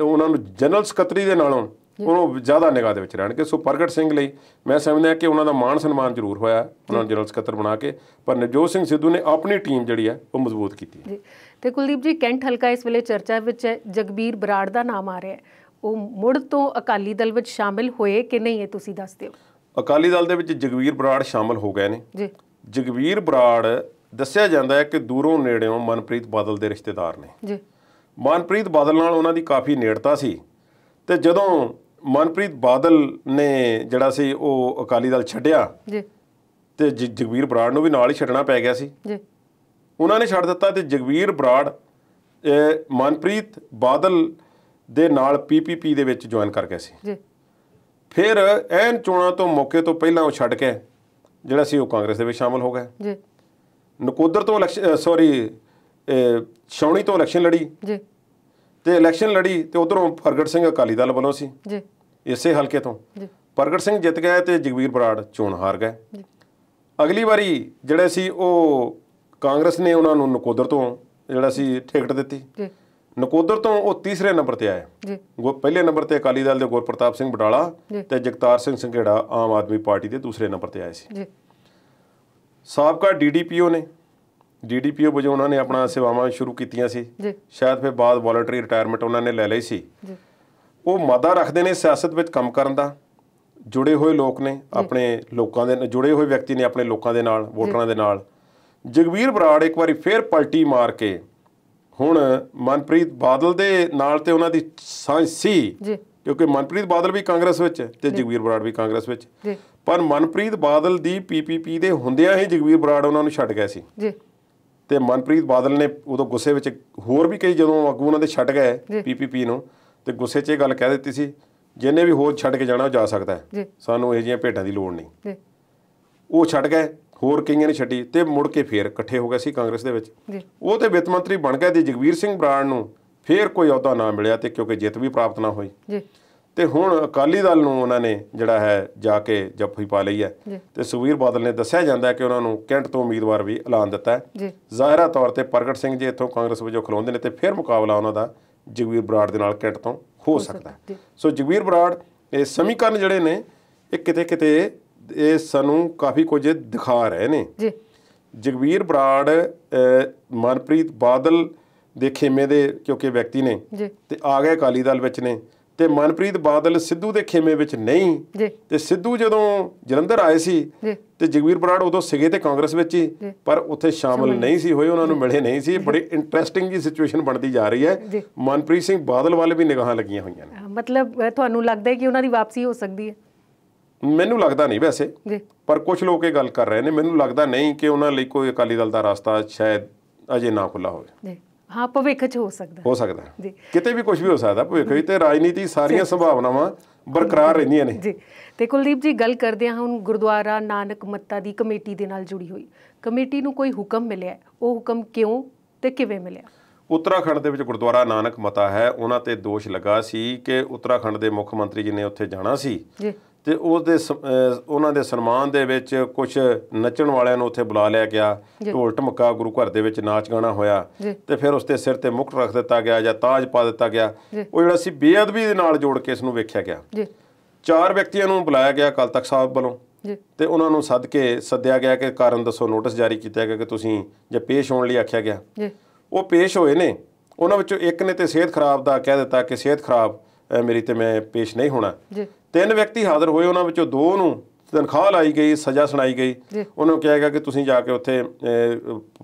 ਉਹਨਾਂ ਨੂੰ ਜਨਰਲ ਸਕੱਤਰੀ ਦੇ ਨਾਲੋਂ ਉਹਨੂੰ ਜ਼ਿਆਦਾ ਨਿਗਾਹ ਦੇ ਵਿੱਚ ਰਹਿਣਗੇ ਸੋ ਪ੍ਰਗਟ ਸਿੰਘ ਲਈ ਮੈਂ ਸਮਝਦਾ ਕਿ ਉਹਨਾਂ ਦਾ ਮਾਣ ਸਨਮਾਨ ਜ਼ਰੂਰ ਹੋਇਆ ਉਹਨਾਂ ਨੂੰ ਜਨਰਲ ਸਕੱਤਰ ਬਣਾ ਕੇ ਪਰ ਨਵਜੋਤ ਸਿੰਘ ਸਿੱਧੂ ਨੇ ਆਪਣੀ ਟੀਮ ਜਿਹੜੀ ਹੈ ਉਹ ਮਜ਼ਬੂਤ ਕੀਤੀ ਹੈ ਤੇ ਕੁਲਦੀਪ ਜੀ ਕੈਂਟ ਹਲਕਾ ਇਸ ਵੇਲੇ ਚਰਚਾ ਵਿੱਚ ਹੈ ਜਗਬੀਰ ਬਰਾੜ ਦਾ ਨਾਮ ਆ ਰਿਹਾ ਹੈ ਉਹ ਮੁੜ ਤੋਂ ਅਕਾਲੀ ਦਲ ਵਿੱਚ ਸ਼ਾਮਿਲ ਹੋਏ ਕਿ ਨਹੀਂ ਇਹ ਤੁਸੀਂ ਦੱਸ ਦਿਓ ਅਕਾਲੀ ਦਲ ਦੇ ਵਿੱਚ ਜਗਵੀਰ ਬਰਾੜ ਸ਼ਾਮਿਲ ਹੋ ਗਏ ਨੇ ਜੀ ਜਗਵੀਰ ਬਰਾੜ ਦੱਸਿਆ ਜਾਂਦਾ ਹੈ ਕਿ ਦੂਰੋਂ ਨੇੜਿਓਂ ਮਨਪ੍ਰੀਤ ਬਾਦਲ ਦੇ ਰਿਸ਼ਤੇਦਾਰ ਨੇ ਜੀ ਮਨਪ੍ਰੀਤ ਬਾਦਲ ਨਾਲ ਉਹਨਾਂ ਦੀ ਕਾਫੀ ਨੇੜਤਾ ਸੀ ਤੇ ਜਦੋਂ ਮਨਪ੍ਰੀਤ ਬਾਦਲ ਨੇ ਜਿਹੜਾ ਸੀ ਉਹ ਅਕਾਲੀ ਦਲ ਛੱਡਿਆ ਜੀ ਤੇ ਜਗਵੀਰ ਬਰਾੜ ਨੂੰ ਵੀ ਨਾਲ ਹੀ ਛੱਡਣਾ ਪੈ ਗਿਆ ਸੀ ਜੀ ਉਹਨਾਂ ਨੇ ਛੱਡ ਦਿੱਤਾ ਤੇ ਜਗਵੀਰ ਬਰਾੜ ਮਨਪ੍ਰੀਤ ਬਾਦਲ ਦੇ ਨਾਲ ਪੀਪੀਪੀ ਦੇ ਵਿੱਚ ਜੁਆਇਨ ਕਰ ਗਿਆ ਸੀ ਜੀ ਫਿਰ ਐਨ ਚੋਣਾਂ ਤੋਂ ਮੌਕੇ ਤੋਂ ਪਹਿਲਾਂ ਉਹ ਛੱਡ ਕੇ ਜਿਹੜਾ ਸੀ ਉਹ ਕਾਂਗਰਸ ਦੇ ਵਿੱਚ ਸ਼ਾਮਲ ਹੋ ਗਿਆ ਜੀ ਨਕੋਦਰ ਤੋਂ ਇਲੈਕਸ਼ਨ ਸੌਰੀ ਸ਼ੌਣੀ ਤੋਂ ਇਲੈਕਸ਼ਨ ਲੜੀ ਜੀ ਤੇ ਇਲੈਕਸ਼ਨ ਲੜੀ ਤੇ ਉਧਰੋਂ ਪ੍ਰਗਟ ਸਿੰਘ ਅਕਾਲੀ ਦਲ ਵੱਲੋਂ ਸੀ ਜੀ ਇਸੇ ਹਲਕੇ ਤੋਂ ਜੀ ਪ੍ਰਗਟ ਸਿੰਘ ਜਿੱਤ ਗਿਆ ਤੇ ਜਗਵੀਰ ਬਰਾੜ ਚੋਣ ਹਾਰ ਗਿਆ ਜੀ ਅਗਲੀ ਵਾਰੀ ਜਿਹੜੇ ਸੀ ਉਹ ਕਾਂਗਰਸ ਨੇ ਉਹਨਾਂ ਨੂੰ ਨਕੋਦਰ ਤੋਂ ਜਿਹੜਾ ਸੀ ਟਿਕਟ ਦਿੱਤੀ ਜੀ ਨਕੋਦਰ ਤੋਂ ਉਹ ਤੀਸਰੇ ਨੰਬਰ ਤੇ ਆਏ ਜੀ ਉਹ ਪਹਿਲੇ ਨੰਬਰ ਤੇ ਅਕਾਲੀ ਦਲ ਦੇ ਗੁਰਪ੍ਰਤਾਪ ਸਿੰਘ ਬਟਾਲਾ ਤੇ ਜਗਤਾਰ ਸਿੰਘ ਸੰਘੇੜਾ ਆਮ ਆਦਮੀ ਪਾਰਟੀ ਦੇ ਦੂਸਰੇ ਨੰਬਰ ਤੇ ਆਏ ਸੀ ਜੀ ਸਾਬਕਾ ਡੀਡੀਪੀਓ ਨੇ ਡੀਡੀਪੀਓ ਵਜੋਂ ਉਹਨਾਂ ਨੇ ਆਪਣਾ ਸੇਵਾਵਾਂ ਸ਼ੁਰੂ ਕੀਤੀਆਂ ਸੀ ਜੀ ਸ਼ਾਇਦ ਫਿਰ ਬਾਅਦ ਵੋਲੰਟਰੀ ਰਿਟਾਇਰਮੈਂਟ ਉਹਨਾਂ ਨੇ ਲੈ ਲਈ ਸੀ ਜੀ ਉਹ ਮਾਦਾ ਰੱਖਦੇ ਨੇ ਸਿਆਸਤ ਵਿੱਚ ਕੰਮ ਕਰਨ ਦਾ ਜੁੜੇ ਹੋਏ ਲੋਕ ਨੇ ਆਪਣੇ ਲੋਕਾਂ ਦੇ ਜੁੜੇ ਹੋਏ ਵਿਅਕਤੀ ਨੇ ਆਪਣੇ ਲੋਕਾਂ ਦੇ ਨਾਲ ਵੋਟਰਾਂ ਦੇ ਨਾਲ ਜਗਵੀਰ ਬਰਾੜ ਇੱਕ ਵਾਰੀ ਫੇਰ ਪਲਟੀ ਮਾਰ ਕੇ ਹੁਣ ਮਨਪ੍ਰੀਤ ਬਾਦਲ ਦੇ ਨਾਲ ਤੇ ਉਹਨਾਂ ਦੀ ਸਾਂਝ ਸੀ ਜੀ ਕਿਉਂਕਿ ਮਨਪ੍ਰੀਤ ਬਾਦਲ ਵੀ ਕਾਂਗਰਸ ਵਿੱਚ ਤੇ ਜਗਵੀਰ ਬਰਾੜ ਵੀ ਕਾਂਗਰਸ ਵਿੱਚ ਜੀ ਪਰ ਮਨਪ੍ਰੀਤ ਬਾਦਲ ਦੀ ਪੀਪੀਪੀ ਦੇ ਹੁੰਦਿਆਂ ਹੀ ਜਗਵੀਰ ਬਰਾੜ ਉਹਨਾਂ ਨੂੰ ਛੱਡ ਗਿਆ ਸੀ ਜੀ ਤੇ ਮਨਪ੍ਰੀਤ ਬਾਦਲ ਨੇ ਉਦੋਂ ਗੁੱਸੇ ਵਿੱਚ ਹੋਰ ਵੀ ਕਈ ਜਦੋਂ ਆਗੂ ਉਹਨਾਂ ਦੇ ਛੱਡ ਗਏ ਪੀਪੀਪੀ ਨੂੰ ਤੇ ਗੁੱਸੇ 'ਚ ਇਹ ਗੱਲ ਕਹਿ ਦਿੱਤੀ ਸੀ ਜਿੰਨੇ ਵੀ ਹੋਰ ਛੱਡ ਕੇ ਜਾਣਾ ਉਹ ਜਾ ਸਕਦਾ ਹੈ ਸਾਨੂੰ ਇਹ ਜੀਆਂ ਭੇਟਾਂ ਦੀ ਲੋੜ ਨਹੀਂ ਉਹ ਛੱਡ ਗਏ ਹੋਰ ਕਈਆਂ ਨੇ ਛੱਡੀ ਤੇ ਮੁੜ ਕੇ ਫੇਰ ਇਕੱਠੇ ਹੋ ਗਏ ਸੀ ਕਾਂਗਰਸ ਦੇ ਵਿੱਚ ਉਹ ਤੇ ਵਿੱਤ ਮੰਤਰੀ ਬਣ ਗਏ ਦੀ ਜਗਵੀਰ ਸਿੰਘ ਬਰਾੜ ਨੂੰ ਫੇਰ ਕੋਈ ਅਹੁਦਾ ਨਾ ਮਿਲਿਆ ਤੇ ਕਿਉਂਕਿ ਜਿੱਤ ਵੀ ਪ੍ਰਾਪਤ ਨਾ ਹੋਈ ਜੀ ਤੇ ਹੁਣ ਅਕਾਲੀ ਦਲ ਨੂੰ ਉਹਨਾਂ ਨੇ ਜਿਹੜਾ ਹੈ ਜਾ ਕੇ ਜੱਫੀ ਪਾ ਲਈ ਹੈ ਤੇ ਸੁਵੀਰ ਬਾਦਲ ਨੇ ਦੱਸਿਆ ਜਾਂਦਾ ਕਿ ਉਹਨਾਂ ਨੂੰ ਕੈਂਟ ਤੋਂ ਉਮੀਦਵਾਰ ਵੀ ਐਲਾਨ ਦਿੱਤਾ ਹੈ ਜੀ ਜ਼ਾਹਿਰਾ ਤੌਰ ਤੇ ਪ੍ਰਗਟ ਸਿੰਘ ਜੀ ਇੱਥੋਂ ਕਾਂਗਰਸ ਵਜੋਂ ਖਲੋਂਦੇ ਨੇ ਤੇ ਫੇਰ ਮੁਕਾਬਲਾ ਉਹਨਾਂ ਦਾ ਜਗਵੀਰ ਬਰਾੜ ਦੇ ਨਾਲ ਕੈਂਟ ਤੋਂ ਹੋ ਸਕਦਾ ਸੋ ਜਗਵੀਰ ਬਰਾੜ ਇਹ ਸਮੀਕਰਨ ਜਿਹੜੇ ਨੇ ਇਹ ਕਿਤੇ ਕਿਤੇ ਇਹ ਸਾਨੂੰ ਕਾਫੀ ਕੁਝ ਦਿਖਾ ਰਹੇ ਨੇ ਜੀ ਜਗਵੀਰ ਬਰਾੜ ਮਨਪ੍ਰੀਤ ਬਾਦਲ ਦੇ ਖੇਮੇ ਦੇ ਕਿਉਂਕਿ ਵਿਅਕਤੀ ਨੇ ਤੇ ਆ ਗਏ ਅਕਾਲੀ ਦਲ ਵਿੱਚ ਨੇ ਤੇ ਮਨਪ੍ਰੀਤ ਬਾਦਲ ਸਿੱਧੂ ਦੇ ਖੇਮੇ ਵਿੱਚ ਨਹੀਂ ਤੇ ਸਿੱਧੂ ਜਦੋਂ ਜਲੰਧਰ ਆਏ ਸੀ ਤੇ ਜਗਵੀਰ ਬਰਾੜ ਉਦੋਂ ਸਿਗੇ ਤੇ ਕਾਂਗਰਸ ਵਿੱਚ ਹੀ ਪਰ ਉੱਥੇ ਸ਼ਾਮਲ ਨਹੀਂ ਸੀ ਹੋਏ ਉਹਨਾਂ ਨੂੰ ਮਿਲੇ ਨਹੀਂ ਸੀ ਬੜੀ ਇੰਟਰਸਟਿੰਗ ਜੀ ਸਿਚੁਏਸ਼ਨ ਬਣਦੀ ਜਾ ਰਹੀ ਹੈ ਮਨਪ੍ਰੀਤ ਸਿੰਘ ਬਾਦਲ ਵਾਲੇ ਵੀ ਨਿਗਾਹਾਂ ਲੱਗੀਆਂ ਹੋਈਆਂ ਨੇ ਮਤਲਬ ਤੁਹਾਨੂੰ ਲੱਗਦਾ ਹੈ ਕਿ ਉਹਨਾਂ ਦੀ ਵਾਪਸੀ ਹੋ ਸਕਦੀ ਹੈ ਮੈਨੂੰ ਲੱਗਦਾ ਨਹੀਂ ਵੈਸੇ ਪਰ ਕੁਝ ਲੋਕ ਇਹ ਗੱਲ ਕਰ ਰਹੇ ਨੇ ਮੈਨੂੰ ਲੱਗਦਾ ਨਹੀਂ ਕਿ ਉਹਨਾਂ ਲਈ ਕੋਈ ਅਕਾਲੀ ਦਲ ਦਾ ਰਸਤਾ ਸ਼ਾਇਦ ਅਜੇ ਨਾ ਖੁੱਲਾ ਹੋਵੇ ਹਾਂ ਭਵਿੱਖ 'ਚ ਹੋ ਸਕਦਾ ਹੋ ਸਕਦਾ ਜੀ ਕਿਤੇ ਵੀ ਕੁਝ ਵੀ ਹੋ ਸਕਦਾ ਭਵਿੱਖ ਵਿੱਚ ਤੇ ਰਾਜਨੀਤੀ ਸਾਰੀਆਂ ਸੰਭਾਵਨਾਵਾਂ ਬਰਕਰਾਰ ਰਹਿੰਦੀਆਂ ਨੇ ਜੀ ਤੇ ਕੁਲਦੀਪ ਜੀ ਗੱਲ ਕਰਦੇ ਹਾਂ ਹੁਣ ਗੁਰਦੁਆਰਾ ਨਾਨਕ ਮੱਤਾ ਦੀ ਕਮੇਟੀ ਦੇ ਨਾਲ ਜੁੜੀ ਹੋਈ ਕਮੇਟੀ ਨੂੰ ਕੋਈ ਹੁਕਮ ਮਿਲਿਆ ਉਹ ਹੁਕਮ ਕਿਉਂ ਤੇ ਕਿਵੇਂ ਮਿਲਿਆ ਉੱਤਰਾਖੰਡ ਦੇ ਵਿੱਚ ਗੁਰਦੁਆਰਾ ਨਾਨਕ ਮਤਾ ਹੈ ਉਹਨਾਂ ਤੇ ਦੋਸ਼ ਲੱਗਾ ਸੀ ਕਿ ਉੱਤਰਾਖੰਡ ਦੇ ਮੁੱਖ ਮੰਤਰੀ ਜੀ ਨੇ ਉੱਥੇ ਜਾਣਾ ਸੀ ਜੀ ਤੇ ਉਸ ਦੇ ਉਹਨਾਂ ਦੇ ਸਨਮਾਨ ਦੇ ਵਿੱਚ ਕੁਝ ਨੱਚਣ ਵਾਲਿਆਂ ਨੂੰ ਉੱਥੇ ਬੁਲਾ ਲਿਆ ਗਿਆ ਢੋਲ ਢਮਕਾ ਗੁਰੂ ਘਰ ਦੇ ਵਿੱਚ ਨਾਚ ਗਾਣਾ ਹੋਇਆ ਤੇ ਫਿਰ ਉਸ ਦੇ ਸਿਰ ਤੇ ਮੁਕਟ ਰੱਖ ਦਿੱਤਾ ਗਿਆ ਜਾਂ ਤਾਜ ਪਾ ਦਿੱਤਾ ਗਿਆ ਉਹ ਜਿਹੜਾ ਸੀ ਬੇਅਦਬੀ ਦੇ ਨਾਲ ਜੋੜ ਕੇ ਇਸ ਨੂੰ ਵੇਖਿਆ ਗਿਆ ਚਾਰ ਵਿਅਕਤੀਆਂ ਨੂੰ ਬੁਲਾਇਆ ਗਿਆ ਕਲ ਤੱਕ ਸਾਹਿਬ ਵੱਲੋਂ ਤੇ ਉਹਨਾਂ ਨੂੰ ਸੱਦ ਕੇ ਸੱਦਿਆ ਗਿਆ ਕਿ ਕਾਰਨ ਦੱਸੋ ਨੋਟਿਸ ਜਾਰੀ ਕੀਤਾ ਗਿਆ ਕਿ ਤੁਸੀਂ ਜੇ ਪੇਸ਼ ਹੋਣ ਲਈ ਆਖਿਆ ਗਿਆ ਉਹ ਪੇਸ਼ ਹੋਏ ਨੇ ਉਹਨਾਂ ਵਿੱਚੋਂ ਇੱਕ ਨੇ ਤੇ ਸਿਹਤ ਖਰਾਬ ਦਾ ਕਹਿ ਦਿੱਤਾ ਕਿ ਸਿਹਤ ਖਰਾਬ ਮੇਰੀ ਤੇ ਮੈਂ ਪੇਸ਼ ਨਹੀਂ ਹੋਣਾ ਜੀ ਤਿੰਨ ਵਿਅਕਤੀ ਹਾਜ਼ਰ ਹੋਏ ਉਹਨਾਂ ਵਿੱਚੋਂ ਦੋ ਨੂੰ ਤਨਖਾਹ ਲਾਈ ਗਈ ਸਜ਼ਾ ਸੁਣਾਈ ਗਈ ਉਹਨੂੰ ਕਿਹਾ ਗਿਆ ਕਿ ਤੁਸੀਂ ਜਾ ਕੇ ਉੱਥੇ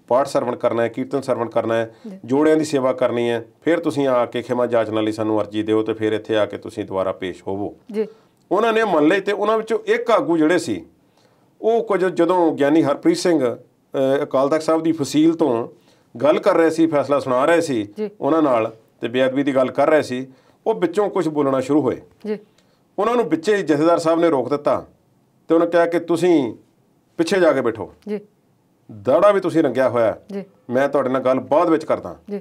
ਪਾਠ ਸਰਵਣ ਕਰਨਾ ਹੈ ਕੀਰਤਨ ਸਰਵਣ ਕਰਨਾ ਹੈ ਜੋੜਿਆਂ ਦੀ ਸੇਵਾ ਕਰਨੀ ਹੈ ਫਿਰ ਤੁਸੀਂ ਆ ਕੇ ਖਿਮਾ ਜਾਚਣਾ ਲਈ ਸਾਨੂੰ ਅਰਜੀ ਦਿਓ ਤੇ ਫਿਰ ਇੱਥੇ ਆ ਕੇ ਤੁਸੀਂ ਦੁਬਾਰਾ ਪੇਸ਼ ਹੋਵੋ ਜੀ ਉਹਨਾਂ ਨੇ ਮੰਨ ਲਏ ਤੇ ਉਹਨਾਂ ਵਿੱਚੋਂ ਇੱਕ ਆਗੂ ਜਿਹੜੇ ਸੀ ਉਹ ਕੁਝ ਜਦੋਂ ਗਿਆਨੀ ਹਰਪ੍ਰੀਤ ਸਿੰਘ ਅਕਾਲ ਤਖਤ ਸਾਹਿਬ ਦੀ ਫਸੀਲ ਤੋਂ ਗੱਲ ਕਰ ਰਹੇ ਸੀ ਫੈਸਲਾ ਸੁਣਾ ਰਹੇ ਸੀ ਉਹਨਾਂ ਨਾਲ ਤੇ ਬੇਅਦਬੀ ਦੀ ਗੱਲ ਕਰ ਰਹੇ ਸੀ ਉਹ ਵਿੱਚੋਂ ਕੁਝ ਬੋਲਣਾ ਸ਼ੁਰੂ ਹੋਏ ਜੀ ਉਹਨਾਂ ਨੂੰ ਵਿੱਚੇ ਜਥੇਦਾਰ ਸਾਹਿਬ ਨੇ ਰੋਕ ਦਿੱਤਾ ਤੇ ਉਹਨਾਂ ਕਿਹਾ ਕਿ ਤੁਸੀਂ ਪਿੱਛੇ ਜਾ ਕੇ ਬੈਠੋ ਜੀ ਦਾੜਾ ਵੀ ਤੁਸੀਂ ਰੰਗਿਆ ਹੋਇਆ ਜੀ ਮੈਂ ਤੁਹਾਡੇ ਨਾਲ ਗੱਲ ਬਾਅਦ ਵਿੱਚ ਕਰਦਾ ਜੀ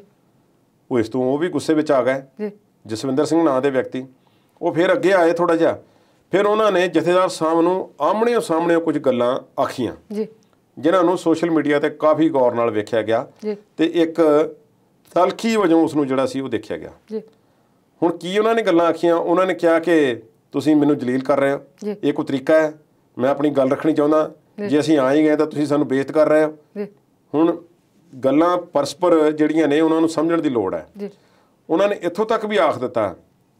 ਉਹ ਇਸ ਤੋਂ ਉਹ ਵੀ ਗੁੱਸੇ ਵਿੱਚ ਆ ਗਏ ਜੀ ਜਸਵਿੰਦਰ ਸਿੰਘ ਨਾਂ ਦੇ ਵਿਅਕਤੀ ਉਹ ਫਿਰ ਅੱਗੇ ਆਏ ਥੋੜਾ ਜਿਹਾ ਫਿਰ ਉਹਨਾਂ ਨੇ ਜਥੇਦਾਰ ਸਾਹਿਬ ਨੂੰ ਆਮਣੇ ਸਾਹਮਣੇ ਕੁਝ ਗੱਲਾਂ ਆਖੀਆਂ ਜੀ ਜਿਨ੍ਹਾਂ ਨੂੰ ਸੋਸ਼ਲ ਮੀਡੀਆ ਤੇ ਕਾਫੀ ਗੌਰ ਨਾਲ ਵੇਖਿਆ ਗਿਆ ਤੇ ਇੱਕ ਤਲਖੀ ਵਜੋਂ ਉਸ ਨੂੰ ਜਿਹੜਾ ਸੀ ਉਹ ਦੇਖਿਆ ਗਿਆ ਜੀ ਹੁਣ ਕੀ ਉਹਨਾਂ ਨੇ ਗੱਲਾਂ ਆਖੀਆਂ ਉਹਨਾਂ ਨੇ ਕਿਹਾ ਕਿ ਤੁਸੀਂ ਮੈਨੂੰ ਜਲੀਲ ਕਰ ਰਹੇ ਹੋ ਇਹ ਕੋਈ ਤਰੀਕਾ ਹੈ ਮੈਂ ਆਪਣੀ ਗੱਲ ਰੱਖਣੀ ਚਾਹੁੰਦਾ ਜੇ ਅਸੀਂ ਆ ਹੀ ਗਏ ਤਾਂ ਤੁਸੀਂ ਸਾਨੂੰ ਬੇਇੱਜ਼ਤ ਕਰ ਰਹੇ ਹੋ ਹੁਣ ਗੱਲਾਂ ਪਰਸਪਰ ਜਿਹੜੀਆਂ ਨੇ ਉਹਨਾਂ ਨੂੰ ਸਮਝਣ ਦੀ ਲੋੜ ਹੈ ਜੀ ਉਹਨਾਂ ਨੇ ਇੱਥੋਂ ਤੱਕ ਵੀ ਆਖ ਦਿੱਤਾ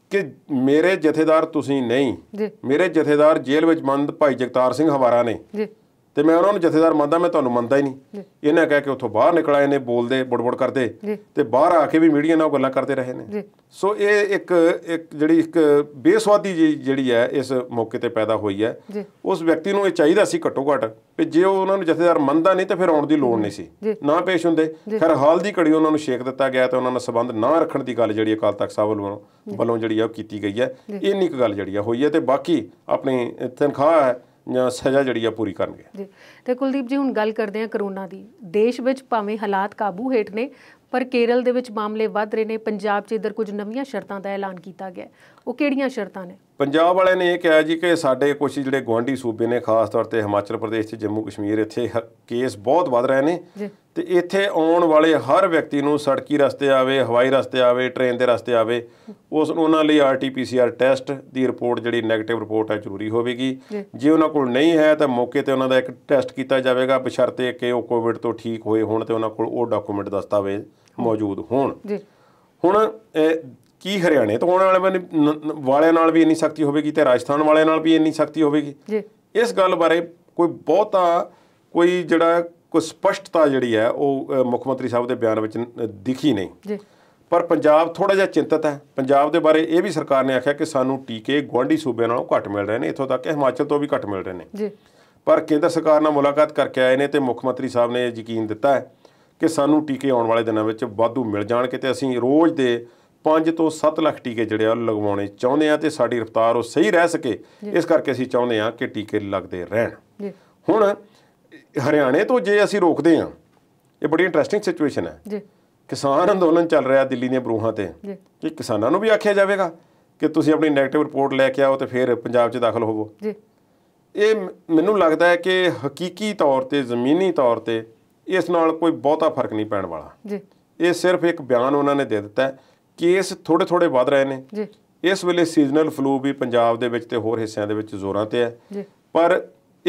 ਕਿ ਮੇਰੇ ਜਥੇਦਾਰ ਤੁਸੀਂ ਨਹੀਂ ਮੇਰੇ ਜਥੇਦਾਰ ਜੇਲ੍ਹ ਵਿੱਚ ਬੰਦ ਭਾਈ ਜਗਤਾਰ ਸਿੰਘ ਹਵਾਰਾ ਨੇ ਜੀ ਤੇ ਮੈਂ ਉਹਨਾਂ ਨੂੰ ਜਥੇਦਾਰ ਮੰਨਦਾ ਮੈਂ ਤੁਹਾਨੂੰ ਮੰਨਦਾ ਹੀ ਨਹੀਂ ਇਹਨੇ ਕਹਿ ਕੇ ਉੱਥੋਂ ਬਾਹਰ ਨਿਕਲ ਆਏ ਨੇ ਬੋਲਦੇ ਬੜਬੜ ਕਰਦੇ ਤੇ ਬਾਹਰ ਆ ਕੇ ਵੀ ਮੀਡੀਆ ਨਾਲ ਗੱਲਾਂ ਕਰਦੇ ਰਹੇ ਨੇ ਸੋ ਇਹ ਇੱਕ ਇੱਕ ਜਿਹੜੀ ਇੱਕ ਬੇਸਵਾਦੀ ਜਿਹੜੀ ਹੈ ਇਸ ਮੌਕੇ ਤੇ ਪੈਦਾ ਹੋਈ ਹੈ ਉਸ ਵਿਅਕਤੀ ਨੂੰ ਇਹ ਚਾਹੀਦਾ ਸੀ ਘੱਟੋ ਘੱਟ ਕਿ ਜੇ ਉਹ ਉਹਨਾਂ ਨੂੰ ਜਥੇਦਾਰ ਮੰਨਦਾ ਨਹੀਂ ਤਾਂ ਫਿਰ ਆਉਣ ਦੀ ਲੋੜ ਨਹੀਂ ਸੀ ਨਾ ਪੇਸ਼ ਹੁੰਦੇ ਫਿਰ ਹਾਲ ਦੀ ਘੜੀ ਉਹਨਾਂ ਨੂੰ ਸ਼ੇਕ ਦਿੱਤਾ ਗਿਆ ਤੇ ਉਹਨਾਂ ਨਾਲ ਸਬੰਧ ਨਾ ਰੱਖਣ ਦੀ ਗੱਲ ਜਿਹੜੀ ਅਕਾਲ ਤਖਤ ਸਾਹਿਬ ਵੱਲੋਂ ਵੱਲੋਂ ਜਿਹੜੀ ਆ ਕੀਤੀ ਗਈ ਹੈ ਇਹ ਨਹੀਂ ਇੱਕ ਗੱਲ ਜਿਹੜੀ ਆ ਹੋਈ ਹੈ ਤੇ ਬਾਕੀ ਆਪਣੀ ਤਨਖਾਹ ਹੈ ਸਜ਼ਾ ਜਿਹੜੀ ਆ ਪੂਰੀ ਕਰਨਗੇ ਜੀ ਤੇ ਕੁਲਦੀਪ ਜੀ ਹੁਣ ਗੱਲ ਕਰਦੇ ਆ ਕਰੋਨਾ ਦੀ ਦੇਸ਼ ਵਿੱਚ ਭਾਵੇਂ ਹਾਲਾਤ ਕਾਬੂ ਹੇਠ ਨੇ ਪਰ ਕੇਰਲ ਦੇ ਵਿੱਚ ਮਾਮਲੇ ਵੱਧ ਰਹੇ ਨੇ ਪੰਜਾਬ 'ਚ ਇਧਰ ਕੁਝ ਨਵੀਆਂ ਸ਼ਰਤਾਂ ਦਾ ਐਲਾਨ ਕੀਤਾ ਗਿਆ ਉਹ ਕਿਹੜੀਆਂ ਸ਼ਰਤਾਂ ਨੇ ਪੰਜਾਬ ਵਾਲਿਆਂ ਨੇ ਇਹ ਕਿਹਾ ਜੀ ਕਿ ਸਾਡੇ ਕੁਝ ਜਿਹੜੇ ਗਵਾਂਢੀ ਸੂਬੇ ਨੇ ਖਾਸ ਤੌਰ ਤੇ ਹਿਮਾਚਲ ਪ੍ਰਦੇਸ਼ ਤੇ ਜੰਮੂ ਕਸ਼ਮੀਰ ਇੱਥੇ ਕੇਸ ਬਹੁਤ ਵੱਧ ਰਹੇ ਨੇ ਤੇ ਇੱਥੇ ਆਉਣ ਵਾਲੇ ਹਰ ਵਿਅਕਤੀ ਨੂੰ ਸੜਕੀ ਰਸਤੇ ਆਵੇ ਹਵਾਈ ਰਸਤੇ ਆਵੇ ਟ੍ਰੇਨ ਦੇ ਰਸਤੇ ਆਵੇ ਉਸ ਉਹਨਾਂ ਲਈ ਆਰਟੀਪੀਸੀਆਰ ਟੈਸਟ ਦੀ ਰਿਪੋਰਟ ਜਿਹੜੀ 네ਗੇਟਿਵ ਰਿਪੋਰਟ ਹੈ ਜ਼ਰੂਰੀ ਹੋਵੇਗੀ ਜੇ ਉਹਨਾਂ ਕੋਲ ਨਹੀਂ ਹੈ ਤਾਂ ਮੌਕੇ ਤੇ ਉਹਨਾਂ ਦਾ ਇੱਕ ਟੈਸਟ ਕੀਤਾ ਜਾਵੇਗਾ ਬਸ਼ਰਤੇ ਕਿ ਉਹ ਕੋਵਿਡ ਤੋਂ ਠੀਕ ਹੋਏ ਹੋਣ ਤੇ ਉਹਨਾਂ ਕੋਲ ਉਹ ਡਾਕੂਮੈਂਟ ਦਸਤਾਵੇਜ਼ ਮੌਜੂਦ ਹੋਣ ਜੀ ਹੁਣ ਕੀ ਹਰਿਆਣੇ ਤੋਂ ਆਉਣ ਵਾਲੇ ਵਾਲਿਆਂ ਨਾਲ ਵੀ ਇੰਨੀ ਸ਼ਕਤੀ ਹੋਵੇਗੀ ਤੇ ਰਾਜਸਥਾਨ ਵਾਲਿਆਂ ਨਾਲ ਵੀ ਇੰਨੀ ਸ਼ਕਤੀ ਹੋਵੇਗੀ ਜੀ ਇਸ ਗੱਲ ਬਾਰੇ ਕੋਈ ਬਹੁਤਾ ਕੋਈ ਜਿਹੜਾ ਕੋਈ ਸਪਸ਼ਟਤਾ ਜਿਹੜੀ ਹੈ ਉਹ ਮੁੱਖ ਮੰਤਰੀ ਸਾਹਿਬ ਦੇ ਬਿਆਨ ਵਿੱਚ ਦਿਖੀ ਨਹੀਂ ਜੀ ਪਰ ਪੰਜਾਬ ਥੋੜਾ ਜਿਹਾ ਚਿੰਤਤ ਹੈ ਪੰਜਾਬ ਦੇ ਬਾਰੇ ਇਹ ਵੀ ਸਰਕਾਰ ਨੇ ਆਖਿਆ ਕਿ ਸਾਨੂੰ ਟੀਕੇ ਗਵਾਂਢੀ ਸੂਬਿਆਂ ਨਾਲੋਂ ਘੱਟ ਮਿਲ ਰਹੇ ਨੇ ਇੱਥੋਂ ਤੱਕ ਕਿ ਹਿਮਾਚਲ ਤੋਂ ਵੀ ਘੱਟ ਮਿਲ ਰਹੇ ਨੇ ਜੀ ਪਰ ਕੇਂਦਰ ਸਰਕਾਰ ਨਾਲ ਮੁਲਾਕਾਤ ਕਰਕੇ ਆਏ ਨੇ ਤੇ ਮੁੱਖ ਮੰਤਰੀ ਸਾਹਿਬ ਨੇ ਯਕੀਨ ਦਿੱਤਾ ਹੈ ਕਿ ਸਾਨੂੰ ਟੀਕੇ ਆਉਣ ਵਾਲੇ ਦਿਨਾਂ ਵਿੱਚ ਵਾਧੂ ਮਿਲ ਜਾਣਗੇ ਤੇ ਅਸੀਂ ਰੋਜ਼ ਦੇ 5 ਤੋਂ 7 ਲੱਖ ਟੀਕੇ ਜਿਹੜੇ ਆ ਲਗਵਾਉਣੇ ਚਾਹੁੰਦੇ ਆ ਤੇ ਸਾਡੀ ਰਫਤਾਰ ਉਹ ਸਹੀ ਰਹਿ ਸਕੇ ਇਸ ਕਰਕੇ ਅਸੀਂ ਚਾਹੁੰਦੇ ਆ ਕਿ ਟੀਕੇ ਲੱਗਦੇ ਰਹਿਣ ਹੁਣ ਹਰਿਆਣੇ ਤੋਂ ਜੇ ਅਸੀਂ ਰੋਕਦੇ ਆ ਇਹ ਬੜੀ ਇੰਟਰਸਟਿੰਗ ਸਿਚੁਏਸ਼ਨ ਹੈ ਜੀ ਕਿਸਾਨ ਅੰਦੋਲਨ ਚੱਲ ਰਿਹਾ ਦਿੱਲੀ ਦੀਆਂ ਬਰੂਹਾਂ ਤੇ ਕਿ ਕਿਸਾਨਾਂ ਨੂੰ ਵੀ ਆਖਿਆ ਜਾਵੇਗਾ ਕਿ ਤੁਸੀਂ ਆਪਣੀ ਨੈਗੇਟਿਵ ਰਿਪੋਰਟ ਲੈ ਕੇ ਆਓ ਤੇ ਫਿਰ ਪੰਜਾਬ 'ਚ ਦਾਖਲ ਹੋਵੋ ਜੀ ਇਹ ਮੈਨੂੰ ਲੱਗਦਾ ਹੈ ਕਿ ਹਕੀਕੀ ਤੌਰ ਤੇ ਜ਼ਮੀਨੀ ਤੌਰ ਤੇ ਇਸ ਨਾਲ ਕੋਈ ਬਹੁਤਾ ਫਰਕ ਨਹੀਂ ਪੈਣ ਵਾਲਾ ਜੀ ਇਹ ਸਿਰਫ ਇੱਕ ਬਿਆਨ ਉਹਨਾਂ ਨੇ ਦੇ ਦਿੱਤਾ ਹੈ ਕੇਸ ਥੋੜੇ ਥੋੜੇ ਵੱਧ ਰਹੇ ਨੇ ਜੀ ਇਸ ਵੇਲੇ ਸੀਜ਼ਨਲ ਫਲੂ ਵੀ ਪੰਜਾਬ ਦੇ ਵਿੱਚ ਤੇ ਹੋਰ ਹਿੱਸਿਆਂ ਦੇ ਵਿੱਚ ਜ਼ੋਰਾਂ ਤੇ ਹੈ ਜੀ ਪਰ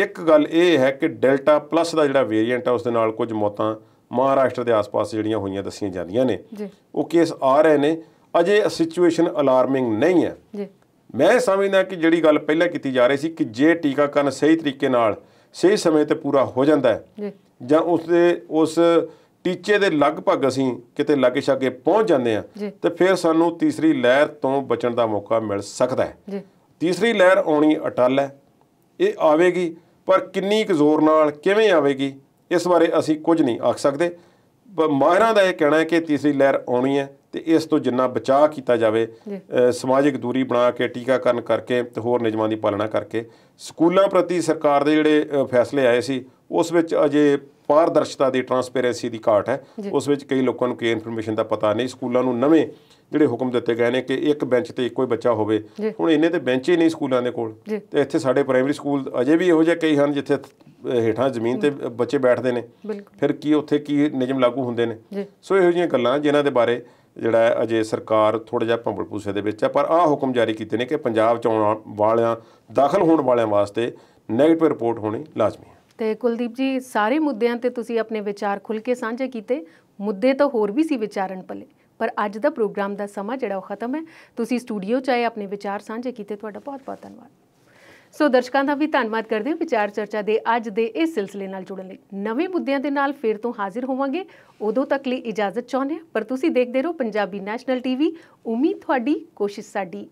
ਇੱਕ ਗੱਲ ਇਹ ਹੈ ਕਿ ਡੈਲਟਾ ਪਲੱਸ ਦਾ ਜਿਹੜਾ ਵੇਰੀਐਂਟ ਹੈ ਉਸ ਦੇ ਨਾਲ ਕੁਝ ਮੌਤਾਂ ਮਹਾਰਾਸ਼ਟਰ ਦੇ ਆਸ-ਪਾਸ ਜਿਹੜੀਆਂ ਹੋਈਆਂ ਦੱਸੀਆਂ ਜਾਂਦੀਆਂ ਨੇ ਜੀ ਉਹ ਕੇਸ ਆ ਰਹੇ ਨੇ ਅਜੇ ਸਿਚੁਏਸ਼ਨ ਅਲਾਰਮਿੰਗ ਨਹੀਂ ਹੈ ਜੀ ਮੈਂ ਸਮਝਦਾ ਕਿ ਜਿਹੜੀ ਗੱਲ ਪਹਿਲਾਂ ਕੀਤੀ ਜਾ ਰਹੀ ਸੀ ਕਿ ਜੇ ਟੀਕਾਕਰਨ ਸਹੀ ਤਰੀਕੇ ਨਾਲ ਸਹੀ ਸਮੇਂ ਤੇ ਪੂਰਾ ਹੋ ਜਾਂਦਾ ਹੈ ਜੀ ਜਾਂ ਉਸ ਦੇ ਉਸ ਟੀਚੇ ਦੇ ਲਗਭਗ ਅਸੀਂ ਕਿਤੇ ਲਾਗੇ ਛਾਗੇ ਪਹੁੰਚ ਜਾਂਦੇ ਆ ਤੇ ਫਿਰ ਸਾਨੂੰ ਤੀਸਰੀ ਲਹਿਰ ਤੋਂ ਬਚਣ ਦਾ ਮੌਕਾ ਮਿਲ ਸਕਦਾ ਹੈ ਤੀਸਰੀ ਲਹਿਰ ਆਉਣੀ ਅਟਲ ਹੈ ਇਹ ਆਵੇਗੀ ਪਰ ਕਿੰਨੀ ਕੁ ਜ਼ੋਰ ਨਾਲ ਕਿਵੇਂ ਆਵੇਗੀ ਇਸ ਬਾਰੇ ਅਸੀਂ ਕੁਝ ਨਹੀਂ ਆਖ ਸਕਦੇ ਪਰ ਮਾਹਿਰਾਂ ਦਾ ਇਹ ਕਹਿਣਾ ਹੈ ਕਿ ਤੀਸਰੀ ਲਹਿਰ ਆਉਣੀ ਹੈ ਤੇ ਇਸ ਤੋਂ ਜਿੰਨਾ ਬਚਾਅ ਕੀਤਾ ਜਾਵੇ ਸਮਾਜਿਕ ਦੂਰੀ ਬਣਾ ਕੇ ਟੀਕਾਕਰਨ ਕਰਕੇ ਤੇ ਹੋਰ ਨਿਯਮਾਂ ਦੀ ਪਾਲਣਾ ਕਰਕੇ ਸਕੂਲਾਂ ਪ੍ਰਤੀ ਸਰਕਾਰ ਦੇ ਜਿਹੜੇ ਫੈਸਲੇ ਆਏ ਸੀ ਉਸ ਵਿੱਚ ਅਜੇ ਪਾਰਦਰਸ਼ਤਾ ਦੀ ਟਰਾਂਸਪੇਰੈਂਸੀ ਦੀ ਘਾਟ ਹੈ ਉਸ ਵਿੱਚ ਕਈ ਲੋਕਾਂ ਨੂੰ ਕੀ ਇਨਫੋਰਮੇਸ਼ਨ ਦਾ ਪਤਾ ਨਹੀਂ ਸਕੂਲਾਂ ਨੂੰ ਨਵੇਂ ਜਿਹੜੇ ਹੁਕਮ ਦਿੱਤੇ ਗਏ ਨੇ ਕਿ ਇੱਕ ਬੈਂਚ ਤੇ ਇੱਕੋ ਹੀ ਬੱਚਾ ਹੋਵੇ ਹੁਣ ਇੰਨੇ ਤੇ ਬੈਂਚ ਹੀ ਨਹੀਂ ਸਕੂਲਾਂ ਦੇ ਕੋਲ ਤੇ ਇੱਥੇ ਸਾਡੇ ਪ੍ਰਾਇਮਰੀ ਸਕੂਲ ਅਜੇ ਵੀ ਇਹੋ ਜਿਹੇ ਕਈ ਹਨ ਜਿੱਥੇ ਹੇਠਾਂ ਜ਼ਮੀਨ ਤੇ ਬੱਚੇ ਬੈਠਦੇ ਨੇ ਫਿਰ ਕੀ ਉੱਥੇ ਕੀ ਨਿਯਮ ਲਾਗੂ ਹੁੰਦੇ ਨੇ ਸੋ ਇਹੋ ਜਿਹੀਆਂ ਗੱਲਾਂ ਜਿਨ੍ਹਾਂ ਦੇ ਬਾਰੇ ਜਿਹੜਾ ਅਜੇ ਸਰਕਾਰ ਥੋੜਾ ਜਿਹਾ ਭੰਬਲ ਪੂਸੇ ਦੇ ਵਿੱਚ ਹੈ ਪਰ ਆਹ ਹੁਕਮ ਜਾਰੀ ਕੀਤੇ ਨੇ ਕਿ ਪੰਜਾਬ ਚ ਆਉਣ ਵਾਲਿਆਂ ਦਾਖਲ ਹੋਣ ਵਾਲਿਆਂ ਵਾਸਤੇ ਨੈਗੇਟਿਵ ਰਿਪੋਰਟ ਹੋਣੀ ਲਾਜ਼ਮੀ ਤੇ ਕੁਲਦੀਪ ਜੀ ਸਾਰੇ ਮੁੱਦਿਆਂ ਤੇ ਤੁਸੀਂ ਆਪਣੇ ਵਿਚਾਰ ਖੁੱਲ ਕੇ ਸਾਂਝੇ ਕੀਤੇ ਮੁੱਦੇ ਤਾਂ ਹੋਰ ਵੀ ਸੀ ਵਿਚਾਰਨ ਪਲੇ ਪਰ ਅੱਜ ਦਾ ਪ੍ਰੋਗਰਾਮ ਦਾ ਸਮਾਂ ਜਿਹੜਾ ਉਹ ਖਤਮ ਹੈ ਤੁਸੀਂ ਸਟੂਡੀਓ ਚ ਆਏ ਆਪਣੇ ਵਿਚਾਰ ਸਾਂਝੇ ਕੀਤੇ ਤੁਹਾਡਾ ਬਹੁਤ-ਬਹੁਤ ਧੰਨਵਾਦ ਸੋ ਦਰਸ਼ਕਾਂ ਦਾ ਵੀ ਧੰਨਵਾਦ ਕਰਦੇ ਹਾਂ ਵਿਚਾਰ ਚਰਚਾ ਦੇ ਅੱਜ ਦੇ ਇਸ ਸਿਲਸਿਲੇ ਨਾਲ ਜੁੜਨ ਲਈ ਨਵੇਂ ਮੁੱਦਿਆਂ ਦੇ ਨਾਲ ਫੇਰ ਤੋਂ ਹਾਜ਼ਰ ਹੋਵਾਂਗੇ ਉਦੋਂ ਤੱਕ ਲਈ ਇਜਾਜ਼ਤ ਚਾਹੁੰਦੇ ਹਾਂ ਪਰ ਤੁਸੀਂ ਦੇਖਦੇ ਰਹੋ ਪੰਜਾਬੀ ਨੈਸ਼ਨਲ ਟੀਵੀ ਉਮੀਦ ਤੁਹਾਡੀ ਕੋਸ਼ਿਸ਼ ਸਾਡੀ